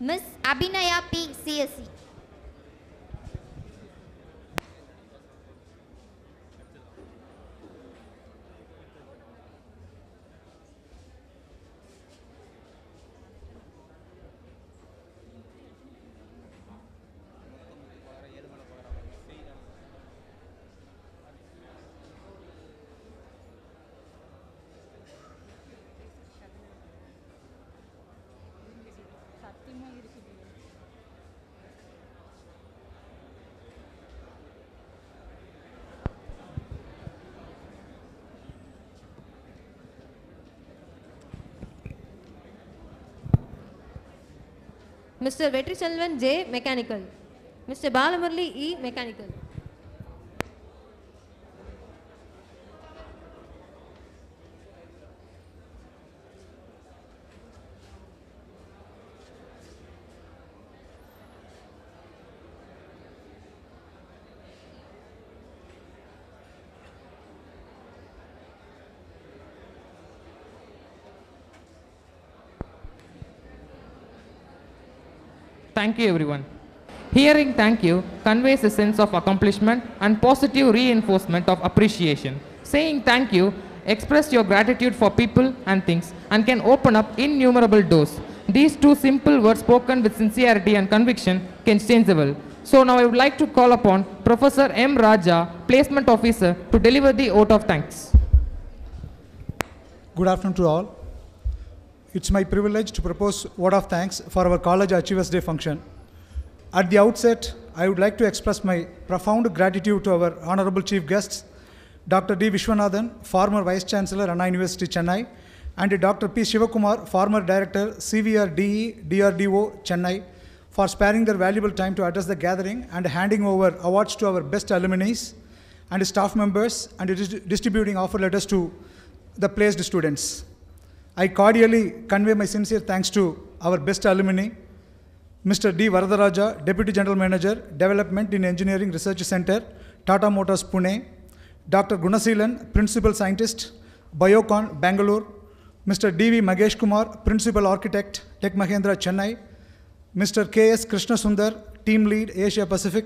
Ms. Abhinaya P, CSE. Mister Vetrichelvan J mechanical mister Balamurali E mechanical thank you everyone. Hearing thank you conveys a sense of accomplishment and positive reinforcement of appreciation. Saying thank you express your gratitude for people and things and can open up innumerable doors. These two simple words spoken with sincerity and conviction can change the world. So now I would like to call upon Professor M. Raja, Placement Officer, to deliver the oath of thanks. Good afternoon to all. It's my privilege to propose word of thanks for our College Achievers Day function. At the outset, I would like to express my profound gratitude to our honorable chief guests, Dr. D. Vishwanathan, former Vice Chancellor, Anna University, Chennai, and Dr. P. Shivakumar, former Director, CVRDE, DRDO, Chennai, for sparing their valuable time to address the gathering and handing over awards to our best alumni and staff members and distributing offer letters to the placed students. I cordially convey my sincere thanks to our best alumni, Mr. D. Varadaraja, Deputy General Manager, Development in Engineering Research Center, Tata Motors Pune, Dr. Gunasilan, Principal Scientist, Biocon, Bangalore, Mr. D. V. Magesh Kumar, Principal Architect, Tech Mahindra, Chennai, Mr. K. S. Krishna Sundar, Team Lead, Asia Pacific,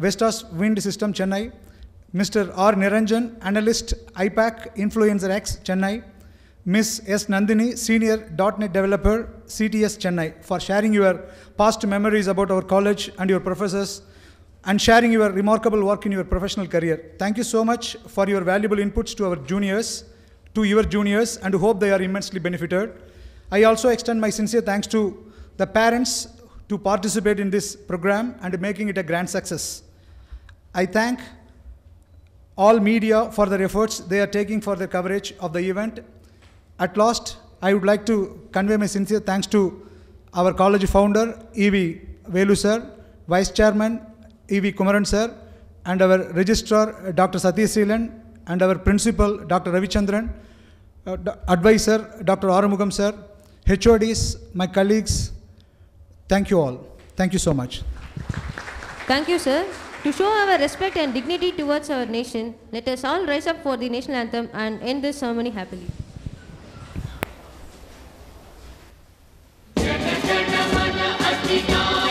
Vestas Wind System, Chennai, Mr. R. Niranjan, Analyst, IPAC, Influencer X, Chennai, Ms. S. Nandini, Senior .NET Developer, CTS Chennai, for sharing your past memories about our college and your professors and sharing your remarkable work in your professional career. Thank you so much for your valuable inputs to our juniors, to your juniors, and hope they are immensely benefited. I also extend my sincere thanks to the parents to participate in this program and making it a grand success. I thank all media for their efforts they are taking for the coverage of the event at last, I would like to convey my sincere thanks to our college founder, E.V. Velu sir, Vice Chairman, E.V. Kumaran sir, and our Registrar, Dr. Satish Seelan, and our Principal, Dr. Ravichandran, uh, Advisor, Dr. Aramugam sir, HODs, my colleagues, thank you all. Thank you so much. Thank you, sir. To show our respect and dignity towards our nation, let us all rise up for the national anthem and end this ceremony happily. Krishna.